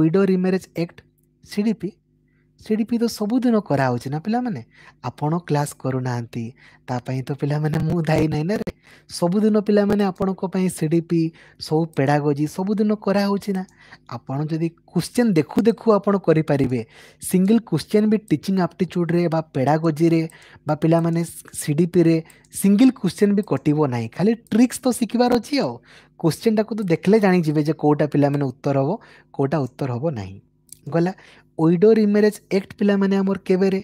ओडो रिमेरेज एक्ट सीडीपी ସିଡ଼ିପି ତ ସବୁଦିନ କରାହେଉଛି ନା ପିଲାମାନେ ଆପଣ କ୍ଲାସ୍ କରୁନାହାନ୍ତି ତା ପାଇଁ ତ ପିଲାମାନେ ମୁଁ ଦାୟୀ ନାହିଁ ନା ରେ ସବୁଦିନ ପିଲାମାନେ ଆପଣଙ୍କ ପାଇଁ ସି ଡି ପି ସବୁ ପେଡ଼ାଗୋଜି ସବୁଦିନ କରାହେଉଛି ନା ଆପଣ ଯଦି କ୍ୱେଶ୍ଚେନ୍ ଦେଖୁ ଦେଖୁ ଆପଣ କରିପାରିବେ ସିଙ୍ଗିଲ୍ କ୍ୱେଶ୍ଚେନ୍ ବି ଟିଚିଂ ଆପ୍ଟିଚ୍ୟୁଡ଼୍ରେ ବା ପେଡ଼ାଗୋଜିରେ ବା ପିଲାମାନେ ସି ଡ଼ି ପିରେ ସିଙ୍ଗିଲ୍ କ୍ୱେଶ୍ଚେନ୍ ବି କଟିବ ନାହିଁ ଖାଲି ଟ୍ରିକ୍ସ ତ ଶିଖିବାର ଅଛି ଆଉ କ୍ୱେଶ୍ଚେନ୍ଟାକୁ ତ ଦେଖିଲେ ଜାଣିଯିବେ ଯେ କେଉଁଟା ପିଲାମାନେ ଉତ୍ତର ହେବ କେଉଁଟା ଉତ୍ତର ହେବ ନାହିଁ ଗଲା ୱିଡ଼ୋ ରିମ୍ୟାରେଜ୍ ଆକ୍ଟ ପିଲାମାନେ ଆମର କେବେରେ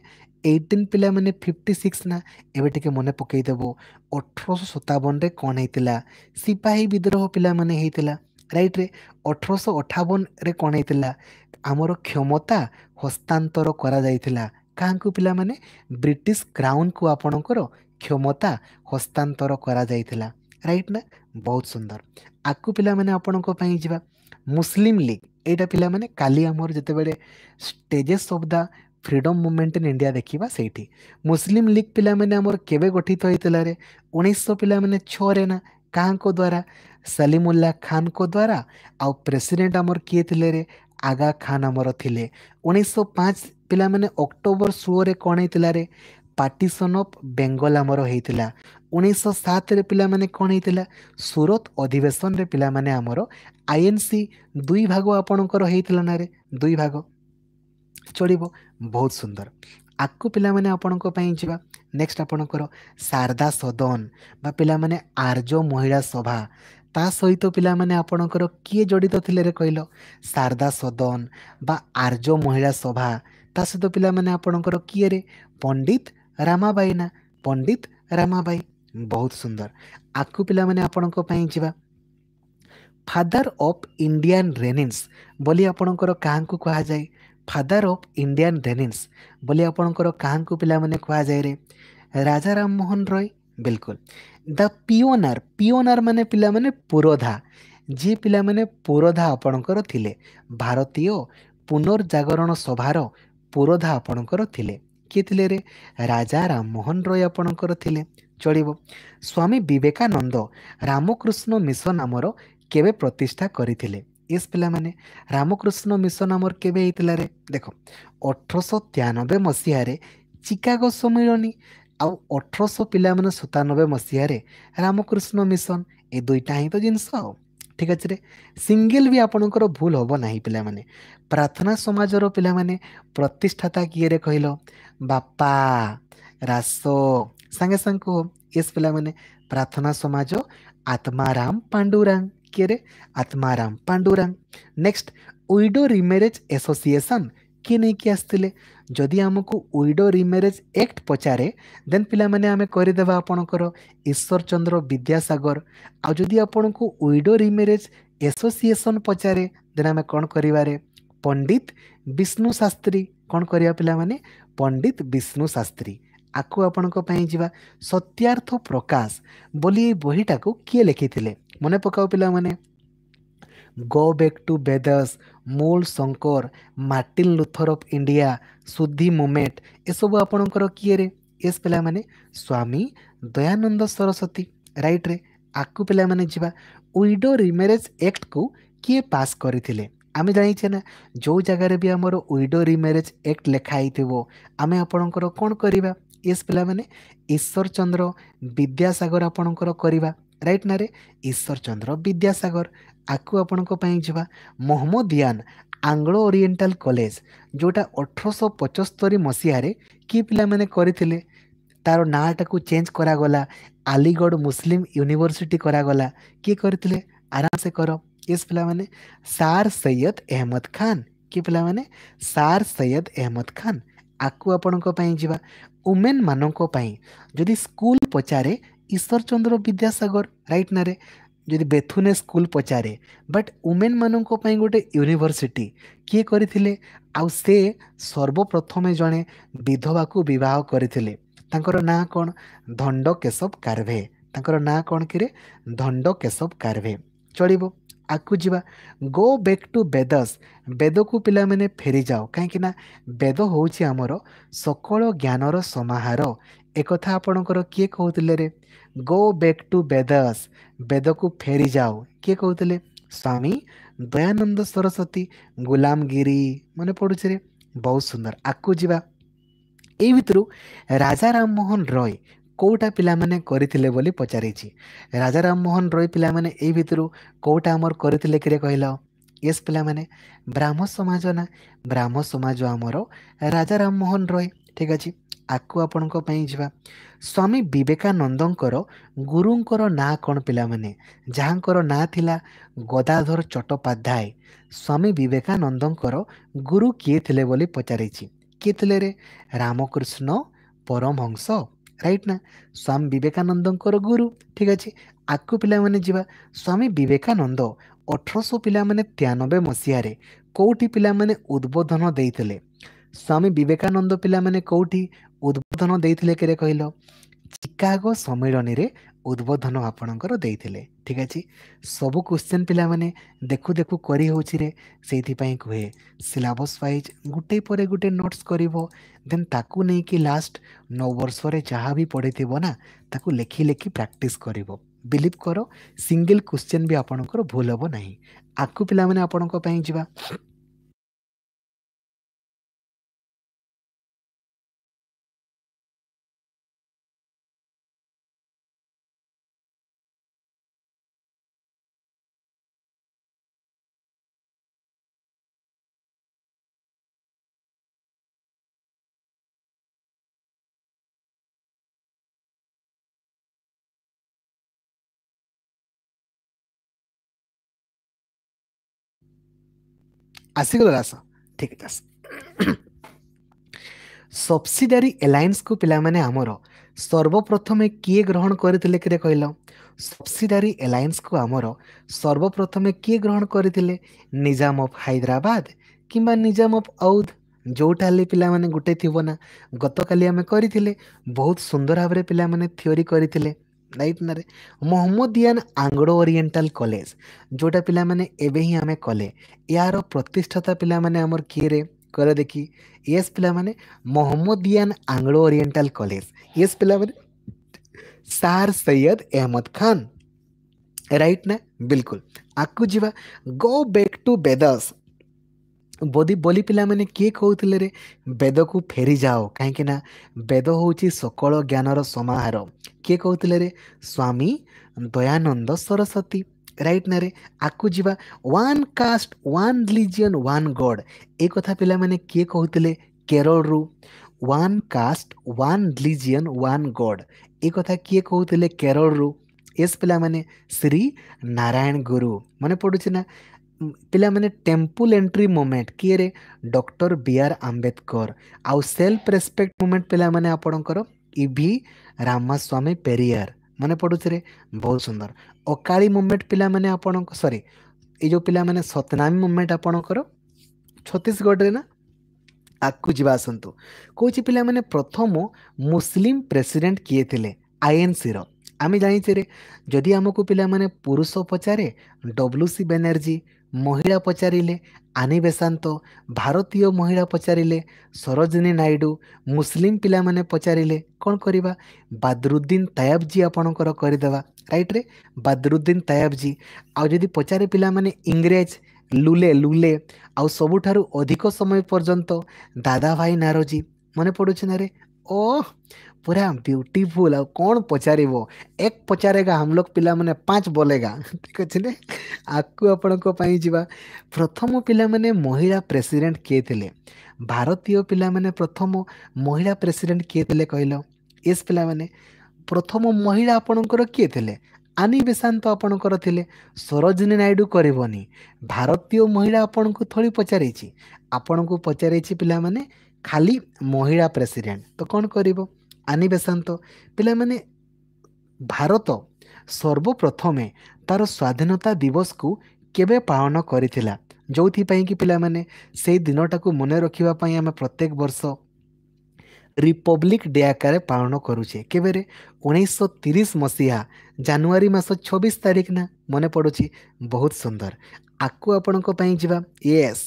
ଏଇଟିନ୍ ପିଲାମାନେ ଫିଫ୍ଟି ସିକ୍ସ ନା ଏବେ ଟିକେ ମନେ ପକାଇଦେବୁ ଅଠରଶହ ସତାବନରେ କ'ଣ ହେଇଥିଲା ସିପାହୀ ବିଦ୍ରୋହ ପିଲାମାନେ ହେଇଥିଲା ରାଇଟ୍ରେ ଅଠରଶହ ଅଠାବନରେ କ'ଣ ହେଇଥିଲା ଆମର କ୍ଷମତା ହସ୍ତାନ୍ତର କରାଯାଇଥିଲା କାହାଙ୍କୁ ପିଲାମାନେ ବ୍ରିଟିଶ କ୍ରାଉନ୍କୁ ଆପଣଙ୍କର କ୍ଷମତା ହସ୍ତାନ୍ତର କରାଯାଇଥିଲା ରାଇଟ୍ ନା ବହୁତ ସୁନ୍ଦର ଆକୁ ପିଲାମାନେ ଆପଣଙ୍କ ପାଇଁ ଯିବା ମୁସଲିମ୍ ଲିଗ୍ ଏଇଟା ପିଲାମାନେ କାଲି ଆମର ଯେତେବେଳେ stages of the freedom movement in India ଦେଖିବା ସେଇଠି ମୁସଲିମ୍ ଲିଗ୍ ପିଲାମାନେ ଆମର କେବେ ଗଠିତ ହୋଇଥିଲା ରେ ଉଣେଇଶହ ପିଲାମାନେ ଛଅରେ ନା କାହାଙ୍କ ଦ୍ୱାରା ଉଲ୍ଲା ଖାନ୍ଙ୍କ ଦ୍ୱାରା ଆଉ ପ୍ରେସିଡ଼େଣ୍ଟ ଆମର କିଏ ଥିଲେ ରେ ଆଗା ଖାନ୍ ଆମର ଥିଲେ ଉଣେଇଶହ ପାଞ୍ଚ ପିଲାମାନେ ଅକ୍ଟୋବର ଷୋହଳରେ କ'ଣ ହେଇଥିଲା ରେ ପାର୍ଟିସନ୍ ଅଫ୍ ବେଙ୍ଗଲ ଆମର ହେଇଥିଲା ଉଣେଇଶହ ସାତରେ ପିଲାମାନେ କ'ଣ ହେଇଥିଲା ସୁରତ ଅଧିବେଶନରେ ପିଲାମାନେ ଆମର ଆଇଏନ୍ସି ଦୁଇ ଭାଗ ଆପଣଙ୍କର ହେଇଥିଲା ନାରେ ଦୁଇ ଭାଗ ଚଳିବ ବହୁତ ସୁନ୍ଦର ଆଗକୁ ପିଲାମାନେ ଆପଣଙ୍କ ପାଇଁ ଯିବା ନେକ୍ସଟ ଆପଣଙ୍କର ଶାରଦା ସଦନ ବା ପିଲାମାନେ ଆର୍ଯ୍ୟ ମହିଳା ସଭା ତା ସହିତ ପିଲାମାନେ ଆପଣଙ୍କର କିଏ ଜଡ଼ିତ ଥିଲେରେ କହିଲ ଶାରଦା ସଦନ ବା ଆର୍ଯ୍ୟ ମହିଳା ସଭା ତା ସହିତ ପିଲାମାନେ ଆପଣଙ୍କର କିଏରେ ପଣ୍ଡିତ ରାମାବାଇ ନା ପଣ୍ଡିତ ରାମାବାଇ ବହୁତ ସୁନ୍ଦର ଆକୁ ପିଲାମାନେ ଆପଣଙ୍କ ପାଇଁ ଯିବା ଫାଦର ଅଫ୍ ଇଣ୍ଡିଆନ୍ ରେନିନ୍ସ ବୋଲି ଆପଣଙ୍କର କାହାଙ୍କୁ କୁହାଯାଏ ଫାଦର ଅଫ୍ ଇଣ୍ଡିଆନ୍ ରେନିନ୍ସ ବୋଲି ଆପଣଙ୍କର କାହାଙ୍କୁ ପିଲାମାନେ କୁହାଯାଏ ରେ ରାଜା ରାମମୋହନ ରୟ ବିଲକୁଲ ଦ ପିଓନାର ପିଓନାର ମାନେ ପିଲାମାନେ ପୁରୋଧା ଯିଏ ପିଲାମାନେ ପୁରୋଧା ଆପଣଙ୍କର ଥିଲେ ଭାରତୀୟ ପୁନର୍ଜାଗରଣ ସଭାର ପୁରୋଧା ଆପଣଙ୍କର ଥିଲେ କିଏ ଥିଲେ ରେ ରାଜା ରାମମୋହନ ରୟ ଆପଣଙ୍କର ଥିଲେ চলিব ସ୍ୱାମୀ ବିବେକାନନ୍ଦ ରାମକୃଷ୍ଣ ମିଶନ ଆମର କେବେ ପ୍ରତିଷ୍ଠା କରିଥିଲେ ୟେସ୍ ପିଲାମାନେ ରାମକୃଷ୍ଣ ମିଶନ ଆମର କେବେ ହେଇଥିଲା ରେ ଦେଖ ଅଠରଶହ ତେୟାନବେ ମସିହାରେ ଚିକାଗୋ ସମ୍ମିଳନୀ ଆଉ ଅଠରଶହ ପିଲାମାନେ ସତାନବେ ମସିହାରେ ରାମକୃଷ୍ଣ ମିଶନ ଏ ଦୁଇଟା ହିଁ ତ ଜିନିଷ ଆଉ ଠିକ ଅଛି ରେ ସିଙ୍ଗିଲ୍ ବି ଆପଣଙ୍କର ଭୁଲ ହେବ ନାହିଁ ପିଲାମାନେ ପ୍ରାର୍ଥନା ସମାଜର ପିଲାମାନେ ପ୍ରତିଷ୍ଠାତା କିଏରେ କହିଲ ବାପା ରାସ सागे सांग इस पे मैंने प्रार्थना समाज आत्माराम पांडुरांग किए रे Atmaram Pandurang next widow remarriage association किए नहीं कि आसते जदि को उडो रिमेरेज एक्ट पचारे देन पे आम करदे आपणकर ईश्वर चंद्र विद्यासगर आदि आपण को उडो रिमेरेज एसोसीएसन पचारे देन आम कौन कर पंडित विष्णु शास्त्री कौन पिला पे पंडित विष्णु शास्त्री ଆକୁ ଆପଣଙ୍କ ପାଇଁ ଯିବା ସତ୍ୟାର୍ଥ ପ୍ରକାଶ ବୋଲି ଏହି ବହିଟାକୁ କିଏ ଲେଖିଥିଲେ ମନେ ପକାଅ ପିଲାମାନେ go back to Vedas Mool Shankar Martin Luther of India Shuddhi movement ଏସବୁ ଆପଣଙ୍କର କିଏରେ ଏସ୍ ପିଲାମାନେ ସ୍ୱାମୀ ଦୟାନନ୍ଦ ସରସ୍ୱତୀ ରାଇଟ୍ରେ ଆକୁ ପିଲାମାନେ ଯିବା ୱିଡୋ ରିମ୍ୟାରେଜ୍ ଆକ୍ଟକୁ କିଏ ପାସ୍ କରିଥିଲେ ଆମେ ଜାଣିଛେ ନା ଯେଉଁ ଜାଗାରେ ବି ଆମର ୱିଡୋ ରିମ୍ୟାରେଜ୍ ଆକ୍ଟ ଲେଖା ହେଇଥିବ ଆମେ ଆପଣଙ୍କର କ'ଣ କରିବା ଇଏସ୍ ପିଲାମାନେ ଈଶ୍ୱର ଚନ୍ଦ୍ର ବିଦ୍ୟାସାଗର ଆପଣଙ୍କର କରିବା ରାଇଟ୍ ନାଁରେ ଈଶ୍ୱର ଚନ୍ଦ୍ର ବିଦ୍ୟାସାଗର ଆକୁ ଆପଣଙ୍କ ପାଇଁ ଯିବା ମହମ୍ମଦିଆନ୍ ଆଙ୍ଗ୍ଲୋ ଓରିଏଣ୍ଟାଲ କଲେଜ ଯେଉଁଟା ଅଠରଶହ ପଞ୍ଚସ୍ତରୀ ମସିହାରେ କି ପିଲାମାନେ କରିଥିଲେ ତାର ନାଁଟାକୁ ଚେଞ୍ଜ କରାଗଲା ଆଲିଗଡ଼ ମୁସଲିମ ୟୁନିଭର୍ସିଟି କରାଗଲା କିଏ କରିଥିଲେ ଆରାମସେ କର ଏସ୍ ପିଲାମାନେ ସାର୍ ସୈୟଦ ଅହମ୍ମଦ ଖାନ୍ କି ପିଲାମାନେ ସାର୍ ସୈୟଦ ଅହମ୍ମଦ ଖାନ୍ ଆକୁ ଆପଣଙ୍କ ପାଇଁ ଯିବା वुमेन मानी जदि स्कूल पचारे ईश्वरचंद्र विद्यासागर रईट ना जो बेथुने स्कूल पचारे बट वुमेन मानी गोटे यूनिभर्सीटी किए कर सर्वप्रथमे जड़े विधवा को बहुत करते ना कौन दंड केशव कार्भे ना कौन किए दंड केशव कार्भे चलो ଆଗକୁ ଯିବା ଗୋ ବ୍ୟାକ୍ ଟୁ ବେଦସ୍ ବେଦକୁ ପିଲାମାନେ ଫେରିଯାଅ କାହିଁକିନା ବେଦ ହେଉଛି ଆମର ସକଳ ଜ୍ଞାନର ସମାହାର ଏକଥା ଆପଣଙ୍କର କିଏ କହୁଥିଲେ ରେ ଗୋ ବ୍ୟାକ୍ ଟୁ ବେଦସ୍ ବେଦକୁ ଫେରିଯାଅ କିଏ କହୁଥିଲେ ସ୍ୱାମୀ ଦୟାନନ୍ଦ ସରସ୍ୱତୀ ଗୁଲାମଗିରି ମନେ ପଡ଼ୁଛି ରେ ବହୁତ ସୁନ୍ଦର ଆଗକୁ ଯିବା ଏଇ ଭିତରୁ ରାଜା ରାମମୋହନ ରୟ କେଉଁଟା ପିଲାମାନେ କରିଥିଲେ ବୋଲି ପଚାରିଛି ରାଜା ରାମମୋହନ ରୟ ପିଲାମାନେ ଏଇ ଭିତରୁ କେଉଁଟା ଆମର କରିଥିଲେ କିରେ କହିଲ ୟେସ୍ ପିଲାମାନେ ବ୍ରାହ୍ମ ସମାଜ ନା ବ୍ରାହ୍ମ ସମାଜ ଆମର ରାଜା ରାମମୋହନ ରୟ ଠିକ୍ ଅଛି ଆକୁ ଆପଣଙ୍କ ପାଇଁ ଯିବା ସ୍ୱାମୀ ବିବେକାନନ୍ଦଙ୍କର ଗୁରୁଙ୍କର ନାଁ କ'ଣ ପିଲାମାନେ ଯାହାଙ୍କର ନାଁ ଥିଲା ଗଦାଧର ଚଟୋପାଧ୍ୟାୟ ସ୍ୱାମୀ ବିବେକାନନ୍ଦଙ୍କର ଗୁରୁ କିଏ ଥିଲେ ବୋଲି ପଚାରିଛି କିଏ ଥିଲେ ରେ ରାମକୃଷ୍ଣ ପରମହଂସ ରାଇଟ୍ ନା ସ୍ୱାମୀ ବିବେକାନନ୍ଦଙ୍କର ଗୁରୁ ଠିକ୍ ଅଛି ଆଗକୁ ପିଲାମାନେ ଯିବା ସ୍ୱାମୀ ବିବେକାନନ୍ଦ ଅଠରଶହ ପିଲାମାନେ ତେୟାନବେ ମସିହାରେ କେଉଁଠି ପିଲାମାନେ ଉଦ୍ବୋଧନ ଦେଇଥିଲେ ସ୍ୱାମୀ ବିବେକାନନ୍ଦ ପିଲାମାନେ କେଉଁଠି ଉଦ୍ବୋଧନ ଦେଇଥିଲେ କେରେ କହିଲ ଚିକାଗୋ ସମ୍ମିଳନୀରେ ଉଦ୍ବୋଧନ ଆପଣଙ୍କର ଦେଇଥିଲେ ଠିକ୍ ଅଛି ସବୁ କ୍ୱେଶ୍ଚିନ୍ ପିଲାମାନେ ଦେଖୁ ଦେଖୁ କରି ହେଉଛିରେ ସେଇଥିପାଇଁ କୁହେ ସିଲାବସ୍ ୱାଇଜ୍ ଗୋଟେ ପରେ ଗୋଟେ ନୋଟ୍ସ କରିବ ଦେନ୍ ତାକୁ ନେଇକି ଲାଷ୍ଟ ନଅ ବର୍ଷରେ ଯାହା ବି ପଢ଼ିଥିବ ନା ତାକୁ ଲେଖି ଲେଖି ପ୍ରାକ୍ଟିସ୍ କରିବ ବିଲିଭ୍ କର ସିଙ୍ଗିଲ୍ କ୍ୱେଶ୍ଚିନ୍ ବି ଆପଣଙ୍କର ଭୁଲ ହେବ ନାହିଁ ଆକୁ ପିଲାମାନେ ଆପଣଙ୍କ ପାଇଁ ଯିବା ଆସିଗଲ ରାସ ଠିକ୍ ଅଛି ସବସିଡାରୀ ଆଲାଏନ୍ସକୁ ପିଲାମାନେ ଆମର ସର୍ବପ୍ରଥମେ କିଏ ଗ୍ରହଣ କରିଥିଲେ କିରେ କହିଲ ସବସିଡାରୀ ଆଲାଏନ୍ସକୁ ଆମର ସର୍ବପ୍ରଥମେ କିଏ ଗ୍ରହଣ କରିଥିଲେ ନିଜାମ ଅଫ୍ ହାଇଦ୍ରାବାଦ କିମ୍ବା ନିଜାମ ଅଫ୍ ଔଧ ଯେଉଁଟା ହେଲେ ପିଲାମାନେ ଗୋଟେ ଥିବ ନା ଗତକାଲି ଆମେ କରିଥିଲେ ବହୁତ ସୁନ୍ଦର ଭାବରେ ପିଲାମାନେ ଥିଓରି କରିଥିଲେ right Mohammedan Anglo Oriental college ଯେଉଁଟା ପିଲାମାନେ ଏବେ ହିଁ ଆମେ କଲେ ଏହାର ପ୍ରତିଷ୍ଠାତା ପିଲାମାନେ ଆମର କିଏରେ କହିଲେ ଦେଖି ଏସ୍ ପିଲାମାନେ Mohammedan Anglo Oriental college yes ପିଲାମାନେ ସାର୍ ସୈୟଦ ଅହମ୍ମଦ ଖାନ୍ ରାଇଟ୍ ନା ବିଲକୁଲ ଆଗକୁ ଯିବା ଗୋ ବ୍ୟାକ୍ ଟୁ ବେଦସ୍ ବୋଦି ବୋଲି ପିଲାମାନେ କିଏ କହୁଥିଲେ ରେ ବେଦକୁ ଫେରିଯାଅ କାହିଁକି ନା ବେଦ ହେଉଛି ସକଳ ଜ୍ଞାନର ସମାହାର କିଏ କହୁଥିଲେ ରେ ସ୍ୱାମୀ ଦୟାନନ୍ଦ ସରସ୍ୱତୀ ରାଇଟ୍ ନାରେ ଆକୁ ଯିବା one caste one religion one god ଏ କଥା ପିଲାମାନେ କିଏ କହୁଥିଲେ କେରଳରୁ one caste one religion one god ଏ କଥା କିଏ କହୁଥିଲେ କେରଳରୁ ଏସ୍ ପିଲାମାନେ ଶ୍ରୀ ନାରାୟଣ ଗୁରୁ ମନେ ପଡ଼ୁଛି ନା ପିଲାମାନେ ଟେମ୍ପୁଲ ଏଣ୍ଟ୍ରି ମୁଭମେଣ୍ଟ କିଏରେ ଡକ୍ଟର ବି ଆର୍ ଆମ୍ବେଦକର ଆଉ ସେଲ୍ଫ ରେସ୍ପେକ୍ଟ ମୁଭମେଣ୍ଟ ପିଲାମାନେ ଆପଣଙ୍କର ଇଭି ରାମାସ୍ୱାମୀ ପେରିୟାର ମନେ ପଡ଼ୁଛିରେ ବହୁତ ସୁନ୍ଦର ଅକାଳି ମୁମେଣ୍ଟ ପିଲାମାନେ ଆପଣଙ୍କ ସରି ଏଇ ଯେଉଁ ପିଲାମାନେ ସତନାମୀ ମୁଭମେଣ୍ଟ ଆପଣଙ୍କର ଛତିଶଗଡ଼ରେ ନା ଆଗକୁ ଯିବା ଆସନ୍ତୁ କହୁଛି ପିଲାମାନେ ପ୍ରଥମ ମୁସଲିମ ପ୍ରେସିଡେଣ୍ଟ କିଏ ଥିଲେ ଆଇଏନ୍ସିର ଆମେ ଜାଣିଛେ ରେ ଯଦି ଆମକୁ ପିଲାମାନେ ପୁରୁଷ ପଚାରେ ଡବ୍ଲୁ ସି ବେନାର୍ଜୀ ମହିଳା ପଚାରିଲେ ଆନି ବେସାନ୍ତ ଭାରତୀୟ ମହିଳା ପଚାରିଲେ ସରୋଜିନୀ ନାଇଡୁ ମୁସଲିମ୍ ପିଲାମାନେ ପଚାରିଲେ କ'ଣ କରିବା ବାଦରୁଦ୍ଦିନ ତାୟାବଜୀ ଆପଣଙ୍କର କରିଦେବା ରାଇଟ୍ରେ ବାଦରୁଦ୍ଦିନ ତାୟାବଜୀ ଆଉ ଯଦି ପଚାରେ ପିଲାମାନେ ଇଂରେଜ ଲୁଲେ ଲୁଲେ ଆଉ ସବୁଠାରୁ ଅଧିକ ସମୟ ପର୍ଯ୍ୟନ୍ତ ଦାଦାଭାଇ ନାରଜୀ ମନେ ପଡ଼ୁଛି ନା ରେ ଓ पूरा ब्यूटीफुल ଆଉ କ'ଣ ପଚାରିବ ଏକ ପଚାରେଗା ଆମ ଲୋକ ପିଲାମାନେ ପାଞ୍ଚ ବୋଲେଗା ଠିକ୍ ଅଛି ନା ଆକୁ ଆପଣଙ୍କ ପାଇଁ ଯିବା ପ୍ରଥମ ପିଲାମାନେ ମହିଳା ପ୍ରେସିଡେଣ୍ଟ କିଏ ଥିଲେ ଭାରତୀୟ ପିଲାମାନେ ପ୍ରଥମ ମହିଳା ପ୍ରେସିଡେଣ୍ଟ କିଏ ଥିଲେ କହିଲ ଏସ୍ ପିଲାମାନେ ପ୍ରଥମ ମହିଳା ଆପଣଙ୍କର କିଏ ଥିଲେ ଆନି ବେଶାନ୍ତ ଆପଣଙ୍କର ଥିଲେ ସରୋଜିନୀ ନାଇଡ଼ୁ କରିବନି ଭାରତୀୟ ମହିଳା ଆପଣଙ୍କୁ ଥଳି ପଚାରିଛି ଆପଣଙ୍କୁ ପଚାରିଛି ପିଲାମାନେ ଖାଲି ମହିଳା ପ୍ରେସିଡେଣ୍ଟ ତ କ'ଣ କରିବ ଆନିବେଶାନ୍ତ ପିଲାମାନେ ଭାରତ ସର୍ବପ୍ରଥମେ ତା'ର ସ୍ୱାଧୀନତା ଦିବସକୁ କେବେ ପାଳନ କରିଥିଲା ଯେଉଁଥିପାଇଁ କି ପିଲାମାନେ ସେଇ ଦିନଟାକୁ ମନେ ରଖିବା ପାଇଁ ଆମେ ପ୍ରତ୍ୟେକ ବର୍ଷ ରିପବ୍ଲିକ୍ ଡେ ଆକାରରେ ପାଳନ କରୁଛେ କେବେରେ ଉଣେଇଶହ ତିରିଶ ମସିହା ଜାନୁଆରୀ ମାସ ଛବିଶ ତାରିଖ ନା ମନେ ପଡ଼ୁଛି ବହୁତ ସୁନ୍ଦର ଆକୁ ଆପଣଙ୍କ ପାଇଁ ଯିବା yes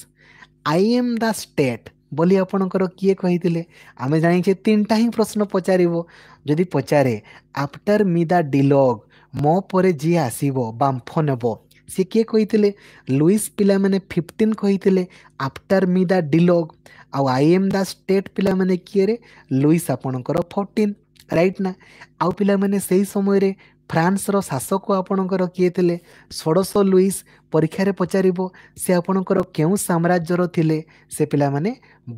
I am the state ବୋଲି ଆପଣଙ୍କର କିଏ କହିଥିଲେ ଆମେ ଜାଣିଛେ ତିନିଟା ହିଁ ପ୍ରଶ୍ନ ପଚାରିବ ଯଦି ପଚାରେ ଆଫ୍ଟର ମି ଦା ଡିଲଗ୍ ମୋ ପରେ ଯିଏ ଆସିବ ବାମ୍ଫ ନେବ ସେ କିଏ କହିଥିଲେ ଲୁଇସ୍ ପିଲାମାନେ ଫିଫ୍ଟିନ୍ କହିଥିଲେ ଆଫ୍ଟର ମି ଦା ଡିଲଗ୍ ଆଉ ଆଇ ଏମ୍ ଦା ଷ୍ଟେଟ୍ ପିଲାମାନେ କିଏରେ ଲୁଇସ୍ ଆପଣଙ୍କର ଫୋର୍ଟିନ୍ ରାଇଟ୍ ନା ଆଉ ପିଲାମାନେ ସେଇ ସମୟରେ ଫ୍ରାନ୍ସର ଶାସକ ଆପଣଙ୍କର କିଏ ଥିଲେ ଷୋଡ଼ଶ ଲୁଇସ୍ ପରୀକ୍ଷାରେ ପଚାରିବ ସେ ଆପଣଙ୍କର କେଉଁ ସାମ୍ରାଜ୍ୟର ଥିଲେ ସେ ପିଲାମାନେ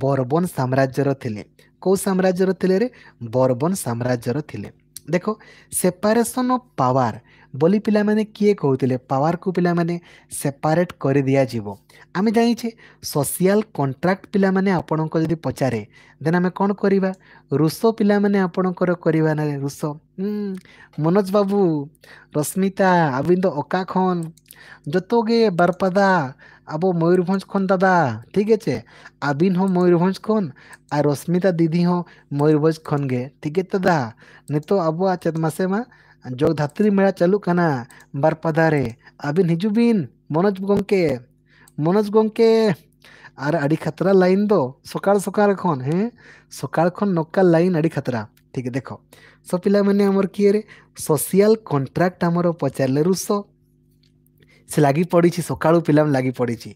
ବର୍ବନ ସାମ୍ରାଜ୍ୟର ଥିଲେ କେଉଁ ସାମ୍ରାଜ୍ୟର ଥିଲେ ରେ ବର୍ବନ ସାମ୍ରାଜ୍ୟର ଥିଲେ ଦେଖ ସେପାରେସନ୍ ଅଫ୍ ପାୱାର ବୋଲି ପିଲାମାନେ କିଏ କହୁଥିଲେ ପାୱାରକୁ ପିଲାମାନେ ସେପାରେଟ୍ କରି ଦିଆଯିବ ଆମେ ଜାଣିଛେ ସୋସିଆଲ କଣ୍ଟ୍ରାକ୍ଟ ପିଲାମାନେ ଆପଣଙ୍କ ଯଦି ପଚାରେ ଦେନ୍ ଆମେ କ'ଣ କରିବା ରୁଷ ପିଲାମାନେ ଆପଣଙ୍କର କରିବା ନା ରୁଷ ମନୋଜ ବାବୁ ରଶ୍ମିତା ଆବିନ୍ଦ ଅକା ଖନ୍ যতগে বারপাদা আবো ময়ূরভঞ্জ খন দাদা ঠিক আছে আবিন হো ময়ূরভঞ্জ খন আর রশ্মিতা দিদি হো ময়ূরভঞ্জ খন গে ঠিক আছে দাদা নে তো আবো আ চাঁদ মাসে মা ᱡᱚᱜᱽ ᱫᱷᱟᱹᱛᱨᱤ ᱢᱮᱲᱟ ᱪᱟᱹᱞᱩᱜ ᱠᱟᱱᱟ ᱵᱟᱨᱯᱟᱫᱟ ᱨᱮ ᱟᱹᱵᱤᱱ ᱦᱤᱡᱩᱜ ᱵᱤᱱ ᱢᱚᱱᱳᱡᱽ ᱜᱚᱝᱠᱮ ᱢᱚᱱᱳᱡᱽ ᱜᱚᱝᱠᱮ ᱟᱨ ᱟᱹᱰᱤ ᱠᱷᱟᱛᱨᱟ ᱞᱟᱭᱤᱱ ᱫᱚ ᱥᱚᱠᱟᱲ ᱥᱚᱠᱟᱲ ᱠᱷᱚᱱ ᱦᱮᱸ ᱥᱚᱠᱟᱲ ᱠᱷᱚᱱ नौका लाइन अड़ी खतरा ठीक है देखो सो पिला मैंने आमर किए रे सोशल कॉन्ट्रैक्ट आमर पचारे रुसो ସେ ଲାଗି ପଡ଼ିଛି ସକାଳୁ ପିଲାମାନେ ଲାଗି ପଡ଼ିଛି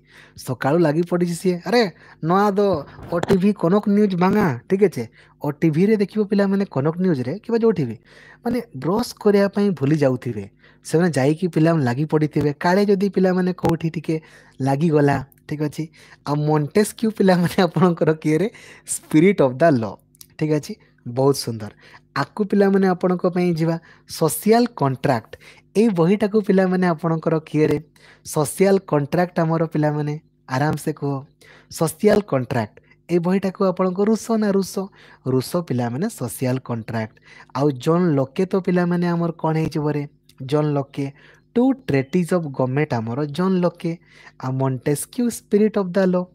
ସକାଳୁ ଲାଗି ପଡ଼ିଛି ସିଏ ଆରେ ନୂଆ ଦ ଓ ଟିଭି କନକ ନ୍ୟୁଜ୍ ଭାଙ୍ଗା ଠିକ୍ ଅଛି ଓ ଟିଭିରେ ଦେଖିବ ପିଲାମାନେ କନକ ନ୍ୟୁଜ୍ରେ କିମ୍ବା ଯେଉଁଠି ବି ମାନେ ବ୍ରସ୍ କରିବା ପାଇଁ ଭୁଲି ଯାଉଥିବେ ସେମାନେ ଯାଇକି ପିଲାମାନେ ଲାଗି ପଡ଼ିଥିବେ କାଳେ ଯଦି ପିଲାମାନେ କେଉଁଠି ଟିକେ ଲାଗିଗଲା ଠିକ୍ ଅଛି ଆଉ ମଣ୍ଟେସ୍କ୍ୟୁ ପିଲାମାନେ ଆପଣଙ୍କର କିଏରେ ସ୍ପିରିଟ୍ ଅଫ୍ ଦ ଲ ଠିକ୍ ଅଛି ବହୁତ ସୁନ୍ଦର ଆକୁ ପିଲାମାନେ ଆପଣଙ୍କ ପାଇଁ ଯିବା ସୋସିଆଲ କଣ୍ଟ୍ରାକ୍ଟ ଏଇ ବହିଟାକୁ ପିଲାମାନେ ଆପଣଙ୍କର କିଏରେ ସୋସିଆଲ କଣ୍ଟ୍ରାକ୍ଟ ଆମର ପିଲାମାନେ ଆରାମସେ କୁହ ସୋସିଆଲ କଣ୍ଟ୍ରାକ୍ଟ ଏଇ ବହିଟାକୁ ଆପଣଙ୍କ ରୁଷ ନା ରୁଷ ରୁଷ ପିଲାମାନେ ସୋସିଆଲ କଣ୍ଟ୍ରାକ୍ଟ ଆଉ ଜନ୍ ଲୋକେ ତ ପିଲାମାନେ ଆମର କ'ଣ ହେଇଯିବ ରେ ଜନ୍ ଲୋକେ ଟୁ ଟ୍ରେଟିଜ୍ ଅଫ୍ ଗଭର୍ଣ୍ଣମେଣ୍ଟ ଆମର ଜନ୍ ଲୋକେ ଆଉ ମଣ୍ଟେସ୍କ୍ୟୁ ସ୍ପିରିଟ୍ ଅଫ୍ ଦ ଲ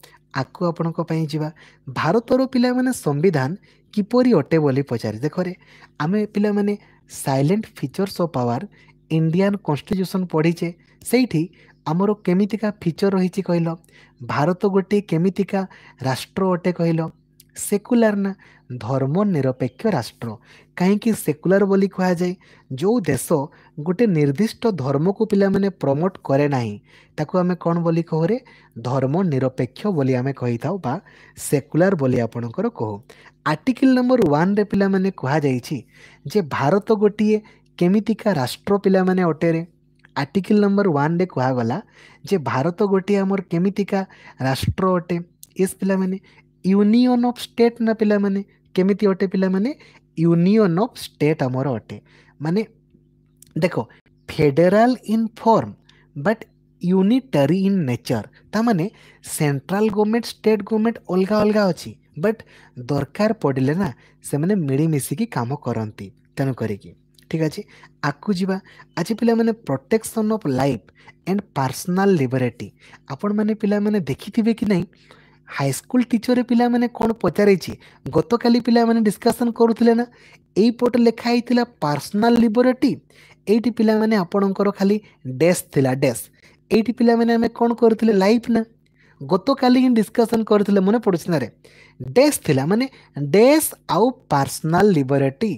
ଆକୁ ଆପଣଙ୍କ ପାଇଁ ଯିବା ଭାରତର ପିଲାମାନେ ସମ୍ବିଧାନ କିପରି ଅଟେ ବୋଲି ପଚାରେ ଦେଖରେ ଆମେ ପିଲାମାନେ salient features of power Indian constitution ପଢ଼ିଛେ ସେଇଠି ଆମର କେମିତିକା ଫିଚର୍ ରହିଛି କହିଲ ଭାରତ ଗୋଟିଏ କେମିତିକା ରାଷ୍ଟ୍ର ଅଟେ କହିଲ ସେକୁଲାର ନା ଧର୍ମ ନିରପେକ୍ଷ ରାଷ୍ଟ୍ର କାହିଁକି ସେକୁଲାର ବୋଲି କୁହାଯାଏ ଯେଉଁ ଦେଶ ଗୋଟେ ନିର୍ଦ୍ଦିଷ୍ଟ ଧର୍ମକୁ ପିଲାମାନେ ପ୍ରମୋଟ୍ କରେ ନାହିଁ ତାକୁ ଆମେ କ'ଣ ବୋଲି କହୁରେ ଧର୍ମ ନିରପେକ୍ଷ ବୋଲି ଆମେ କହିଥାଉ ବା ସେକୁଲାର ବୋଲି ଆପଣଙ୍କର କହୁ ଆର୍ଟିକିଲ୍ ନମ୍ବର ୱାନ୍ରେ ପିଲାମାନେ କୁହାଯାଇଛି ଯେ ଭାରତ ଗୋଟିଏ କେମିତିକା ରାଷ୍ଟ୍ର ପିଲାମାନେ ଅଟେରେ ଆର୍ଟିକିଲ୍ ନମ୍ବର ୱାନ୍ରେ କୁହାଗଲା ଯେ ଭାରତ ଗୋଟିଏ ଆମର କେମିତିକା ରାଷ୍ଟ୍ର ଅଟେ ଏସ୍ ପିଲାମାନେ ୟୁନିଅନ୍ ଅଫ୍ ଷ୍ଟେଟ୍ ନା ପିଲାମାନେ କେମିତି ଅଟେ ପିଲାମାନେ ୟୁନିଅନ୍ ଅଫ୍ ଷ୍ଟେଟ୍ ଆମର ଅଟେ ମାନେ ଦେଖ federal in form but unitary in nature ତାମାନେ ସେଣ୍ଟ୍ରାଲ ଗଭର୍ଣ୍ଣମେଣ୍ଟ ଷ୍ଟେଟ୍ ଗଭର୍ଣ୍ଣମେଣ୍ଟ ଅଲଗା ଅଲଗା ଅଛି ବଟ୍ ଦରକାର ପଡ଼ିଲେ ନା ସେମାନେ ମିଳିମିଶିକି କାମ କରନ୍ତି ତେଣୁ କରିକି ଠିକ୍ ଅଛି ଆଗକୁ ଯିବା ଆଜି ପିଲାମାନେ protection of life and personal liberty ଆପଣମାନେ ପିଲାମାନେ ଦେଖିଥିବେ କି ନାହିଁ ହାଇସ୍କୁଲ ଟିଚରରେ ପିଲାମାନେ କ'ଣ ପଚାରିଛି ଗତକାଲି ପିଲାମାନେ ଡିସ୍କସନ୍ କରୁଥିଲେ ନା ଏଇପଟେ ଲେଖା ହେଇଥିଲା ପାର୍ସନାଲ୍ ଲିବରେଟି ଏଇଠି ପିଲାମାନେ ଆପଣଙ୍କର ଖାଲି ଡେସ୍ ଥିଲା ଡେସ୍ ଏଇଠି ପିଲାମାନେ ଆମେ କ'ଣ କରୁଥିଲେ ଲାଇଫ୍ ନା ଗତକାଲି ହିଁ ଡିସ୍କସନ୍ କରିଥିଲେ ମନେ ପଡ଼ୁଛି ନାରେ ଡେସ୍ ଥିଲା ମାନେ ଡେସ୍ ଆଉ ପାର୍ସନାଲ୍ ଲିବରେଟି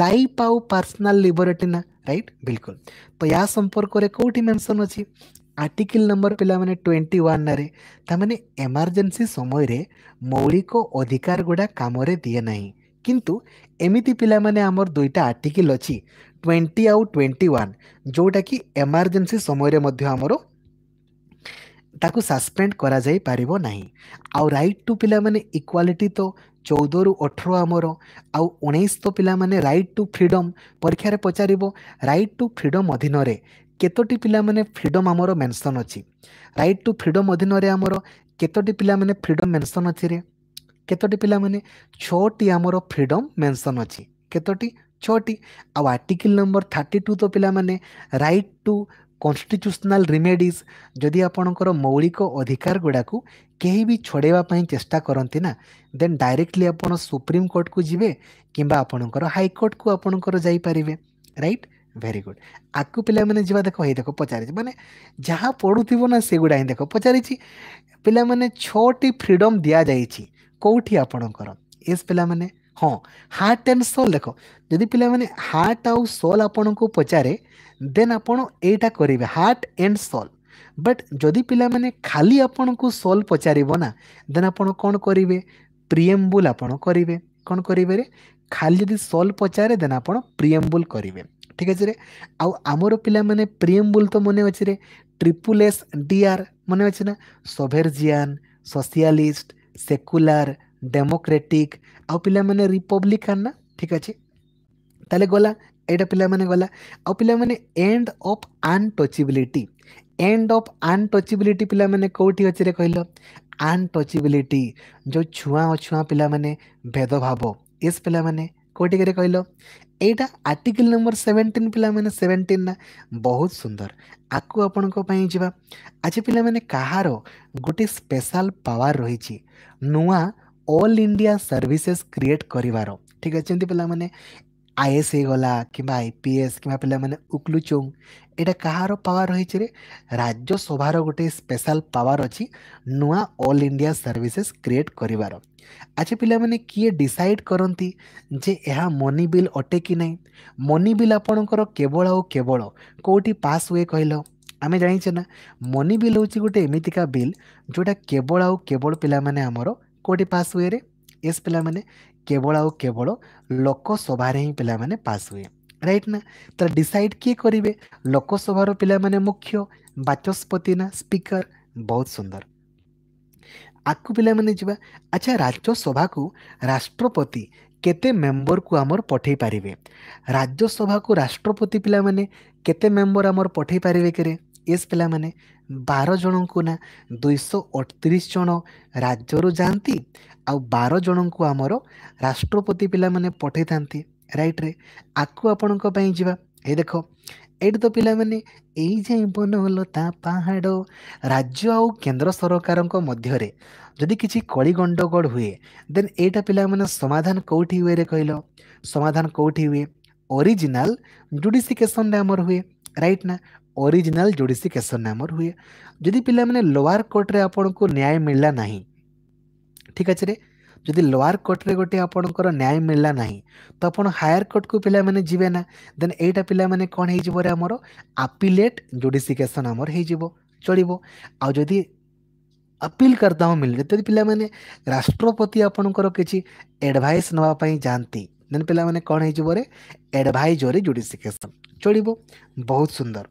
ଲାଇଫ୍ ଆଉ ପାର୍ସନାଲ୍ ଲିବରେଟି ନା ରାଇଟ୍ ବିଲକୁଲ ତ ୟା ସମ୍ପର୍କରେ କେଉଁଠି ମେନ୍ସନ୍ ଅଛି ଆର୍ଟିକିଲ ନମ୍ବର ପିଲାମାନେ ଟ୍ୱେଣ୍ଟି ୱାନ୍ରେ ତାମାନେ ଏମର୍ଜେନ୍ସି ସମୟରେ ମୌଳିକ ଅଧିକାର ଗୁଡ଼ା କାମରେ ଦିଏ ନାହିଁ କିନ୍ତୁ ଏମିତି ପିଲାମାନେ ଆମର ଦୁଇଟା ଆର୍ଟିକିଲ ଅଛି ଟ୍ୱେଣ୍ଟି ଆଉ ଟ୍ୱେଣ୍ଟି ୱାନ୍ ଯେଉଁଟାକି ଏମର୍ଜେନ୍ସି ସମୟରେ ମଧ୍ୟ ଆମର ତାକୁ ସସ୍ପେଣ୍ଡ କରାଯାଇପାରିବ ନାହିଁ ଆଉ ରାଇଟ୍ ଟୁ ପିଲାମାନେ ଇକ୍ୱାଲିଟି ତ ଚଉଦରୁ ଅଠର ଆମର ଆଉ ଉଣେଇଶ ତ ପିଲାମାନେ ରାଇଟ୍ ଟୁ ଫ୍ରିଡ଼ମ୍ ପରୀକ୍ଷାରେ ପଚାରିବ ରାଇଟ୍ ଟୁ ଫ୍ରିଡ଼ମ୍ ଅଧୀନରେ କେତୋଟି ପିଲାମାନେ ଫ୍ରିଡ଼ମ୍ ଆମର ମେନସନ୍ ଅଛି ରାଇଟ୍ ଟୁ ଫ୍ରିଡ଼ମ୍ ଅଧୀନରେ ଆମର କେତୋଟି ପିଲାମାନେ ଫ୍ରିଡ଼ମ୍ ମେନସନ୍ ଅଛିରେ କେତୋଟି ପିଲାମାନେ ଛଅଟି ଆମର ଫ୍ରିଡ଼ମ୍ ମେନସନ୍ ଅଛି କେତୋଟି ଛଅଟି ଆଉ ଆର୍ଟିକିଲ୍ ନମ୍ବର ଥାର୍ଟି ଟୁ ତ ପିଲାମାନେ ରାଇଟ୍ ଟୁ କନଷ୍ଟିଚ୍ୟୁସନାଲ ରିମେଡ଼ିଜ୍ ଯଦି ଆପଣଙ୍କର ମୌଳିକ ଅଧିକାର ଗୁଡ଼ାକୁ କେହି ବି ଛଡ଼ାଇବା ପାଇଁ ଚେଷ୍ଟା କରନ୍ତି ନା ଦେନ୍ ଡାଇରେକ୍ଟଲି ଆପଣ ସୁପ୍ରିମକୋର୍ଟକୁ ଯିବେ କିମ୍ବା ଆପଣଙ୍କର ହାଇକୋର୍ଟକୁ ଆପଣଙ୍କର ଯାଇପାରିବେ ରାଇଟ୍ ভেরি গুড আকু পিলামানে যা দেখো এই দেখো পচারিছি মানে যা পড়ুথিব না সেগুড়া ହିଁ দেখো পচারিছি পিলামানে ছটি ফ্রিডম দিয়া যাইছি কোউঠি আপনকৰ এস পিলামানে ହଁ ହାର୍ଟ ଆଣ୍ଡ ସୋଲ୍ ଦେଖ ଯଦି ପିଲାମାନେ ହାର୍ଟ ଆଉ ସୋଲ୍ ଆପଣଙ୍କୁ ପଚାରେ ଦେନ୍ ଆପଣ ଏଇଟା କରିବେ ହାର୍ଟ ଆଣ୍ଡ ସୋଲ୍ ବଟ୍ ଯଦି ପିଲାମାନେ ଖାଲି ଆପଣଙ୍କୁ ସୋଲ୍ ପଚାରିବ ନା ଦେନ୍ ଆପଣ କ'ଣ କରିବେ ପ୍ରିଏମ୍ବୁଲ୍ ଆପଣ କରିବେ କ'ଣ କରିବେ ଖାଲି ଯଦି ସୋଲ୍ ପଚାରେ ଦେନ୍ ଆପଣ ପ୍ରିଏମ୍ବୁଲ୍ କରିବେ ଠିକ୍ ଅଛି ରେ ଆଉ ଆମର ପିଲାମାନେ ପ୍ରିଏମ୍ବୁଲ୍ ତ ମନେ ଅଛି ରେ ଟ୍ରିପୁଲ୍ ଏସ୍ ଡିଆର୍ ମନେ ଅଛି ନା ସଭେରଜିଆନ୍ ସୋସିଆଲିଷ୍ଟ ସେକୁଲାର ଡେମୋକ୍ରେଟିକ୍ ଆଉ ପିଲାମାନେ ରିପବ୍ଲିକାନ୍ ନା ଠିକ୍ ଅଛି ତାହେଲେ ଗଲା ଏଇଟା ପିଲାମାନେ ଗଲା ଆଉ ପିଲାମାନେ end of untouchability end of untouchability ପିଲାମାନେ କେଉଁଠି ଅଛିରେ କହିଲ ଆନ୍ଟଚବିଲିଟି ଯେଉଁ ଛୁଆଁ ଅଛୁଆଁ ପିଲାମାନେ ଭେଦଭାବ ଏସ୍ ପିଲାମାନେ କେଉଁଠିକରେ କହିଲ ଏଇଟା ଆର୍ଟିକଲ୍ ନମ୍ବର ସେଭେଣ୍ଟିନ୍ ପିଲାମାନେ ସେଭେଣ୍ଟିନ୍ଟା ବହୁତ ସୁନ୍ଦର ଆକୁ ଆପଣଙ୍କ ପାଇଁ ଯିବା ଆଜି ପିଲାମାନେ କାହାର ଗୋଟେ ସ୍ପେଶାଲ ପାୱାର ରହିଛି ନୂଆ ଅଲ୍ ଇଣ୍ଡିଆ ସର୍ଭିସେସ୍ କ୍ରିଏଟ୍ କରିବାର ଠିକ୍ ଅଛି ଏମିତି ପିଲାମାନେ ଆଇ ଏସ୍ ହେଇଗଲା କିମ୍ବା ଆଇ ପି ଏସ୍ କିମ୍ବା ପିଲାମାନେ ଉକ୍ଲୁଚୁଙ୍ଗ ଏଇଟା କାହାର ପାୱାର ରହିଛି ରେ ରାଜ୍ୟସଭାର ଗୋଟେ ସ୍ପେଶାଲ ପାୱାର ଅଛି ନୂଆ ଅଲ୍ ଇଣ୍ଡିଆ ସର୍ଭିସେସ୍ କ୍ରିଏଟ୍ କରିବାର ଆଜି ପିଲାମାନେ କିଏ ଡିସାଇଡ଼୍ କରନ୍ତି ଯେ ଏହା ମନି ବିଲ୍ ଅଟେ କି ନାହିଁ ମନି ବିଲ୍ ଆପଣଙ୍କର କେବଳ ଆଉ କେବଳ କେଉଁଠି ପାସ୍ ହୁଏ କହିଲ ଆମେ ଜାଣିଛେ ନା ମନି ବିଲ୍ ହେଉଛି ଗୋଟେ ଏମିତିକା ବିଲ୍ ଯେଉଁଟା କେବଳ ଆଉ କେବଳ ପିଲାମାନେ ଆମର କେଉଁଠି ପାସ୍ ହୁଏରେ ଏସ୍ ପିଲାମାନେ କେବଳ ଆଉ କେବଳ ଲୋକସଭାରେ ହିଁ ପିଲାମାନେ ପାସ୍ ହୁଏ ରାଇଟ୍ ନା ତ ଡିସାଇଡ଼୍ କିଏ କରିବେ ଲୋକସଭାର ପିଲାମାନେ ମୁଖ୍ୟ ବାଚସ୍ପତି ନା ସ୍ପିକର ବହୁତ ସୁନ୍ଦର ଆକୁ ପିଲାମାନେ ଯିବା ଆଚ୍ଛା ରାଜ୍ୟସଭାକୁ ରାଷ୍ଟ୍ରପତି କେତେ ମେମ୍ବରକୁ ଆମର ପଠାଇ ପାରିବେ ରାଜ୍ୟସଭାକୁ ରାଷ୍ଟ୍ରପତି ପିଲାମାନେ କେତେ ମେମ୍ବର ଆମର ପଠାଇ ପାରିବେ କେରେ ଏସ୍ ପିଲାମାନେ ବାର ଜଣଙ୍କୁ ନା ଦୁଇଶହ ଅଠତିରିଶ ଜଣ ରାଜ୍ୟରୁ ଯାଆନ୍ତି ଆଉ ବାର ଜଣଙ୍କୁ ଆମର ରାଷ୍ଟ୍ରପତି ପିଲାମାନେ ପଠାଇଥାନ୍ତି ରାଇଟ୍ରେ ଆକୁ ଆପଣଙ୍କ ପାଇଁ ଯିବା ଏ ଦେଖ ଏଇଠି ତ ପିଲାମାନେ ଏଇ ଯେ ବନଲତା ପାହାଡ଼ ରାଜ୍ୟ ଆଉ କେନ୍ଦ୍ର ସରକାରଙ୍କ ମଧ୍ୟରେ ଯଦି କିଛି କଳି ଗଣ୍ଡଗୋଳ ହୁଏ ଦେନ୍ ଏଇଟା ପିଲାମାନେ ସମାଧାନ କେଉଁଠି ହୁଏରେ କହିଲ ସମାଧାନ କେଉଁଠି ହୁଏ ଅରିଜିନାଲ ଜୁଡ଼ିସିକେସନରେ ଆମର ହୁଏ ରାଇଟ୍ ନା ଅରିଜିନାଲ ଜୁଡ଼ିସିକେସନରେ ଆମର ହୁଏ ଯଦି ପିଲାମାନେ ଲୋୱାର କୋର୍ଟରେ ଆପଣଙ୍କୁ ନ୍ୟାୟ ମିଳିଲା ନାହିଁ ଠିକ୍ ଅଛି ରେ ଯଦି ଲୋଆର କୋର୍ଟରେ ଗୋଟେ ଆପଣଙ୍କର ନ୍ୟାୟ ମିଳିଲା ନାହିଁ ତ ଆପଣ ହାୟର କୋର୍ଟକୁ ପିଲାମାନେ ଯିବେ ନା ଦେନ୍ ଏଇଟା ପିଲାମାନେ କ'ଣ ହେଇଯିବରେ ଆମର ଆପିଲେଟ୍ ଜୁଡ଼ିସିକେସନ୍ ଆମର ହେଇଯିବ ଚଳିବ ଆଉ ଯଦି ଅପିଲ କରିଦାମ ମିଳିଲେ ଯଦି ପିଲାମାନେ ରାଷ୍ଟ୍ରପତି ଆପଣଙ୍କର କିଛି ଆଡ଼ଭାଇସ୍ ନେବା ପାଇଁ ଯାଆନ୍ତି ଦେନ୍ ପିଲାମାନେ କ'ଣ ହେଇଯିବରେ ଆଡ଼ଭାଇଜରୀ ଜୁଡ଼ିସିକେସନ୍ ଚଳିବ ବହୁତ ସୁନ୍ଦର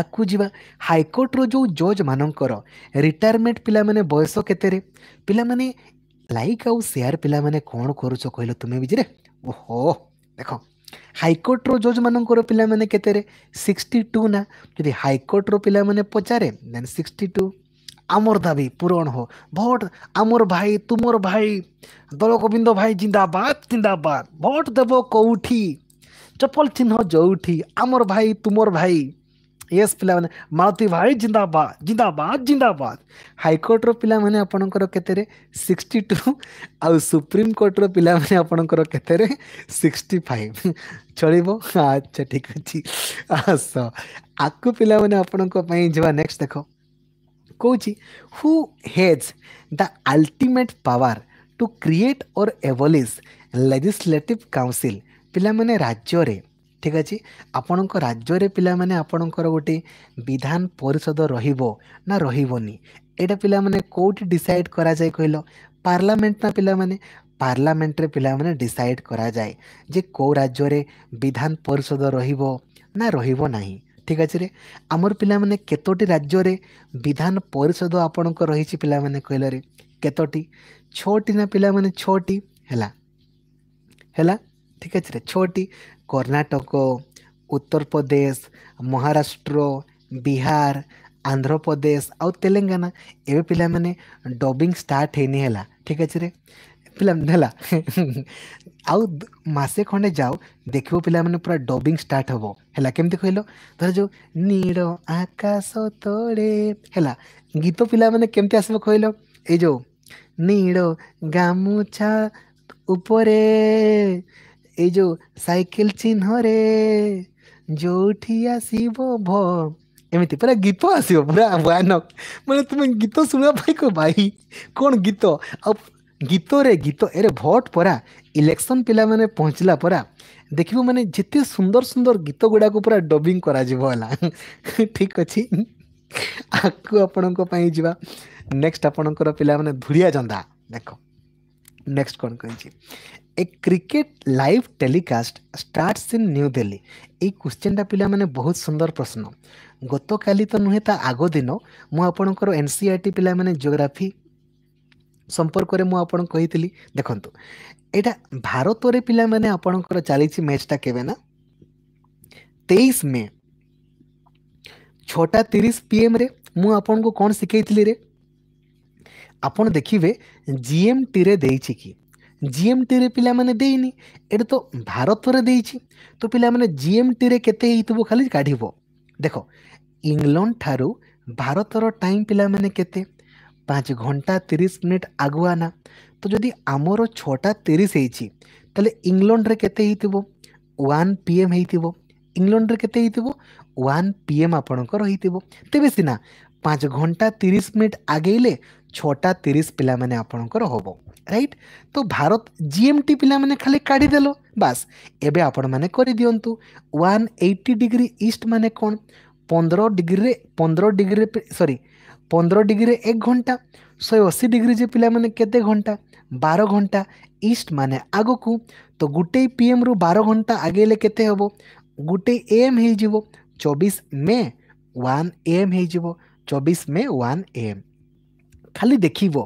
ଆଗକୁ ଯିବା ହାଇକୋର୍ଟର ଯେଉଁ ଜଜ୍ ମାନଙ୍କର ରିଟାୟାରମେଣ୍ଟ ପିଲାମାନେ ବୟସ କେତେରେ ପିଲାମାନେ ଲାଇକ୍ ଆଉ ସେୟାର ପିଲାମାନେ କ'ଣ କରୁଛ କହିଲ ତୁମେ ବିଜିରେ ଓହୋ ଦେଖ ହାଇକୋର୍ଟର ଜଜ୍ମାନଙ୍କର ପିଲାମାନେ କେତେରେ ସିକ୍ସଟି ଟୁ ନା ଯଦି ହାଇକୋର୍ଟର ପିଲାମାନେ ପଚାରେ ଦେନ୍ ସିକ୍ସଟି ଟୁ ଆମର ଦାବି ପୂରଣ ହୋ ଭୋଟ ଆମର ଭାଇ ତୁମର ଭାଇ ଦଳ ଗୋବିନ୍ଦ ଭାଇ ଜିନ୍ଦାବାଦ ଜିନ୍ଦାବାଦ ଭୋଟ ଦେବ କେଉଁଠି ଚପଲ ଚିହ୍ନ ଯେଉଁଠି ଆମର ଭାଇ ତୁମର ଭାଇ यस पे मालती भाई जिंदाबाद जिंदाबाद जिंदाबाद हाइकोर्टर पाने के सिक्सटी टू सुप्रीम कोर्टर पाने के सिक्सटी फाइव चल अच्छा ठीक अच्छे आस आकु पाने जावा नेक्स्ट देख कौच who has the ultimate power to create और एवलीज लेजिस्लेटिव काउनसिल पाने राज्य में ଠିକ୍ ଅଛି ଆପଣଙ୍କ ରାଜ୍ୟରେ ପିଲାମାନେ ଆପଣଙ୍କର ଗୋଟେ ବିଧାନ ପରିଷଦ ରହିବ ନା ରହିବନି ଏଇଟା ପିଲାମାନେ କେଉଁଠି ଡିସାଇଡ଼୍ କରାଯାଏ କହିଲ ପାର୍ଲାମେଣ୍ଟ ନା ପିଲାମାନେ ପାର୍ଲାମେଣ୍ଟରେ ପିଲାମାନେ ଡିସାଇଡ଼୍ କରାଯାଏ ଯେ କେଉଁ ରାଜ୍ୟରେ ବିଧାନ ପରିଷଦ ରହିବ ନା ରହିବ ନାହିଁ ଠିକ୍ ଅଛିରେ ଆମର ପିଲାମାନେ କେତୋଟି ରାଜ୍ୟରେ ବିଧାନ ପରିଷଦ ଆପଣଙ୍କ ରହିଛି ପିଲାମାନେ କହିଲରେ କେତୋଟି ଛଅଟି ନା ପିଲାମାନେ ଛଅଟି ହେଲା ହେଲା ଠିକ୍ ଅଛିରେ ଛଅଟି কর্ণাটক উত্তরপ্রদেশ ମହାରାଷ୍ଟ୍ର ବିହାର ଆନ୍ଧ୍ରପ୍ରଦେଶ ଆଉ ତେଲେଙ୍ଗାନା ଏବେ ପିଲାମାନେ ଡବିଂ ଷ୍ଟାର୍ଟ ହେଇନି ହେଲା ଠିକ୍ ଅଛିରେ ପିଲା ହେଲା ଆଉ ମାସେ ଖଣ୍ଡେ ଯାଉ ଦେଖିବ ପିଲାମାନେ ପୁରା ଡବିଂ ଷ୍ଟାର୍ଟ ହେବ ହେଲା କେମିତି କହିଲ ଧର ଯେଉଁ ନୀଳ ଆକାଶ ତଳେ ହେଲା ଗୀତ ପିଲାମାନେ କେମିତି ଆସିବ କହିଲ ଏଇ ଯେଉଁ ନୀଳ ଗାମୁଛା ଉପରେ ए जो ସାଇକେଲ ଚିହ୍ନରେ ଯୋଉଠି ଆସିବ ଭ ଏମିତି ପୁରା ଗୀତ ଆସିବ ପୁରା ଭୟାନକ ମାନେ ତୁମେ ଗୀତ ଶୁଣିବା ପାଇଁ କହ ଭାଇ କ'ଣ ଗୀତ ଆଉ ଗୀତରେ ଗୀତ ଏରେ ଭୋଟ୍ ପରା ଇଲେକ୍ସନ୍ ପିଲାମାନେ ପହଞ୍ଚିଲା ପରା ଦେଖିବ ମାନେ ଯେତେ ସୁନ୍ଦର ସୁନ୍ଦର ଗୀତ ଗୁଡ଼ାକୁ ପୁରା ଡବିଂ କରାଯିବ ହେଲା ଠିକ୍ ଅଛି ଆଗକୁ ଆପଣଙ୍କ ପାଇଁ ଯିବା ନେକ୍ସଟ ଆପଣଙ୍କର ପିଲାମାନେ ଧୂଳିଆ ଜନ୍ଦା ଦେଖ ନେକ୍ସଟ କ'ଣ କହିଛି a cricket live telecast start in New Delhi ये क्वेश्चनटा पे बहुत सुंदर प्रश्न गत काली तो नुहे आग दिन मुझे एन सी आर टी पे जियोग्राफी संपर्क में मुझे देखु यहाँ भारत पे आपणकर चली मैचटा के ना तेईस मे छटा तीस पी एम मुझे कौन शिखे रे आप देखिए जीएम टी दे ଜିଏମ୍ଟିରେ ପିଲାମାନେ ଦେଇନି ଏଠି ତ ଭାରତରେ ଦେଇଛି ତ ପିଲାମାନେ ଜିଏମ୍ଟିରେ କେତେ ହେଇଥିବ ଖାଲି କାଢ଼ିବ ଦେଖ ଇଂଲଣ୍ଡ ଠାରୁ ଭାରତର ଟାଇମ୍ ପିଲାମାନେ କେତେ ପାଞ୍ଚ ଘଣ୍ଟା ତିରିଶ ମିନିଟ୍ ଆଗୁଆ ନା ତ ଯଦି ଆମର ଛଅଟା ତିରିଶ ହେଇଛି ତାହେଲେ ଇଂଲଣ୍ଡରେ କେତେ ହେଇଥିବ ୱାନ୍ ପି ଏମ୍ ହେଇଥିବ ଇଂଲଣ୍ଡରେ କେତେ ହେଇଥିବ ୱାନ୍ ପି ଏମ୍ ଆପଣଙ୍କର ହେଇଥିବ ତେବେ ସିନା ପାଞ୍ଚ ଘଣ୍ଟା ତିରିଶ ମିନିଟ୍ ଆଗେଇଲେ छटा तीस पे आपणकर हम रईट तो भारत जी एम टी पे खाली काढ़ीदेल बास एवं आपण मैंने दिंतु वन एट्टी डिग्री ईस्ट मान कौन पंद्रह डिग्री पंद्रह डिग्री सरी पंद्रह डिग्री एक घंटा शहे अशी डिग्री जे पाने के घंटा बार घंटा ईस्ट मान आग को तो गोटे पी एम रु बार घंटा आगे के गोटे ए एम हो चौबीस मे वन ए एम हो चौबीस मे वन ए एम ଖାଲି ଦେଖିବ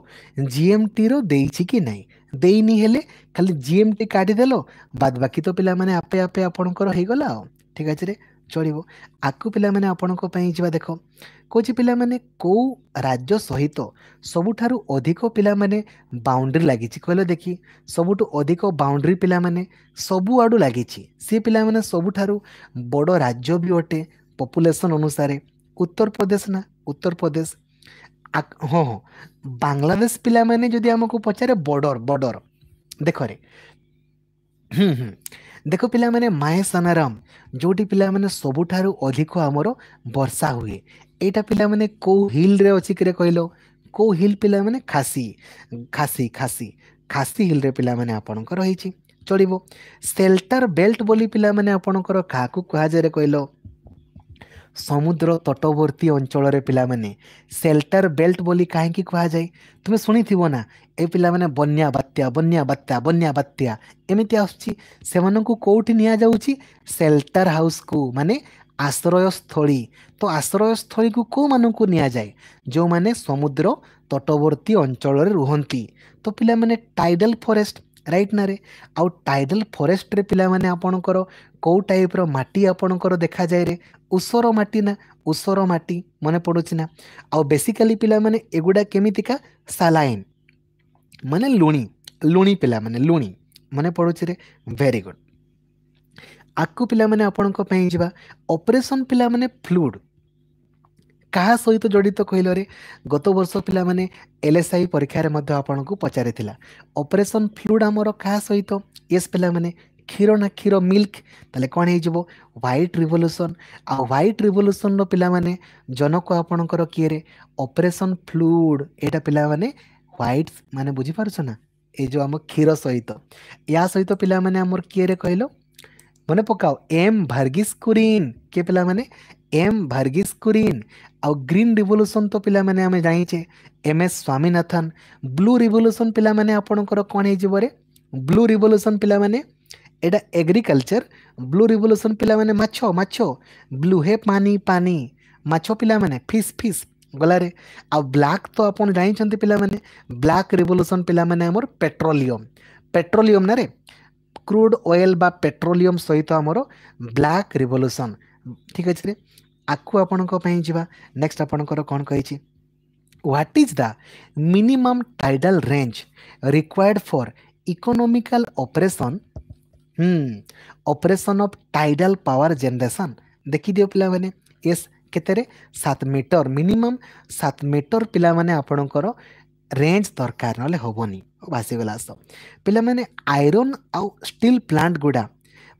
ଜିଏମ୍ଟିର ଦେଇଛି କି ନାହିଁ ଦେଇନି ହେଲେ ଖାଲି ଜିଏମ୍ଟି କାଢ଼ିଦେଲ ବାଦ ବାକି ତ ପିଲାମାନେ ଆପେ ଆପେ ଆପଣଙ୍କର ହେଇଗଲା ଆଉ ଠିକ୍ ଅଛିରେ ଚଳିବ ଆକୁ ପିଲାମାନେ ଆପଣଙ୍କ ପାଇଁ ଯିବା ଦେଖ କହୁଛି ପିଲାମାନେ କେଉଁ ରାଜ୍ୟ ସହିତ ସବୁଠାରୁ ଅଧିକ ପିଲାମାନେ ବାଉଣ୍ଡ୍ରି ଲାଗିଛି କହିଲେ ଦେଖି ସବୁଠୁ ଅଧିକ ବାଉଣ୍ଡ୍ରି ପିଲାମାନେ ସବୁଆଡ଼ୁ ଲାଗିଛି ସେ ପିଲାମାନେ ସବୁଠାରୁ ବଡ଼ ରାଜ୍ୟ ବି ଅଟେ ପପୁଲେସନ୍ ଅନୁସାରେ ଉତ୍ତରପ୍ରଦେଶ ନା ଉତ୍ତରପ୍ରଦେଶ ହଁ ହଁ ବାଂଲାଦେଶ ପିଲାମାନେ ଯଦି ଆମକୁ ପଚାରେ ବର୍ଡର ବର୍ଡର ଦେଖରେ ହୁଁ ହୁଁ ଦେଖ ପିଲାମାନେ ମାଏ ସନାରାମ ଯେଉଁଠି ପିଲାମାନେ ସବୁଠାରୁ ଅଧିକ ଆମର ବର୍ଷା ହୁଏ ଏଇଟା ପିଲାମାନେ କେଉଁ ହିଲ୍ରେ ଅଛି କିରେ କହିଲ କେଉଁ ହିଲ୍ ପିଲାମାନେ ଖାସି ଖାସି ଖାସି ଖାସି ହିଲ୍ରେ ପିଲାମାନେ ଆପଣଙ୍କର ହେଇଛି ଚଳିବ ସେଲ୍ଟର ବେଲ୍ଟ ବୋଲି ପିଲାମାନେ ଆପଣଙ୍କର କାହାକୁ କୁହାଯାଏ କହିଲ ସମୁଦ୍ର ତଟବର୍ତ୍ତୀ ଅଞ୍ଚଳରେ ପିଲାମାନେ ସେଲ୍ଟର ବେଲ୍ଟ ବୋଲି କାହିଁକି କୁହାଯାଏ ତୁମେ ଶୁଣିଥିବ ନା ଏ ପିଲାମାନେ ବନ୍ୟା ବାତ୍ୟା ବନ୍ୟା ବାତ୍ୟା ବନ୍ୟା ବାତ୍ୟା ଏମିତି ଆସୁଛି ସେମାନଙ୍କୁ କେଉଁଠି ନିଆଯାଉଛି ସେଲ୍ଟର ହାଉସ୍କୁ ମାନେ ଆଶ୍ରୟସ୍ଥଳୀ ତ ଆଶ୍ରୟସ୍ଥଳୀକୁ କେଉଁମାନଙ୍କୁ ନିଆଯାଏ ଯେଉଁମାନେ ସମୁଦ୍ର ତଟବର୍ତ୍ତୀ ଅଞ୍ଚଳରେ ରୁହନ୍ତି ତ ପିଲାମାନେ ଟାଇଡ଼ାଲ ଫରେଷ୍ଟ ରାଇଟ୍ ନାରେ ଆଉ ଟାଇଡ଼ାଲ ଫରେଷ୍ଟରେ ପିଲାମାନେ ଆପଣଙ୍କର କେଉଁ ଟାଇପ୍ର ମାଟି ଆପଣଙ୍କର ଦେଖାଯାଏରେ ଉସର ମାଟି ନା ଉସର ମାଟି ମନେ ପଡ଼ୁଛି ନା ଆଉ ବେସିକାଲି ପିଲାମାନେ ଏଗୁଡ଼ା କେମିତିକା ସାଲାଇନ୍ ମାନେ ଲୁଣି ଲୁଣି ପିଲାମାନେ ଲୁଣି ମନେ ପଡ଼ୁଛି ରେ ଭେରି ଗୁଡ଼ ଆକୁ ପିଲାମାନେ ଆପଣଙ୍କ ପାଇଁ ଯିବା ଅପରେସନ୍ ପିଲାମାନେ ଫ୍ଲୁଡ଼ କାହା ସହିତ ଜଡ଼ିତ କହିଲରେ ଗତ ବର୍ଷ ପିଲାମାନେ ଏଲ୍ ଏସ୍ ଆଇ ପରୀକ୍ଷାରେ ମଧ୍ୟ ଆପଣଙ୍କୁ ପଚାରିଥିଲା ଅପରେସନ୍ ଫ୍ଲୁଡ଼୍ ଆମର କାହା ସହିତ ୟେସ୍ ପିଲାମାନେ କ୍ଷୀର ନା କ୍ଷୀର ମିଲ୍କ ତାହେଲେ କ'ଣ ହେଇଯିବ ହ୍ୱାଇଟ୍ ରିଭଲ୍ୟୁସନ୍ ଆଉ ହ୍ୱାଇଟ୍ ରିଭଲ୍ୟୁସନ୍ର ପିଲାମାନେ ଜନକ ଆପଣଙ୍କର କିଏରେ ଅପରେସନ୍ ଫ୍ଲୁଡ଼୍ ଏଇଟା ପିଲାମାନେ ହ୍ୱାଇଟ୍ ମାନେ ବୁଝିପାରୁଛ ନା ଏଇ ଯେଉଁ ଆମ କ୍ଷୀର ସହିତ ଏହା ସହିତ ପିଲାମାନେ ଆମର କିଏରେ କହିଲ ମନେ ପକାଅ ଏମ୍ ଭାର୍ଗିସ୍ କୁରିନ୍ କିଏ ପିଲାମାନେ ଏମ୍ ଭାର୍ଗିସ୍ କୁରିନ୍ ଆଉ ଗ୍ରୀନ୍ ରିଭଲ୍ୟୁସନ୍ ତ ପିଲାମାନେ ଆମେ ଜାଣିଛେ M S Swaminathan blue revolution ପିଲାମାନେ ଆପଣଙ୍କର କ'ଣ ହେଇଯିବରେ ବ୍ଲୁ ରିଭଲ୍ୟୁସନ୍ ପିଲାମାନେ ଏଇଟା ଏଗ୍ରିକଲଚର ବ୍ଲୁ ରିଭଲ୍ୟୁସନ୍ ପିଲାମାନେ ମାଛ ମାଛ ବ୍ଲୁ ହେ ପାନି ପାନି ମାଛ ପିଲାମାନେ ଫିସ୍ ଫିସ୍ ଗଲାରେ ଆଉ ବ୍ଲାକ୍ ତ ଆପଣ ଜାଣିଛନ୍ତି ପିଲାମାନେ ବ୍ଲାକ୍ ରିଭଲ୍ୟୁସନ୍ ପିଲାମାନେ ଆମର ପେଟ୍ରୋଲିୟମ୍ ପେଟ୍ରୋଲିୟମ୍ ନାରେ କ୍ରୁଡ୍ ଅଏଲ୍ ବା ପେଟ୍ରୋଲିୟମ୍ ସହିତ ଆମର ବ୍ଲାକ୍ ରିଭଲ୍ୟୁସନ୍ ଠିକ୍ ଅଛି ରେ ଆକୁ ଆପଣଙ୍କ ପାଇଁ ଯିବା ନେକ୍ସଟ ଆପଣଙ୍କର କ'ଣ କହିଛି what is the minimum tidal range required for economical operation operation of tidal power generation ଦେଖିଦିଅ ପିଲାମାନେ ଏସ୍ କେତେରେ ସାତ ମିଟର ମିନିମମ୍ ସାତ ମିଟର ପିଲାମାନେ ଆପଣଙ୍କର ରେଞ୍ଜ ଦରକାର ନହେଲେ ହେବନି ଭାସିଗଲା ଆସ ପିଲାମାନେ ଆଇରନ୍ ଆଉ ଷ୍ଟିଲ୍ ପ୍ଲାଣ୍ଟ ଗୁଡ଼ା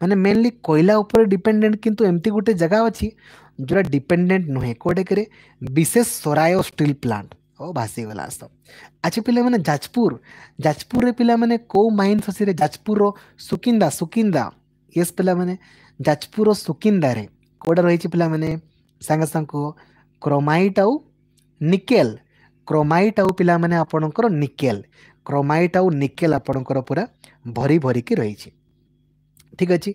ମାନେ ମେନଲି କୋଇଲା ଉପରେ ଡିପେଣ୍ଡେଣ୍ଟ କିନ୍ତୁ ଏମିତି ଗୋଟେ ଜାଗା ଅଛି जोरा डिपेंडेंट नुहे कौटे करे विशेष सराय स्टील प्लांट ଓ ଭାସିଗଲା ଆସ ଆଚ୍ଛା ପିଲାମାନେ ଯାଜପୁର ଯାଜପୁରରେ ପିଲାମାନେ କେଉଁ ମାଇନ୍ସ ଅଛି ରେ ଯାଜପୁରର ସୁକିନ୍ଦା ସୁକିନ୍ଦା ୟେସ୍ ପିଲାମାନେ ଯାଜପୁରର ସୁକିନ୍ଦାରେ କେଉଁଟା ରହିଛି ପିଲାମାନେ ସାଙ୍ଗେ ସାଙ୍ଗେ କୁହ କ୍ରୋମାଇଟ୍ ଆଉ ନିକେଲ୍ କ୍ରୋମାଇଟ୍ ଆଉ ପିଲାମାନେ ଆପଣଙ୍କର ନିକେଲ୍ କ୍ରୋମାଇଟ୍ ଆଉ ନିକେଲ୍ ଆପଣଙ୍କର ପୁରା ଭରି ଭରିକି ରହିଛି ঠিক ଅଛି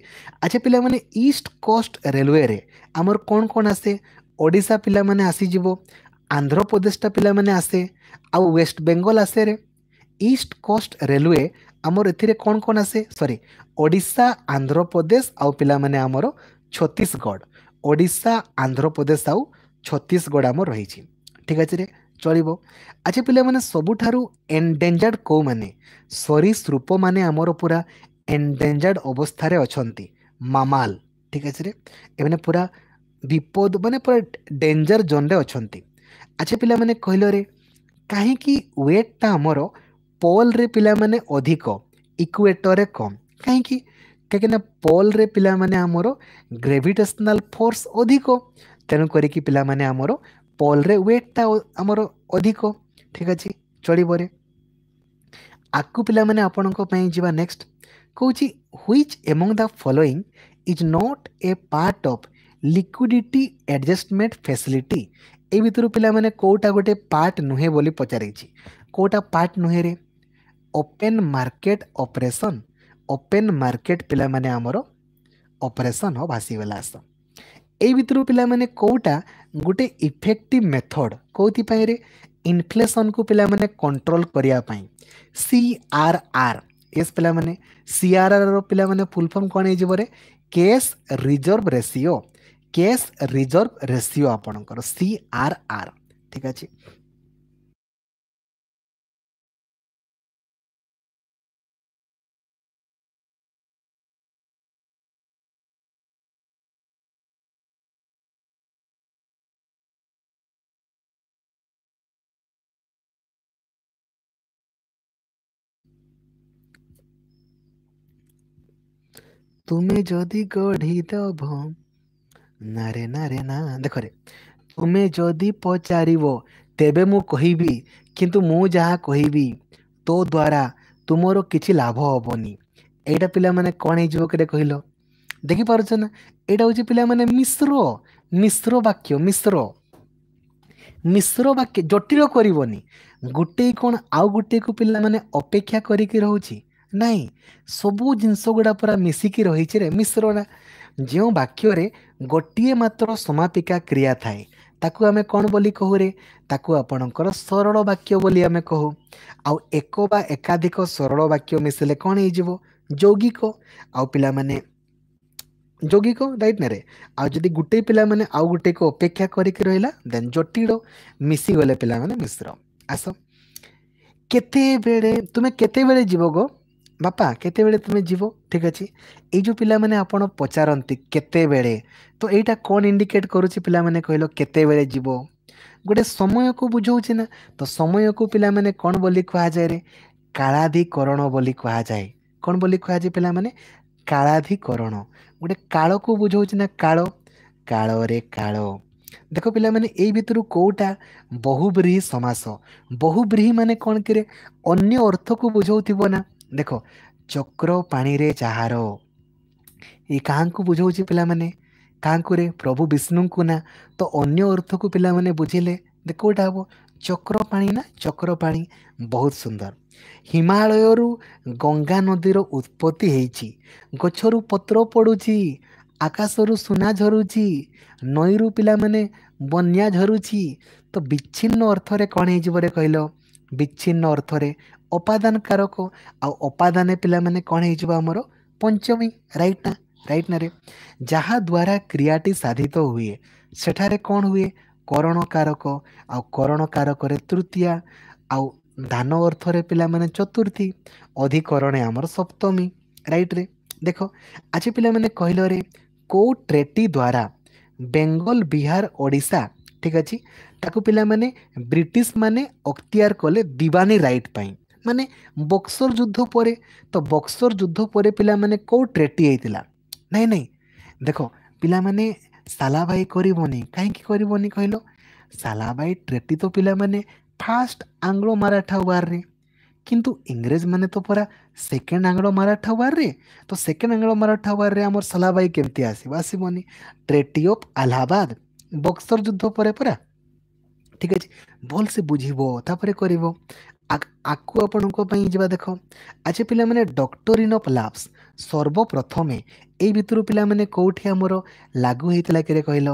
ଆଚ୍ଛା ପିଲାମାନେ ଇଷ୍ଟ କୋଷ୍ଟ ରେଲୱେରେ ଆମର କ'ଣ କ'ଣ ଆସେ ଓଡ଼ିଶା ପିଲାମାନେ ଆସିଯିବ ଆନ୍ଧ୍ରପ୍ରଦେଶଟା ପିଲାମାନେ ଆସେ ଆଉ ୱେଷ୍ଟ ବେଙ୍ଗଲ ଆସେରେ ଇଷ୍ଟ କୋଷ୍ଟ ରେଲୱେ ଆମର ଏଥିରେ କ'ଣ କ'ଣ ଆସେ ସରି ଓଡ଼ିଶା ଆନ୍ଧ୍ରପ୍ରଦେଶ ଆଉ ପିଲାମାନେ ଆମର ଛତିଶଗଡ଼ ଓଡ଼ିଶା ଆନ୍ଧ୍ରପ୍ରଦେଶ ଆଉ ଛତିଶଗଡ଼ ଆମର ରହିଛି ଠିକ୍ ଅଛି ରେ ଚଳିବ ଆଚ୍ଛା ପିଲାମାନେ ସବୁଠାରୁ ଏଣ୍ଡେଞ୍ଜର୍ଡ କେଉଁମାନେ ସରୀସୃପମାନେ ଆମର ପୁରା ଏନ୍ଡେଞ୍ଜର୍ଡ ଅବସ୍ଥାରେ ଅଛନ୍ତି ମାମାଲ ଠିକ୍ ଅଛିରେ ଏମାନେ ପୁରା ବିପଦ ମାନେ ପୁରା ଡେଞ୍ଜର ଜୋନ୍ରେ ଅଛନ୍ତି ଆଚ୍ଛା ପିଲାମାନେ କହିଲରେ କାହିଁକି ୱେଟ୍ଟା ଆମର ପୋଲ୍ରେ ପିଲାମାନେ ଅଧିକ ଇକ୍ୱେଟର୍ରେ କମ୍ କାହିଁକି କାହିଁକିନା ପୋଲ୍ରେ ପିଲାମାନେ ଆମର ଗ୍ରେଭିଟେସନାଲ୍ ଫୋର୍ସ ଅଧିକ ତେଣୁ କରିକି ପିଲାମାନେ ଆମର ପୋଲ୍ରେ ୱେଟ୍ଟା ଆମର ଅଧିକ ଠିକ୍ ଅଛି ଚଳିବରେ ଆକୁ ପିଲାମାନେ ଆପଣଙ୍କ ପାଇଁ ଯିବା ନେକ୍ସଟ କହୁଛି which among the following is not a part of liquidity adjustment facility ଏଇ ଭିତରୁ ପିଲାମାନେ କେଉଁଟା ଗୋଟେ ପାର୍ଟ ନୁହେଁ ବୋଲି ପଚାରିଛି କେଉଁଟା ପାର୍ଟ ନୁହେଁରେ open market operation open market ପିଲାମାନେ ଆମର ଅପରେସନ୍ ହଁ ଭାସିଗଲା ଆସ ଏଇ ଭିତରୁ ପିଲାମାନେ କେଉଁଟା ଗୋଟେ ଇଫେକ୍ଟିଭ୍ ମେଥଡ଼ କେଉଁଥିପାଇଁରେ ଇନଫ୍ଲେସନ୍କୁ ପିଲାମାନେ କଣ୍ଟ୍ରୋଲ କରିବା ପାଇଁ ସି ଆର୍ ଆର୍ ଏସ୍ ପିଲାମାନେ ସିଆର୍ଆର୍ର ପିଲାମାନେ ଫୁଲ୍ ଫର୍ମ କ'ଣ ହେଇଯିବ ରେ cash reserve ratio cash reserve ratio ଆପଣଙ୍କର ସିଆର୍ଆର୍ ଠିକ୍ ଅଛି তুমি যদি গড়ি দেব নারে নারে না ଦେଖ ରେ ତୁମେ ଯଦି ପଚାରିବ ତେବେ ମୁଁ କହିବି କିନ୍ତୁ ମୁଁ ଯାହା କହିବି ତୋ ଦ୍ୱାରା ତୁମର କିଛି ଲାଭ ହେବନି ଏଇଟା ପିଲାମାନେ କ'ଣ ହେଇଯିବ କେତେ କହିଲ ଦେଖିପାରୁଛ ନା ଏଇଟା ହେଉଛି ପିଲାମାନେ ମିଶ୍ର ମିଶ୍ର ବାକ୍ୟ ମିଶ୍ର ମିଶ୍ର ବାକ୍ୟ ଜଟିଳ କରିବନି ଗୋଟିଏ କ'ଣ ଆଉ ଗୋଟିଏକୁ ପିଲାମାନେ ଅପେକ୍ଷା କରିକି ରହୁଛି ना सब जिनस गुड़ा पूरा मिसिक रही मिश्रण जो वाक्य गोटे मात्र समापिका क्रिया थाए ताकु आमे कौन बोली कहू रे आपणकर सरल वाक्य बोली आमे कहू आउ एक बा एकाधिक सरल वाक्य मिसले कौन हो जौगिक आउ पाने जौगिक रईट ना आदि गोटे आउ गोटे को अपेक्षा करके रहा देन जटिल मिसीगले पाने मिश्र आस के तुम्हें केत गो ବାପା କେତେବେଳେ ତୁମେ ଯିବ ଠିକ୍ ଅଛି ଏଇ ଯେଉଁ ପିଲାମାନେ ଆପଣ ପଚାରନ୍ତି କେତେବେଳେ ତ ଏଇଟା କ'ଣ ଇଣ୍ଡିକେଟ୍ କରୁଛି ପିଲାମାନେ କହିଲ କେତେବେଳେ ଯିବ ଗୋଟେ ସମୟକୁ ବୁଝଉଛି ନା ତ ସମୟକୁ ପିଲାମାନେ କ'ଣ ବୋଲି କୁହାଯାଏରେ କାଳାଧିକରଣ ବୋଲି କୁହାଯାଏ କ'ଣ ବୋଲି କୁହାଯାଏ ପିଲାମାନେ କାଳାଧିକରଣ ଗୋଟେ କାଳକୁ ବୁଝଉଛି ନା କାଳ କାଳରେ କାଳ ଦେଖ ପିଲାମାନେ ଏଇ ଭିତରୁ କେଉଁଟା ବହୁବ୍ରୀହି ସମାସ ବହୁବ୍ରୀହି ମାନେ କ'ଣ କିରେ ଅନ୍ୟ ଅର୍ଥକୁ ବୁଝାଉଥିବ ନା ଦେଖ ଚକ୍ର ପାଣିରେ ଚାହାର ଏ କାହାଙ୍କୁ ବୁଝାଉଛି ପିଲାମାନେ କାହାଙ୍କୁ ରେ ପ୍ରଭୁ ବିଷ୍ଣୁଙ୍କୁ ନା ତ ଅନ୍ୟ ଅର୍ଥକୁ ପିଲାମାନେ ବୁଝିଲେ ଦେଖ ଗୋଟା ହବ ଚକ୍ର ପାଣି ନା ଚକ୍ର ପାଣି ବହୁତ ସୁନ୍ଦର ହିମାଳୟରୁ ଗଙ୍ଗା ନଦୀର ଉତ୍ପତ୍ତି ହେଇଛି ଗଛରୁ ପତ୍ର ପଡ଼ୁଛି ଆକାଶରୁ ସୁନା ଝରୁଛି ନଈରୁ ପିଲାମାନେ ବନ୍ୟା ଝରୁଛି ତ ବିଚ୍ଛିନ୍ନ ଅର୍ଥରେ କ'ଣ ହେଇଯିବ ରେ କହିଲ ବିଚ୍ଛିନ୍ନ ଅର୍ଥରେ ଅପାଦାନ କାରକ ଆଉ ଅପାଦାନେ ପିଲାମାନେ କ'ଣ ହେଇଯିବ ଆମର ପଞ୍ଚମୀ ରାଇଟ୍ ନା ରାଇଟ୍ ନାରେ ଯାହାଦ୍ୱାରା କ୍ରିୟାଟି ସାଧିତ ହୁଏ ସେଠାରେ କ'ଣ ହୁଏ କରଣକାରକ ଆଉ କରଣକାରକରେ ତୃତୀୟା ଆଉ ଧାନ ଅର୍ଥରେ ପିଲାମାନେ ଚତୁର୍ଥୀ ଅଧିକରଣେ ଆମର ସପ୍ତମୀ ରାଇଟ୍ରେ ଦେଖ ଆଜି ପିଲାମାନେ କହିଲରେ କେଉଁ ଟ୍ରେଟି ଦ୍ୱାରା ବେଙ୍ଗଲ ବିହାର ଓଡ଼ିଶା ঠিক আছে ତାକୁ ପିଲାମାନେ ବ୍ରିଟିଶମାନେ ଅକ୍ତିଆର କଲେ ଦିୱାନୀ ରାଇଟ୍ ପାଇଁ ମାନେ ବକ୍ସର ଯୁଦ୍ଧ ପରେ ତ ବକ୍ସର ଯୁଦ୍ଧ ପରେ ପିଲାମାନେ କେଉଁ ଟ୍ରେଟି ହେଇଥିଲା ନାଇଁ ନାଇଁ ଦେଖ ପିଲାମାନେ ସାଲାବାଇ କରିବନି କାହିଁକି କରିବନି କହିଲ ସାଲାବାଇ ଟ୍ରେଟି ତ ପିଲାମାନେ ଫାର୍ଷ୍ଟ ଆଙ୍ଗ୍ଲୋ ମାରାଠା ୱାର୍ରେ କିନ୍ତୁ ଇଂରେଜମାନେ ତ ପୁରା ସେକେଣ୍ଡ ଆଙ୍ଗ୍ଲୋ ମାରାଠା ୱାର୍ରେ ତ ସେକେଣ୍ଡ ଆଙ୍ଗ୍ଲୋ ମାରାଠା ୱାର୍ରେ ଆମର ସାଲାବାଇ କେମିତି ଆସିବ ଆସିବନି ଟ୍ରେଟି ଅଫ୍ ଆହ୍ଲାବାଦ ବକ୍ସର ଯୁଦ୍ଧ ପରେ ପରା ଠିକ ଅଛି ଭଲସେ ବୁଝିବ ତାପରେ କରିବ ଆକୁ ଆପଣଙ୍କ ପାଇଁ ଯିବା ଦେଖ ଆଚ୍ଛା ପିଲାମାନେ ଡକ୍ଟରିନ୍ ଅଫ୍ ଲାଭ୍ସ ସର୍ବପ୍ରଥମେ ଏଇ ଭିତରୁ ପିଲାମାନେ କେଉଁଠି ଆମର ଲାଗୁ ହେଇଥିଲା କିରେ କହିଲ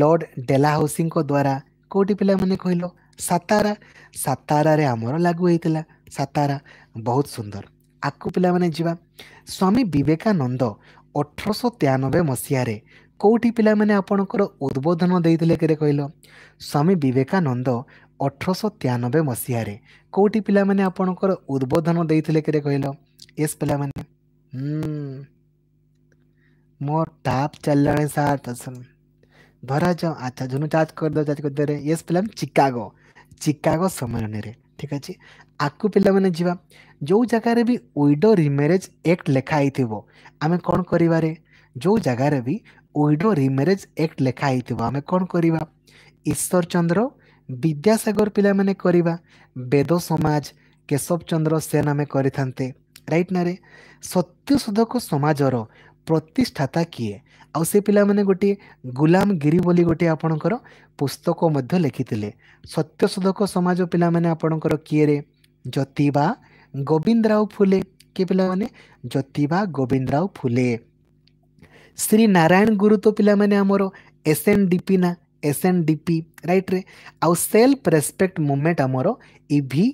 ଲର୍ଡ଼ ଡେଲାହାଉସିଙ୍କ ଦ୍ୱାରା କେଉଁଠି ପିଲାମାନେ କହିଲ ସାତାରା ସାତାରାରେ ଆମର ଲାଗୁ ହେଇଥିଲା ସାତାରା ବହୁତ ସୁନ୍ଦର ଆକୁ ପିଲାମାନେ ଯିବା ସ୍ୱାମୀ ବିବେକାନନ୍ଦ ଅଠରଶହ ତେୟାନବେ ମସିହାରେ କେଉଁଠି ପିଲାମାନେ ଆପଣଙ୍କର ଉଦ୍ବୋଧନ ଦେଇଥିଲେ କେତେ କହିଲ ସ୍ୱାମୀ ବିବେକାନନ୍ଦ ଅଠରଶହ ତେୟାନବେ ମସିହାରେ କେଉଁଠି ପିଲାମାନେ ଆପଣଙ୍କର ଉଦ୍ବୋଧନ ଦେଇଥିଲେ କେତେ କହିଲ ଏସ୍ ପିଲାମାନେ ମୋ ଟାପ୍ ଚାଲିଲାଣି ସାର୍ ଧରାଯାଅ ଆଚ୍ଛା ଝୁନୁ ଚାର୍ଜ କରିଦେବ ଚାର୍ଜ କରିଦେବେ ୟେସ୍ ପିଲାମାନେ ଚିକାଗୋ ଚିକାଗୋ ସମ୍ମିଳନୀରେ ଠିକ୍ ଅଛି ଆକୁ ପିଲାମାନେ ଯିବା ଯେଉଁ ଜାଗାରେ ବି ୱିଡୋ ରିମ୍ୟାରେଜ୍ ଆକ୍ଟ ଲେଖା ହେଇଥିବ ଆମେ କ'ଣ କରିବାରେ ଯେଉଁ ଜାଗାରେ ବି ୱିଡୋ ରିମ୍ୟାରେଜ୍ ଆକ୍ଟ ଲେଖା ହେଇଥିବ ଆମେ କ'ଣ କରିବା ଈଶ୍ୱର ଚନ୍ଦ୍ର ବିଦ୍ୟାସାଗର ପିଲାମାନେ କରିବା ବେଦ ସମାଜ କେଶବ ଚନ୍ଦ୍ର ସେନ୍ ଆମେ କରିଥାନ୍ତେ ରାଇଟ୍ ନାରେ ସତ୍ୟଶୋଧକ ସମାଜର ପ୍ରତିଷ୍ଠାତା କିଏ ଆଉ ସେ ପିଲାମାନେ ଗୋଟିଏ ଗୁଲାମଗିରି ବୋଲି ଗୋଟିଏ ଆପଣଙ୍କର ପୁସ୍ତକ ମଧ୍ୟ ଲେଖିଥିଲେ ସତ୍ୟଶୋଧକ ସମାଜ ପିଲାମାନେ ଆପଣଙ୍କର କିଏରେ ଜ୍ୟୋତିବା ଗୋବିନ୍ଦରାଓ ଫୁଲେ କିଏ ପିଲାମାନେ ଜ୍ୟୋତିବା ଗୋବିନ୍ଦରାଓ ଫୁଲେ ଶ୍ରୀ ନାରାୟଣ ଗୁରୁ ତ ପିଲାମାନେ ଆମର ଏସ୍ ଏନ୍ ଡି ପି ନା ଏସ୍ ଏନ୍ ଡି ପି ରାଇଟ୍ରେ ଆଉ ସେଲ୍ଫ ରେସ୍ପେକ୍ଟ ମୁଭମେଣ୍ଟ ଆମର E V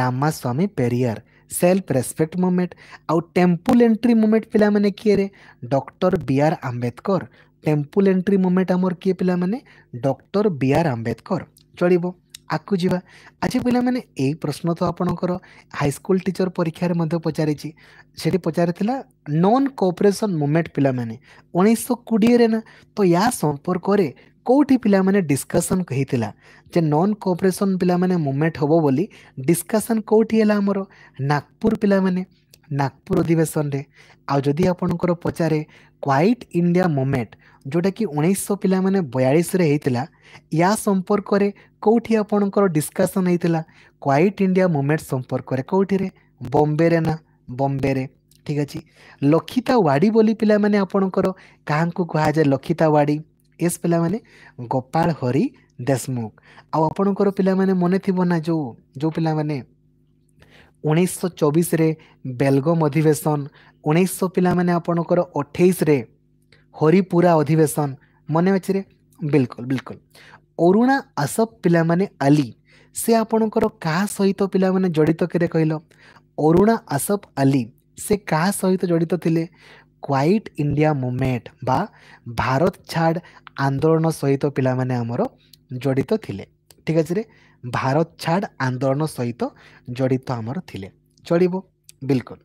Ramasamy Periyar self respect movement ଆଉ ଟେମ୍ପୁଲ ଏଣ୍ଟ୍ରି ମୁଭମେଣ୍ଟ ପିଲାମାନେ କିଏରେ doctor B R Ambedkar temple entry movement ଆମର କିଏ ପିଲାମାନେ ଡକ୍ଟର ବି ଆର୍ ଆମ୍ବେଦକର ଚଳିବ ଆଗକୁ ଯିବା ଆଜି ପିଲାମାନେ ଏଇ ପ୍ରଶ୍ନ ତ ଆପଣଙ୍କର ହାଇସ୍କୁଲ ଟିଚର ପରୀକ୍ଷାରେ ମଧ୍ୟ ପଚାରିଛି ସେଠି ପଚାରିଥିଲା ନନ୍ କୋଅପରେସନ୍ ମୁଭମେଣ୍ଟ ପିଲାମାନେ ଉଣେଇଶହ କୋଡ଼ିଏରେ ନା ତ ୟା ସମ୍ପର୍କରେ କେଉଁଠି ପିଲାମାନେ ଡିସ୍କସନ୍ ହେଇଥିଲା ଯେ ନନ୍ କୋଅପରେସନ୍ ପିଲାମାନେ ମୁଭମେଣ୍ଟ ହେବ ବୋଲି ଡିସ୍କସନ୍ କେଉଁଠି ହେଲା ଆମର ନାଗପୁର ପିଲାମାନେ ନାଗପୁର ଅଧିବେଶନରେ ଆଉ ଯଦି ଆପଣଙ୍କର ପଚାରେ କ୍ୱାଇଟ୍ ଇଣ୍ଡିଆ ମୁଭମେଣ୍ଟ ଯେଉଁଟାକି ଉଣେଇଶହ ପିଲାମାନେ ବୟାଳିଶରେ ହେଇଥିଲା ୟା ସମ୍ପର୍କରେ କେଉଁଠି ଆପଣଙ୍କର ଡିସ୍କସନ୍ ହେଇଥିଲା କ୍ୱାଇଟ୍ ଇଣ୍ଡିଆ ମୁଭମେଣ୍ଟ ସମ୍ପର୍କରେ କେଉଁଠିରେ ବମ୍ବେରେ ନା ବମ୍ବେରେ ଠିକ୍ ଅଛି ଲକ୍ଷିତା ୱାଡ଼ି ବୋଲି ପିଲାମାନେ ଆପଣଙ୍କର କାହାଙ୍କୁ କୁହାଯାଏ ଲକ୍ଷିତା ୱାଡ଼ି ଏସ୍ ପିଲାମାନେ ଗୋପାଳ ହରି ଦେଶମୁଖ ଆଉ ଆପଣଙ୍କର ପିଲାମାନେ ମନେ ଥିବ ନା ଯେଉଁ ଯେଉଁ ପିଲାମାନେ ଉଣେଇଶହ ଚବିଶରେ ବେଲଗମ୍ ଅଧିବେଶନ ଉଣେଇଶହ ପିଲାମାନେ ଆପଣଙ୍କର ଅଠେଇଶରେ ହରିପୁରା ଅଧିବେଶନ ମନେ ଅଛିରେ ବିଲକୁଲ ବିଲକୁଲ ଅରୁଣା ଆସବ ପିଲାମାନେ ଆଲି ସେ ଆପଣଙ୍କର କାହା ସହିତ ପିଲାମାନେ ଜଡ଼ିତ କେରେ କହିଲ ଅରୁଣା ଆସବ ଆଲି ସେ କାହା ସହିତ ଜଡ଼ିତ ଥିଲେ କ୍ୱାଇଟ୍ ଇଣ୍ଡିଆ ମୁଭମେଣ୍ଟ ବା ଭାରତ ଛାଡ଼ ଆନ୍ଦୋଳନ ସହିତ ପିଲାମାନେ ଆମର ଜଡ଼ିତ ଥିଲେ ଠିକ୍ ଅଛି ରେ ଭାରତ ଛାଡ଼ ଆନ୍ଦୋଳନ ସହିତ ଜଡ଼ିତ ଆମର ଥିଲେ ଚଳିବ ବିଲକୁଲ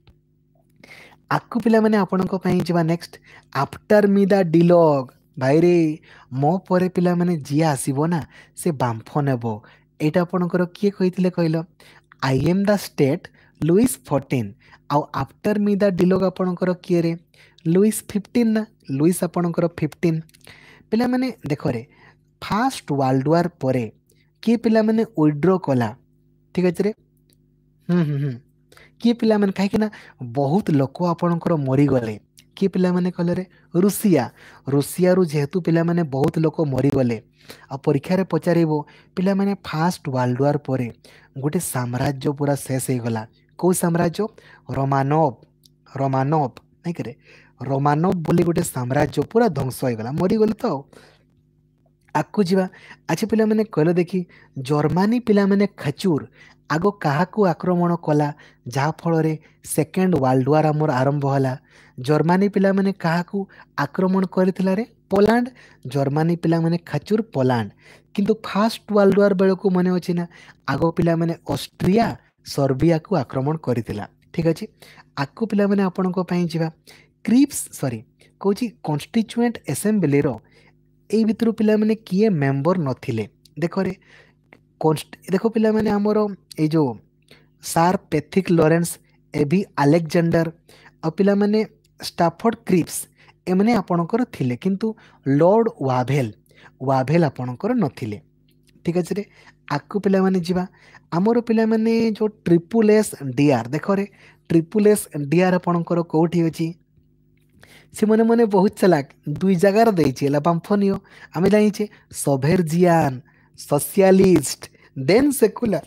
ଆକୁ ପିଲାମାନେ ଆପଣଙ୍କ ପାଇଁ ଯିବା ନେକ୍ସଟ ଆଫ୍ଟର ମି ଦା ଡିଲଗ ଭାଇରେ ମୋ ପରେ ପିଲାମାନେ ଯିଏ ଆସିବ ନା ସେ ବାମ୍ଫ ନେବ ଏଇଟା ଆପଣଙ୍କର କିଏ କହିଥିଲେ କହିଲ I am the state Louis fourteen ଆଉ ଆଫ୍ଟର ମି ଦା ଡିଲଗ ଆପଣଙ୍କର କିଏରେ ଲୁଇସ୍ ଫିଫ୍ଟିନ୍ ନା ଲୁଇସ୍ ଆପଣଙ୍କର ଫିଫ୍ଟିନ୍ ପିଲାମାନେ ଦେଖରେ ଫାଷ୍ଟ ୱାର୍ଲଡ ୱାର୍ ପରେ किए पाने ओड्रो कला ठीक अच्छे रे हम्म, हम्म, हम्म। किए पा कहीं बहुत लोक आपण मरीगले किए पाने कल ऋषि ऋषि जेहेतु पे बहुत लोक मरीगले आरीक्षार पचार पाने फास्ट वर्ल्ड वार पर गोटे साम्राज्य पूरा शेष हो गला कौ साम्राज्य रोमानव रोमानव नहीं कि रोमानव बोली गोटे साम्राज्य पूरा ध्वंस हो गला मरीगले तो ଆଗକୁ ଯିବା ଆଜି ପିଲାମାନେ କହିଲେ ଦେଖି ଜର୍ମାନୀ ପିଲାମାନେ ଖାଚୁର ଆଗ କାହାକୁ ଆକ୍ରମଣ କଲା ଯାହାଫଳରେ ସେକେଣ୍ଡ ୱାର୍ଲଡ ୱାର୍ ଆମର ଆରମ୍ଭ ହେଲା ଜର୍ମାନୀ ପିଲାମାନେ କାହାକୁ ଆକ୍ରମଣ କରିଥିଲା ରେ ପୋଲାଣ୍ଡ ଜର୍ମାନୀ ପିଲାମାନେ ଖାଚୁର ପୋଲାଣ୍ଡ କିନ୍ତୁ ଫାଷ୍ଟ ୱାର୍ଲଡ ୱାର୍ ବେଳକୁ ମନେ ଅଛି ନା ଆଗ ପିଲାମାନେ ଅଷ୍ଟ୍ରିଆ ସର୍ବିଆକୁ ଆକ୍ରମଣ କରିଥିଲା ଠିକ୍ ଅଛି ଆଗକୁ ପିଲାମାନେ ଆପଣଙ୍କ ପାଇଁ ଯିବା କ୍ରିପ୍ସ ସରି କହୁଛି କନଷ୍ଟିଚୁଏଣ୍ଟ ଏସେମ୍ବଲିର ଏଇ ଭିତରୁ ପିଲାମାନେ କିଏ ମେମ୍ବର ନଥିଲେ ଦେଖରେ ଦେଖ ପିଲାମାନେ ଆମର ଏଇ ଯେଉଁ sir Pethick Lawrence A V Alexander ଆଉ ପିଲାମାନେ ଷ୍ଟାଫର୍ଡ଼ କ୍ରିପ୍ସ ଏମାନେ ଆପଣଙ୍କର ଥିଲେ କିନ୍ତୁ ଲର୍ଡ଼ ୱାଭେଲ ୱାଭେଲ ଆପଣଙ୍କର ନଥିଲେ ଠିକ୍ ଅଛି ରେ ଆକୁ ପିଲାମାନେ ଯିବା ଆମର ପିଲାମାନେ ଯେଉଁ ଟ୍ରିପୁଲ୍ ଏସ୍ ଡିଆର୍ ଦେଖରେ ଟ୍ରିପୁଲ୍ ଏସ୍ ଡିଆର୍ ଆପଣଙ୍କର କେଉଁଠି ଅଛି ସେମାନେ ମାନେ ବହୁତ ଚାଲାକ ଦୁଇ ଜାଗାରେ ଦେଇଛି ହେଲା ପାମ୍ଫନିଓ ଆମେ ଜାଣିଛେ sovereign socialist then secular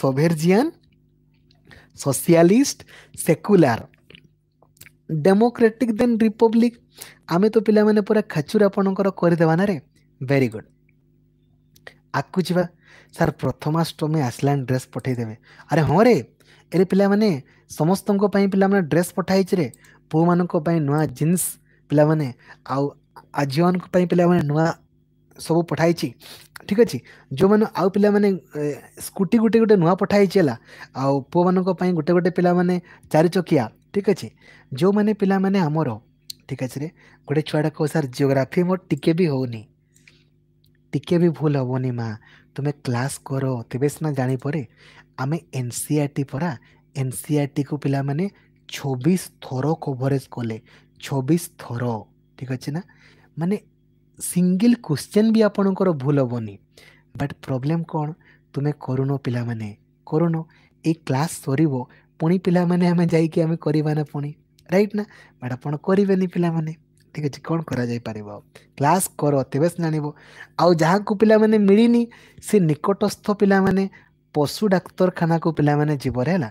sovereign socialist secular democratic then republic ଆମେ ତ ପିଲାମାନେ ପୁରା ଖାଚୁର ଆପଣଙ୍କର କରିଦେବା ନା ରେ ଭେରି ଗୁଡ୍ ଆଗକୁ ଯିବା ସାର୍ ପ୍ରଥମାଷ୍ଟମୀ ଆସିଲାଣି ଡ୍ରେସ୍ ପଠାଇଦେବେ ଆରେ ହଁ ରେ ଏରେ ପିଲାମାନେ ସମସ୍ତଙ୍କ ପାଇଁ ପିଲାମାନେ ଡ୍ରେସ୍ ପଠାଇଛି ରେ पुमान नुआ जीन्स पे आजीवन पे नुआ सब पठाई ठीक अच्छे जो मैंने आउ पाने स्कूटी गोटे गोटे नुआ पठाई है आउ पुमाई गोटे गोटे पे चार चकिया ठीक अच्छे जो मैंने पाने ठीक अच्छे गोटे छुआटा कह सर जियोग्राफी मोर टिके भी होनी टिके भी भूल हेनी माँ तुम्हें क्लास करो तेज सीना जापर आम एन सी आर टी परा एन सी आर टी को पे चौबीस थर कभरेज कले चौबीस थर ठीक अच्छे ना माने सिंगल क्वेश्चन भी आपणकर भूल हेनी बट प्रॉब्लम कौन तुम्हें करुन पाने करुन ये क्लास सर पुणी पाने जाए करवाना पुणी रईट ना बट आप करेंगे नहीं पाने ठीक अच्छे कौन कर क्लास कर तेज जानव आ पाने मिलनी से निकटस्थ पाने ପଶୁ ଡାକ୍ତରଖାନାକୁ ପିଲାମାନେ ଯିବରେ ହେଲା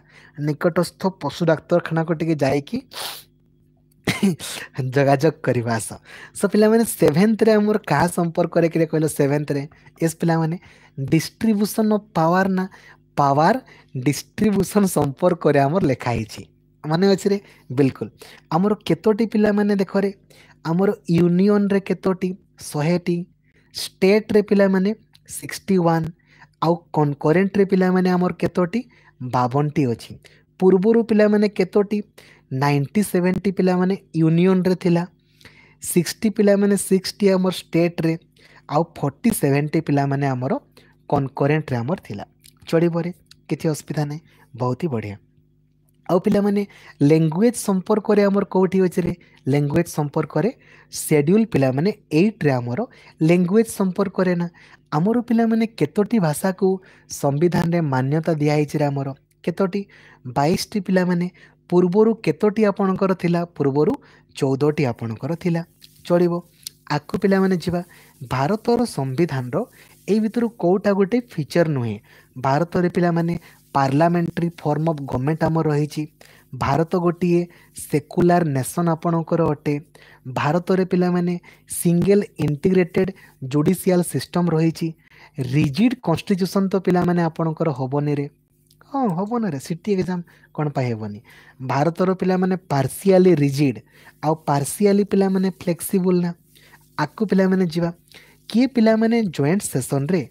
ନିକଟସ୍ଥ ପଶୁ ଡାକ୍ତରଖାନାକୁ ଟିକେ ଯାଇକି ଯୋଗାଯୋଗ କରିବା ଆସ ସୋ ପିଲାମାନେ ସେଭେନ୍ଥରେ ଆମର କାହା ସମ୍ପର୍କରେ କିରେ କହିଲ ସେଭେନ୍ଥରେ ଏସ୍ ପିଲାମାନେ ଡିଷ୍ଟ୍ରିବ୍ୟୁସନ୍ ଅଫ୍ ପାୱାର ନା ପାୱାର ଡିଷ୍ଟ୍ରିବ୍ୟୁସନ୍ ସମ୍ପର୍କରେ ଆମର ଲେଖା ହେଇଛି ମନେ ଅଛିରେ ବିଲକୁଲ ଆମର କେତୋଟି ପିଲାମାନେ ଦେଖରେ ଆମର ୟୁନିଅନ୍ରେ କେତୋଟି ଶହେଟି ଷ୍ଟେଟ୍ରେ ପିଲାମାନେ ସିକ୍ସଟି ୱାନ୍ ଆଉ କନକରେଣ୍ଟରେ ପିଲାମାନେ ଆମର କେତୋଟି ବାବନଟି ଅଛି ପୂର୍ବରୁ ପିଲାମାନେ କେତୋଟି ନାଇଣ୍ଟି ସେଭେଣ୍ଟି ପିଲାମାନେ ୟୁନିଅନ୍ରେ ଥିଲା ସିକ୍ସଟି ପିଲାମାନେ ସିକ୍ସଟି ଆମର ଷ୍ଟେଟରେ ଆଉ ଫର୍ଟି ସେଭେଣ୍ଟି ପିଲାମାନେ ଆମର କନକରେଣ୍ଟରେ ଆମର ଥିଲା ଚଳିବରେ କିଛି ଅସୁବିଧା ନାହିଁ ବହୁତ ହି ବଢ଼ିଆ ଆଉ ପିଲାମାନେ ଲେଙ୍ଗୁଏଜ୍ ସମ୍ପର୍କରେ ଆମର କେଉଁଠି ଅଛି ରେ ଲେଙ୍ଗୁଏଜ୍ ସମ୍ପର୍କରେ ସେଡ୍ୟୁଲ୍ ପିଲାମାନେ ଏଇଟ୍ରେ ଆମର ଲେଙ୍ଗୁଏଜ୍ ସମ୍ପର୍କରେ ନା ଆମର ପିଲାମାନେ କେତୋଟି ଭାଷାକୁ ସମ୍ବିଧାନରେ ମାନ୍ୟତା ଦିଆହେଇଛି ରେ ଆମର କେତୋଟି ବାଇଶଟି ପିଲାମାନେ ପୂର୍ବରୁ କେତୋଟି ଆପଣଙ୍କର ଥିଲା ପୂର୍ବରୁ ଚଉଦଟି ଆପଣଙ୍କର ଥିଲା ଚଳିବ ଆଗକୁ ପିଲାମାନେ ଯିବା ଭାରତର ସମ୍ବିଧାନର ଏଇ ଭିତରୁ କେଉଁଟା ଗୋଟେ ଫିଚର୍ ନୁହେଁ ଭାରତରେ ପିଲାମାନେ ପାର୍ଲାମେଣ୍ଟରୀ ଫର୍ମ ଅଫ୍ ଗଭର୍ଣ୍ଣମେଣ୍ଟ ଆମର ରହିଛି ଭାରତ ଗୋଟିଏ ସେକୁଲାର ନେସନ୍ ଆପଣଙ୍କର ଅଟେ ଭାରତରେ ପିଲାମାନେ ସିଙ୍ଗଲ ଇଣ୍ଟିଗ୍ରେଟେଡ୍ ଜୁଡ଼ିସିଆଲ ସିଷ୍ଟମ୍ ରହିଛି ରିଜିଡ୍ କନଷ୍ଟିଚ୍ୟୁସନ୍ ତ ପିଲାମାନେ ଆପଣଙ୍କର ହେବନିରେ ହଁ ହେବନିରେ ସି ଟି ଏକ୍ଜାମ୍ କ'ଣ ପାଇଁ ହେବନି ଭାରତର ପିଲାମାନେ ପାର୍ସିଆଲି ରିଜିଡ୍ ଆଉ ପାର୍ସିଆଲି ପିଲାମାନେ ଫ୍ଲେକ୍ସିବୁଲ୍ ନା ଆକୁ ପିଲାମାନେ ଯିବା କିଏ ପିଲାମାନେ ଜଏଣ୍ଟ ସେସନ୍ରେ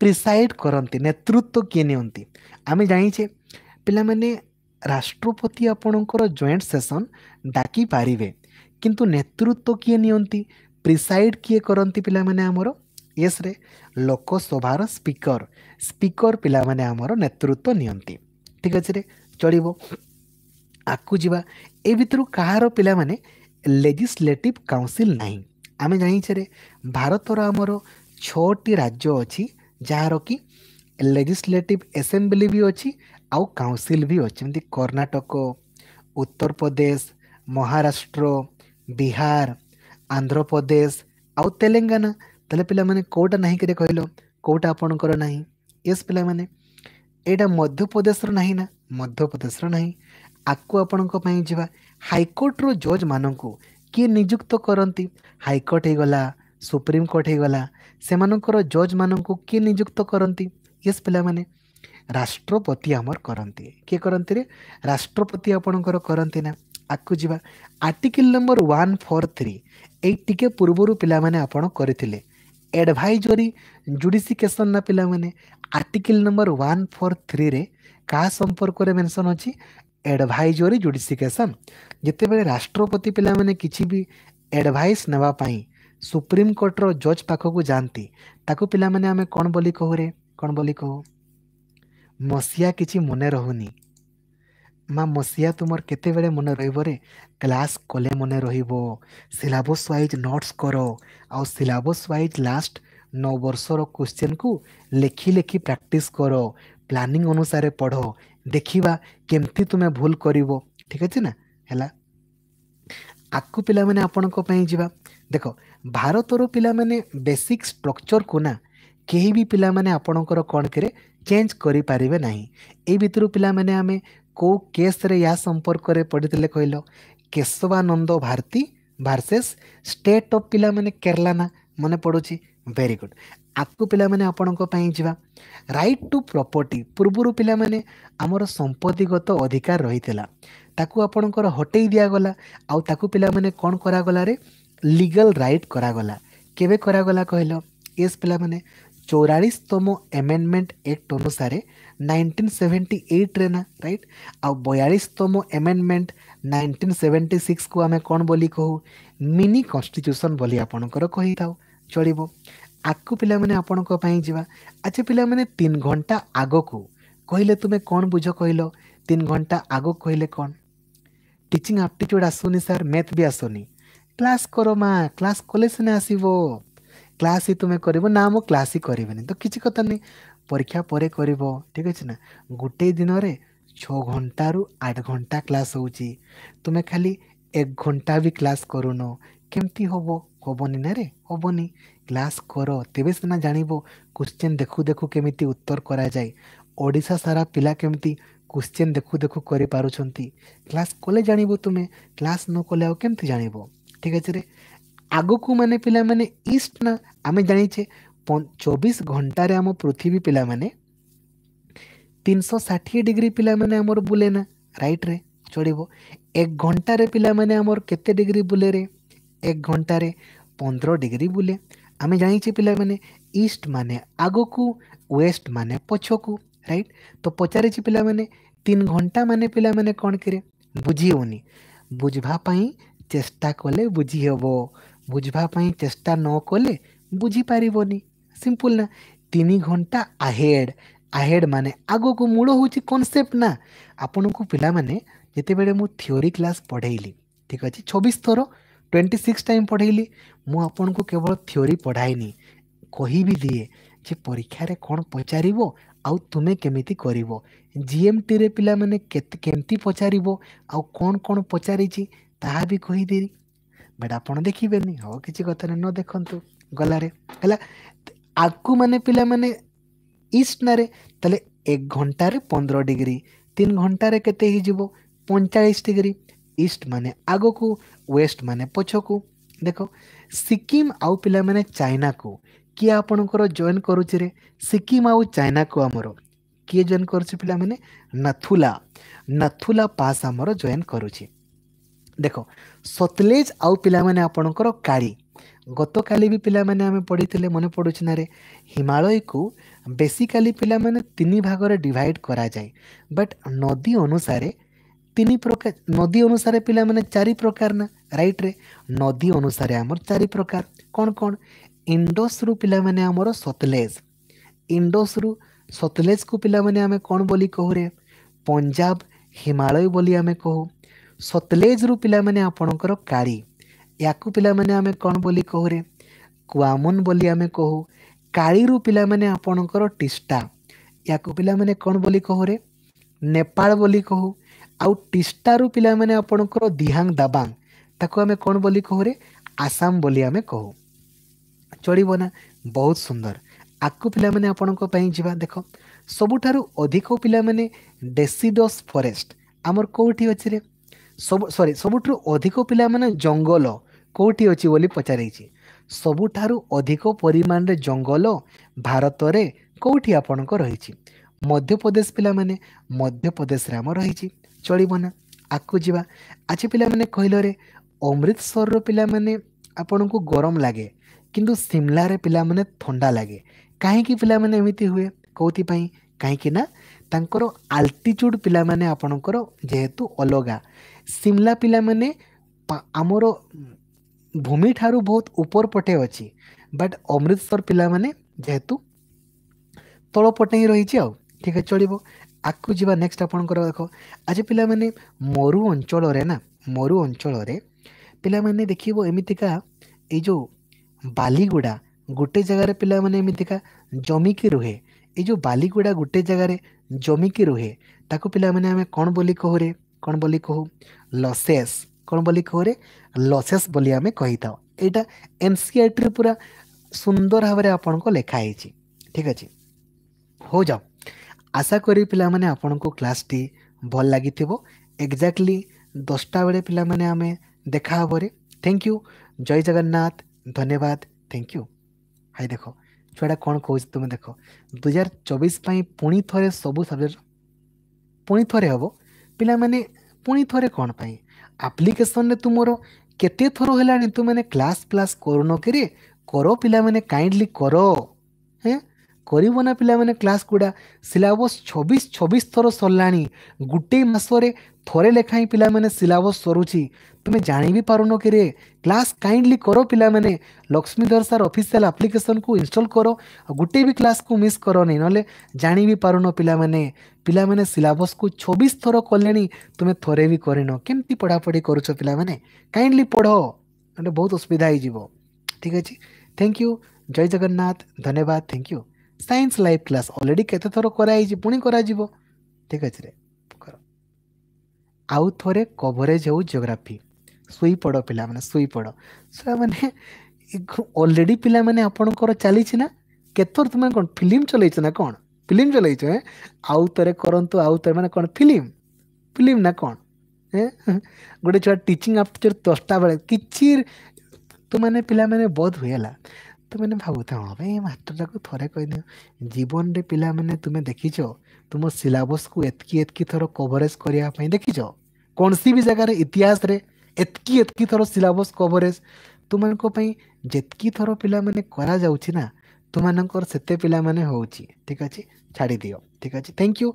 ପ୍ରିସାଇଡ଼୍ କରନ୍ତି ନେତୃତ୍ୱ କିଏ ନିଅନ୍ତି ଆମେ ଜାଣିଛେ ପିଲାମାନେ ରାଷ୍ଟ୍ରପତି ଆପଣଙ୍କର ଜଏଣ୍ଟ ସେସନ୍ ଡାକିପାରିବେ କିନ୍ତୁ ନେତୃତ୍ୱ କିଏ ନିଅନ୍ତି ପ୍ରିସାଇଡ଼୍ କିଏ କରନ୍ତି ପିଲାମାନେ ଆମର ୟେସ୍ରେ ଲୋକସଭାର ସ୍ପିକର ସ୍ପିକର ପିଲାମାନେ ଆମର ନେତୃତ୍ୱ ନିଅନ୍ତି ଠିକ୍ ଅଛି ରେ ଚଳିବ ଆଗକୁ ଯିବା ଏ ଭିତରୁ କାହାର ପିଲାମାନେ ଲେଜିସ୍ଲେଟିଭ୍ କାଉନସିଲ୍ ନାହିଁ ଆମେ ଜାଣିଛେ ରେ ଭାରତର ଆମର ଛଅଟି ରାଜ୍ୟ ଅଛି ଯାହାର କି ଲେଜିସ୍ଲେଟିଭ୍ ଆସେମ୍ବ୍ଲି ବି ଅଛି ଆଉ କାଉନସିଲ୍ ବି ଅଛି ଯେମିତି କର୍ଣ୍ଣାଟକ ଉତ୍ତରପ୍ରଦେଶ ମହାରାଷ୍ଟ୍ର ବିହାର ଆନ୍ଧ୍ରପ୍ରଦେଶ ଆଉ ତେଲେଙ୍ଗାନା ତାହେଲେ ପିଲାମାନେ କେଉଁଟା ନାହିଁ କିରେ କହିଲ କେଉଁଟା ଆପଣଙ୍କର ନାହିଁ ୟେସ୍ ପିଲାମାନେ ଏଇଟା ମଧ୍ୟପ୍ରଦେଶର ନାହିଁ ନା ମଧ୍ୟପ୍ରଦେଶର ନାହିଁ ଆକୁ ଆପଣଙ୍କ ପାଇଁ ଯିବା ହାଇକୋର୍ଟର ଜଜ୍ମାନଙ୍କୁ କିଏ ନିଯୁକ୍ତ କରନ୍ତି ହାଇକୋର୍ଟ ହେଇଗଲା ସୁପ୍ରିମକୋର୍ଟ ହେଇଗଲା ସେମାନଙ୍କର ଜଜ୍ମାନଙ୍କୁ କିଏ ନିଯୁକ୍ତ କରନ୍ତି ୟେସ୍ ପିଲାମାନେ ରାଷ୍ଟ୍ରପତି ଆମର କରନ୍ତି କିଏ କରନ୍ତି ରେ ରାଷ୍ଟ୍ରପତି ଆପଣଙ୍କର କରନ୍ତି ନା ଆଗକୁ ଯିବା article number one four three ଏଇ ଟିକେ ପୂର୍ବରୁ ପିଲାମାନେ ଆପଣ କରିଥିଲେ ଏଡ଼ଭାଇଜୋରୀ ଜୁଡ଼ିସିକେସନ୍ ନା ପିଲାମାନେ ଆର୍ଟିକିଲ୍ ନମ୍ବର ୱାନ୍ ଫୋର୍ ଥ୍ରୀରେ କାହା ସମ୍ପର୍କରେ ମେନ୍ସନ୍ ଅଛି ଏଡ଼ଭାଇଜୋରୀ ଜୁଡ଼ିସିକେସନ୍ ଯେତେବେଳେ ରାଷ୍ଟ୍ରପତି ପିଲାମାନେ କିଛି ବି ଏଡ଼ଭାଇସ୍ ନେବା ପାଇଁ ସୁପ୍ରିମକୋର୍ଟର ଜଜ୍ ପାଖକୁ ଯାଆନ୍ତି ତାକୁ ପିଲାମାନେ ଆମେ କ'ଣ ବୋଲି କହୁରେ କ'ଣ ବୋଲି କହୁ ମସିହା କିଛି ମନେ ରହୁନି माँ मसीहा तुम केत मन रे क्लास कले मन रिलबस व्वज नोट्स कर आलाबस व्वज लास्ट नौ बर्षर क्वेश्चन को लेखि लेखि प्राक्ट कर प्लानिंग अनुसार पढ़ देखा केमती तुम्हें भूल कर ठीक अच्छे ना है आगू पे आपण जावा देख भारत पे बेसिक स्ट्रक्चर को ना कहीं भी पाने कण के चेज करें ये भितर पे आम କେଉଁ କେସ୍ରେ ଏହା ସମ୍ପର୍କରେ ପଡ଼ିଥିଲେ କହିଲ Keshavananda Bharati versus state of ପିଲାମାନେ କେରଲା ନା ମନେ ପଡ଼ୁଛି ଭେରି ଗୁଡ଼୍ ଆଗକୁ ପିଲାମାନେ ଆପଣଙ୍କ ପାଇଁ ଯିବା ରାଇଟ୍ ଟୁ ପ୍ରପର୍ଟି ପୂର୍ବରୁ ପିଲାମାନେ ଆମର ସମ୍ପତ୍ତିଗତ ଅଧିକାର ରହିଥିଲା ତାକୁ ଆପଣଙ୍କର ହଟେଇ ଦିଆଗଲା ଆଉ ତାକୁ ପିଲାମାନେ କ'ଣ କରାଗଲାରେ ଲିଗାଲ୍ ରାଇଟ୍ କରାଗଲା କେବେ କରାଗଲା କହିଲ ଏସ୍ ପିଲାମାନେ ଚଉରାଳିଶତମ ଆମେଣ୍ଡମେଣ୍ଟ ଆକ୍ଟ ଅନୁସାରେ 1978 रे ना राइट आउ बयालीसतम एमेंडमेंट 1976 को आम कौन बोली कहू मिनी कन्स्टिट्यूशन बोली आपणकर कही था चलो आपको पिलाने आपण जावा अच्छा पिलाने तीन घंटा आग को कहले तुम्हें कौन बुझ कहल तीन घंटा आग कहले कौन टीचिंग आप्टिट्यूड आसुनी सर मैथ भी आसुनी क्लास कर माँ क्लास कले सीना आसो क्लास ही तुम्हें कर ना मो क्लास ही करेनि तो किसी कथा नहीं পরীক্ষা পরে করব ঠিক আছে না গোটে দিনরে ছ ঘন্টার আট ঘন্টা ক্লাস হচ্ছে তুমি খালি এক ঘন্টা বি ক্লাস করুন কেমতি হব হবনি না রে হবনি ক্লাস কর তেবে সিনা জাণব কোশ্চেন দেখু দেখু কেমিতি উত্তর করা যায় ଓଡ଼ିଶା ସାରା ପିଲା କେମିତି କୋଶ୍ଚିନ୍ ଦେଖୁ ଦେଖୁ କରିପାରୁଛନ୍ତି କ୍ଲାସ୍ କଲେ ଜାଣିବ ତୁମେ କ୍ଲାସ୍ ନ କଲେ ଆଉ କେମିତି ଜାଣିବ ଠିକ୍ ଅଛି ରେ ଆଗକୁ ମାନେ ପିଲାମାନେ ଇଷ୍ଟ ନା ଆମେ ଜାଣିଛେ चौबीस घंटा आम पृथ्वी पिला माने तीन सौ षाठी डिग्री पिला माने आमर बुले ना राइट रे चढ़ एक घंटा रे पिला माने आमर डिग्री बुले रे एक घंटा रे पंद्रह डिग्री बुले आम जाई पिला माने ईस्ट माने आगो को वेस्ट माने पछो को राइट तो पचारे पिला माने तीन घंटा मान पिला माने कोन करे बुझी होनी चेष्टा कले बुझी हेबो बुझबा पई चेष्टा न कले ସିମ୍ପୁଲ୍ ନା ତିନି ଘଣ୍ଟା ଆହେଡ଼୍ ଆହେଡ଼୍ ମାନେ ଆଗକୁ ମୂଳ ହେଉଛି କନସେପ୍ଟ ନା ଆପଣଙ୍କୁ ପିଲାମାନେ ଯେତେବେଳେ ମୁଁ ଥିଓରି କ୍ଲାସ୍ ପଢ଼େଇଲି ଠିକ୍ ଅଛି ଛବିଶ ଥର ଟ୍ୱେଣ୍ଟି ସିକ୍ସ ଟାଇମ୍ ପଢ଼େଇଲି ମୁଁ ଆପଣଙ୍କୁ କେବଳ ଥିଓରି ପଢ଼ାଇନି କହିବି ଦିଏ ଯେ ପରୀକ୍ଷାରେ କ'ଣ ପଚାରିବ ଆଉ ତୁମେ କେମିତି କରିବ ଜିଏମ୍ଟିରେ ପିଲାମାନେ କେତେ କେମିତି ପଚାରିବ ଆଉ କ'ଣ କ'ଣ ପଚାରିଛି ତାହା ବି କହିଦେବି ବଟ୍ ଆପଣ ଦେଖିବେନି ହଉ କିଛି କଥାରେ ନ ଦେଖନ୍ତୁ ଗଲାରେ ହେଲା ଆଗକୁ ମାନେ ପିଲାମାନେ ଇଷ୍ଟନାରେ ତାହେଲେ ଏକ ଘଣ୍ଟାରେ ପନ୍ଦର ଡିଗ୍ରୀ ତିନି ଘଣ୍ଟାରେ କେତେ ହେଇଯିବ ପଇଁଚାଳିଶ ଡିଗ୍ରୀ ଇଷ୍ଟ ମାନେ ଆଗକୁ ୱେଷ୍ଟ ମାନେ ପଛକୁ ଦେଖ ସିକିମ୍ ଆଉ ପିଲାମାନେ ଚାଇନାକୁ କିଏ ଆପଣଙ୍କର ଜଏନ୍ କରୁଛିରେ ସିକିମ୍ ଆଉ ଚାଇନାକୁ ଆମର କିଏ ଜଏନ୍ କରୁଛି ପିଲାମାନେ ନଥୁଲା ନଥୁଲା ପାସ୍ ଆମର ଜଏନ୍ କରୁଛି ଦେଖ ସତଲେଜ ଆଉ ପିଲାମାନେ ଆପଣଙ୍କର କାଳି ଗତକାଲି ବି ପିଲାମାନେ ଆମେ ପଢ଼ିଥିଲେ ମନେ ପଡ଼ୁଛି ନାରେ ହିମାଳୟକୁ ବେସିକାଲି ପିଲାମାନେ ତିନି ଭାଗରେ ଡିଭାଇଡ଼ କରାଯାଏ ବଟ୍ ନଦୀ ଅନୁସାରେ ତିନି ପ୍ରକାର ନଦୀ ଅନୁସାରେ ପିଲାମାନେ ଚାରି ପ୍ରକାର ନା ରାଇଟ୍ରେ ନଦୀ ଅନୁସାରେ ଆମର ଚାରି ପ୍ରକାର କ'ଣ କ'ଣ ଇଣ୍ଡସ୍ରୁ ପିଲାମାନେ ଆମର ସତଲେଜ ଇଣ୍ଡସ୍ରୁ ସତଲେଜକୁ ପିଲାମାନେ ଆମେ କ'ଣ ବୋଲି କହୁରେ ପଞ୍ଜାବ ହିମାଳୟ ବୋଲି ଆମେ କହୁ ସତଲେଜରୁ ପିଲାମାନେ ଆପଣଙ୍କର କାଳି ୟାକୁ ପିଲାମାନେ ଆମେ କ'ଣ ବୋଲି କହୁରେ କୁଆମୁନ୍ ବୋଲି ଆମେ କହୁ କାଳିରୁ ପିଲାମାନେ ଆପଣଙ୍କର ଟିଷ୍ଟା ୟାକୁ ପିଲାମାନେ କ'ଣ ବୋଲି କହୁରେ ନେପାଳ ବୋଲି କହୁ ଆଉ ଟିଷ୍ଟାରୁ ପିଲାମାନେ ଆପଣଙ୍କର ଦିହାଙ୍ଗ ଦାବାଙ୍ଗ ତାକୁ ଆମେ କ'ଣ ବୋଲି କହୁରେ ଆସାମ ବୋଲି ଆମେ କହୁ ଚଳିବ ନା ବହୁତ ସୁନ୍ଦର ଆକୁ ପିଲାମାନେ ଆପଣଙ୍କ ପାଇଁ ଯିବା ଦେଖ ସବୁଠାରୁ ଅଧିକ ପିଲାମାନେ ଡେସିଡସ୍ ଫରେଷ୍ଟ ଆମର କେଉଁଠି ଅଛି ରେ ସବୁ ସରି ସବୁଠାରୁ ଅଧିକ ପିଲାମାନେ ଜଙ୍ଗଲ କୋଉଠି ଅଛି ବୋଲି ପଚାରିଛି ସବୁଠାରୁ ଅଧିକ ପରିମାଣରେ ଜଙ୍ଗଲ ଭାରତରେ କୋଉଠି ଆପଣଙ୍କ ରହିଛି ମଧ୍ୟପ୍ରଦେଶ ପିଲାମାନେ ମଧ୍ୟପ୍ରଦେଶରେ ଆମ ରହିଛି ଚଳିବ ନା ଆଗକୁ ଯିବା ଆଜି ପିଲାମାନେ କହିଲରେ ଅମୃତସରର ପିଲାମାନେ ଆପଣଙ୍କୁ ଗରମ ଲାଗେ କିନ୍ତୁ ସିମଲାରେ ପିଲାମାନେ ଥଣ୍ଡା ଲାଗେ କାହିଁକି ପିଲାମାନେ ଏମିତି ହୁଏ କେଉଁଥିପାଇଁ କାହିଁକି ନା ତାଙ୍କର ଆଲ୍ଟିଚ୍ୟୁଡ଼୍ ପିଲାମାନେ ଆପଣଙ୍କର ଯେହେତୁ ଅଲଗା ସିମଲା ପିଲାମାନେ ଆମର ଭୂମି ଠାରୁ ବହୁତ ଉପର ପଟେ ଅଛି ବଟ୍ ଅମୃତସର ପିଲାମାନେ ଯେହେତୁ ତଳ ପଟେ ହିଁ ରହିଛି ଆଉ ଠିକ୍ ଅଛି ଚଳିବ ଆଗକୁ ଯିବା ନେକ୍ସଟ ଆପଣଙ୍କର ଦେଖ ଆଜି ପିଲାମାନେ ମରୁ ଅଞ୍ଚଳରେ ନା ମରୁ ଅଞ୍ଚଳରେ ପିଲାମାନେ ଦେଖିବ ଏମିତିକା ଏଇ ଯେଉଁ ବାଲିଗୁଡ଼ା ଗୋଟେ ଜାଗାରେ ପିଲାମାନେ ଏମିତିକା ଜମିକି ରୁହେ ଏଇ ଯେଉଁ ବାଲିଗୁଡ଼ା ଗୋଟେ ଜାଗାରେ ଜମିକି ରୁହେ ତାକୁ ପିଲାମାନେ ଆମେ କ'ଣ ବୋଲି କହୁରେ କ'ଣ ବୋଲି କହୁ ଲସେସ୍ କ'ଣ ବୋଲି କହୁରେ ଲସେସ୍ ବୋଲି ଆମେ କହିଥାଉ ଏଇଟା ଏନ୍ ସି ଆଇ ଟିରେ ପୁରା ସୁନ୍ଦର ଭାବରେ ଆପଣଙ୍କ ଲେଖା ହେଇଛି ଠିକ୍ ଅଛି ହଉ ଯାଅ ଆଶା କରି ପିଲାମାନେ ଆପଣଙ୍କୁ କ୍ଲାସ୍ଟି ଭଲ ଲାଗିଥିବ ଏକ୍ଜାକ୍ଟଲି ଦଶଟା ବେଳେ ପିଲାମାନେ ଆମେ ଦେଖା ହେବରେ ଥ୍ୟାଙ୍କ ୟୁ ଜୟ ଜଗନ୍ନାଥ ଧନ୍ୟବାଦ ଥ୍ୟାଙ୍କ ୟୁ ହାଇ ଦେଖ ଛୁଆଟା କ'ଣ କହୁଛି ତୁମେ ଦେଖ ଦୁଇହଜାର ଚବିଶ ପାଇଁ ପୁଣି ଥରେ ସବୁ ସବଜେକ୍ଟ ପୁଣି ଥରେ ହେବ ପିଲାମାନେ ପୁଣି ଥରେ କ'ଣ ପାଇଁ ଆପ୍ଲିକେସନ୍ରେ ତୁମର କେତେ ଥର ହେଲାଣି ତୁମେମାନେ କ୍ଲାସ୍ ଫ୍ଲାସ୍ କରୁନ କିରେ କର ପିଲାମାନେ କାଇଣ୍ଡଲି କର ହେଁ କରିବ ନା ପିଲାମାନେ କ୍ଲାସ୍ ଗୁଡ଼ା ସିଲାବସ୍ ଛବିଶ ଛବିଶ ଥର ସରିଲାଣି ଗୋଟେ ମାସରେ ଥରେ ଲେଖାଏଁ ପିଲାମାନେ ସିଲାବସ୍ ସରୁଛି तुम्हें जाणि भी पार न किए क्लास कैंडली कर पाने लक्ष्मीधर सार अफिशियाल आप्लिकेसन को इनस्टल कर गोटे भी क्लास को मिस कर नहीं ना जान भी पार न पाने पाने सिलस को छब्स थर कले तुम्हें थे भी कर पढ़ापढ़ी करुच पाने कैंडली पढ़ ना बहुत असुविधा हो ठीक अच्छे थैंक यू जय जगन्नाथ धन्यवाद thank you science life class already केत थर कराई पुणी कर ठीक अच्छे आउ थ कभरेज हो जियोग्राफी ଶୋଇପଡ଼ ପିଲାମାନେ ଶୋଇପଡ଼ ସେଟା ମାନେ ଅଲରେଡ଼ି ପିଲାମାନେ ଆପଣଙ୍କର ଚାଲିଛି ନା କେତେଥର ତୁମେ କ'ଣ ଫିଲ୍ମ ଚଲେଇଛ ନା କ'ଣ ଫିଲ୍ମ ଚଲେଇଛ ଏଁ ଆଉ ଥରେ କରନ୍ତୁ ଆଉ ଥରେ ମାନେ କ'ଣ ଫିଲ୍ମ ଫିଲ୍ମ ନା କ'ଣ ଏଁ ଗୋଟେ ଛୁଆ ଟିଚିଂ ଆଫ୍ଟର ଦଶଟା ବେଳେ କିଛି ତୁମାନେ ପିଲାମାନେ ବୋଧ ହୁଏ ହେଲା ତୁମେ ଭାବୁଥା ହଁ ଭାଇ ଏ ମାଷ୍ଟରଟାକୁ ଥରେ କହିଦିଅ ଜୀବନରେ ପିଲାମାନେ ତୁମେ ଦେଖିଛ ତୁମ ସିଲାବସ୍କୁ ଏତିକି ଏତିକି ଥର କଭରେଜ କରିବା ପାଇଁ ଦେଖିଛ କୌଣସି ବି ଜାଗାରେ ଇତିହାସରେ ଏତିକି ଏତିକି ଥର ସିଲାବସ୍ କଭରେଜ୍ ତୁମମାନଙ୍କ ପାଇଁ ଯେତିକି ଥର ପିଲାମାନେ କରାଯାଉଛି ନା ତୁମମାନଙ୍କର ସେତେ ପିଲାମାନେ ହେଉଛି ଠିକ୍ ଅଛି ଛାଡ଼ିଦିଅ ଠିକ୍ ଅଛି ଥ୍ୟାଙ୍କ ୟୁ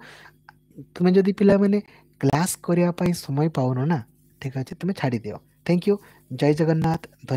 ତୁମେ ଯଦି ପିଲାମାନେ କ୍ଲାସ୍ କରିବା ପାଇଁ ସମୟ ପାଉନ ନା ଠିକ୍ ଅଛି ତୁମେ ଛାଡ଼ିଦିଅ ଥ୍ୟାଙ୍କ ୟୁ ଜୟ ଜଗନ୍ନାଥ ଧନ୍ୟବାଦ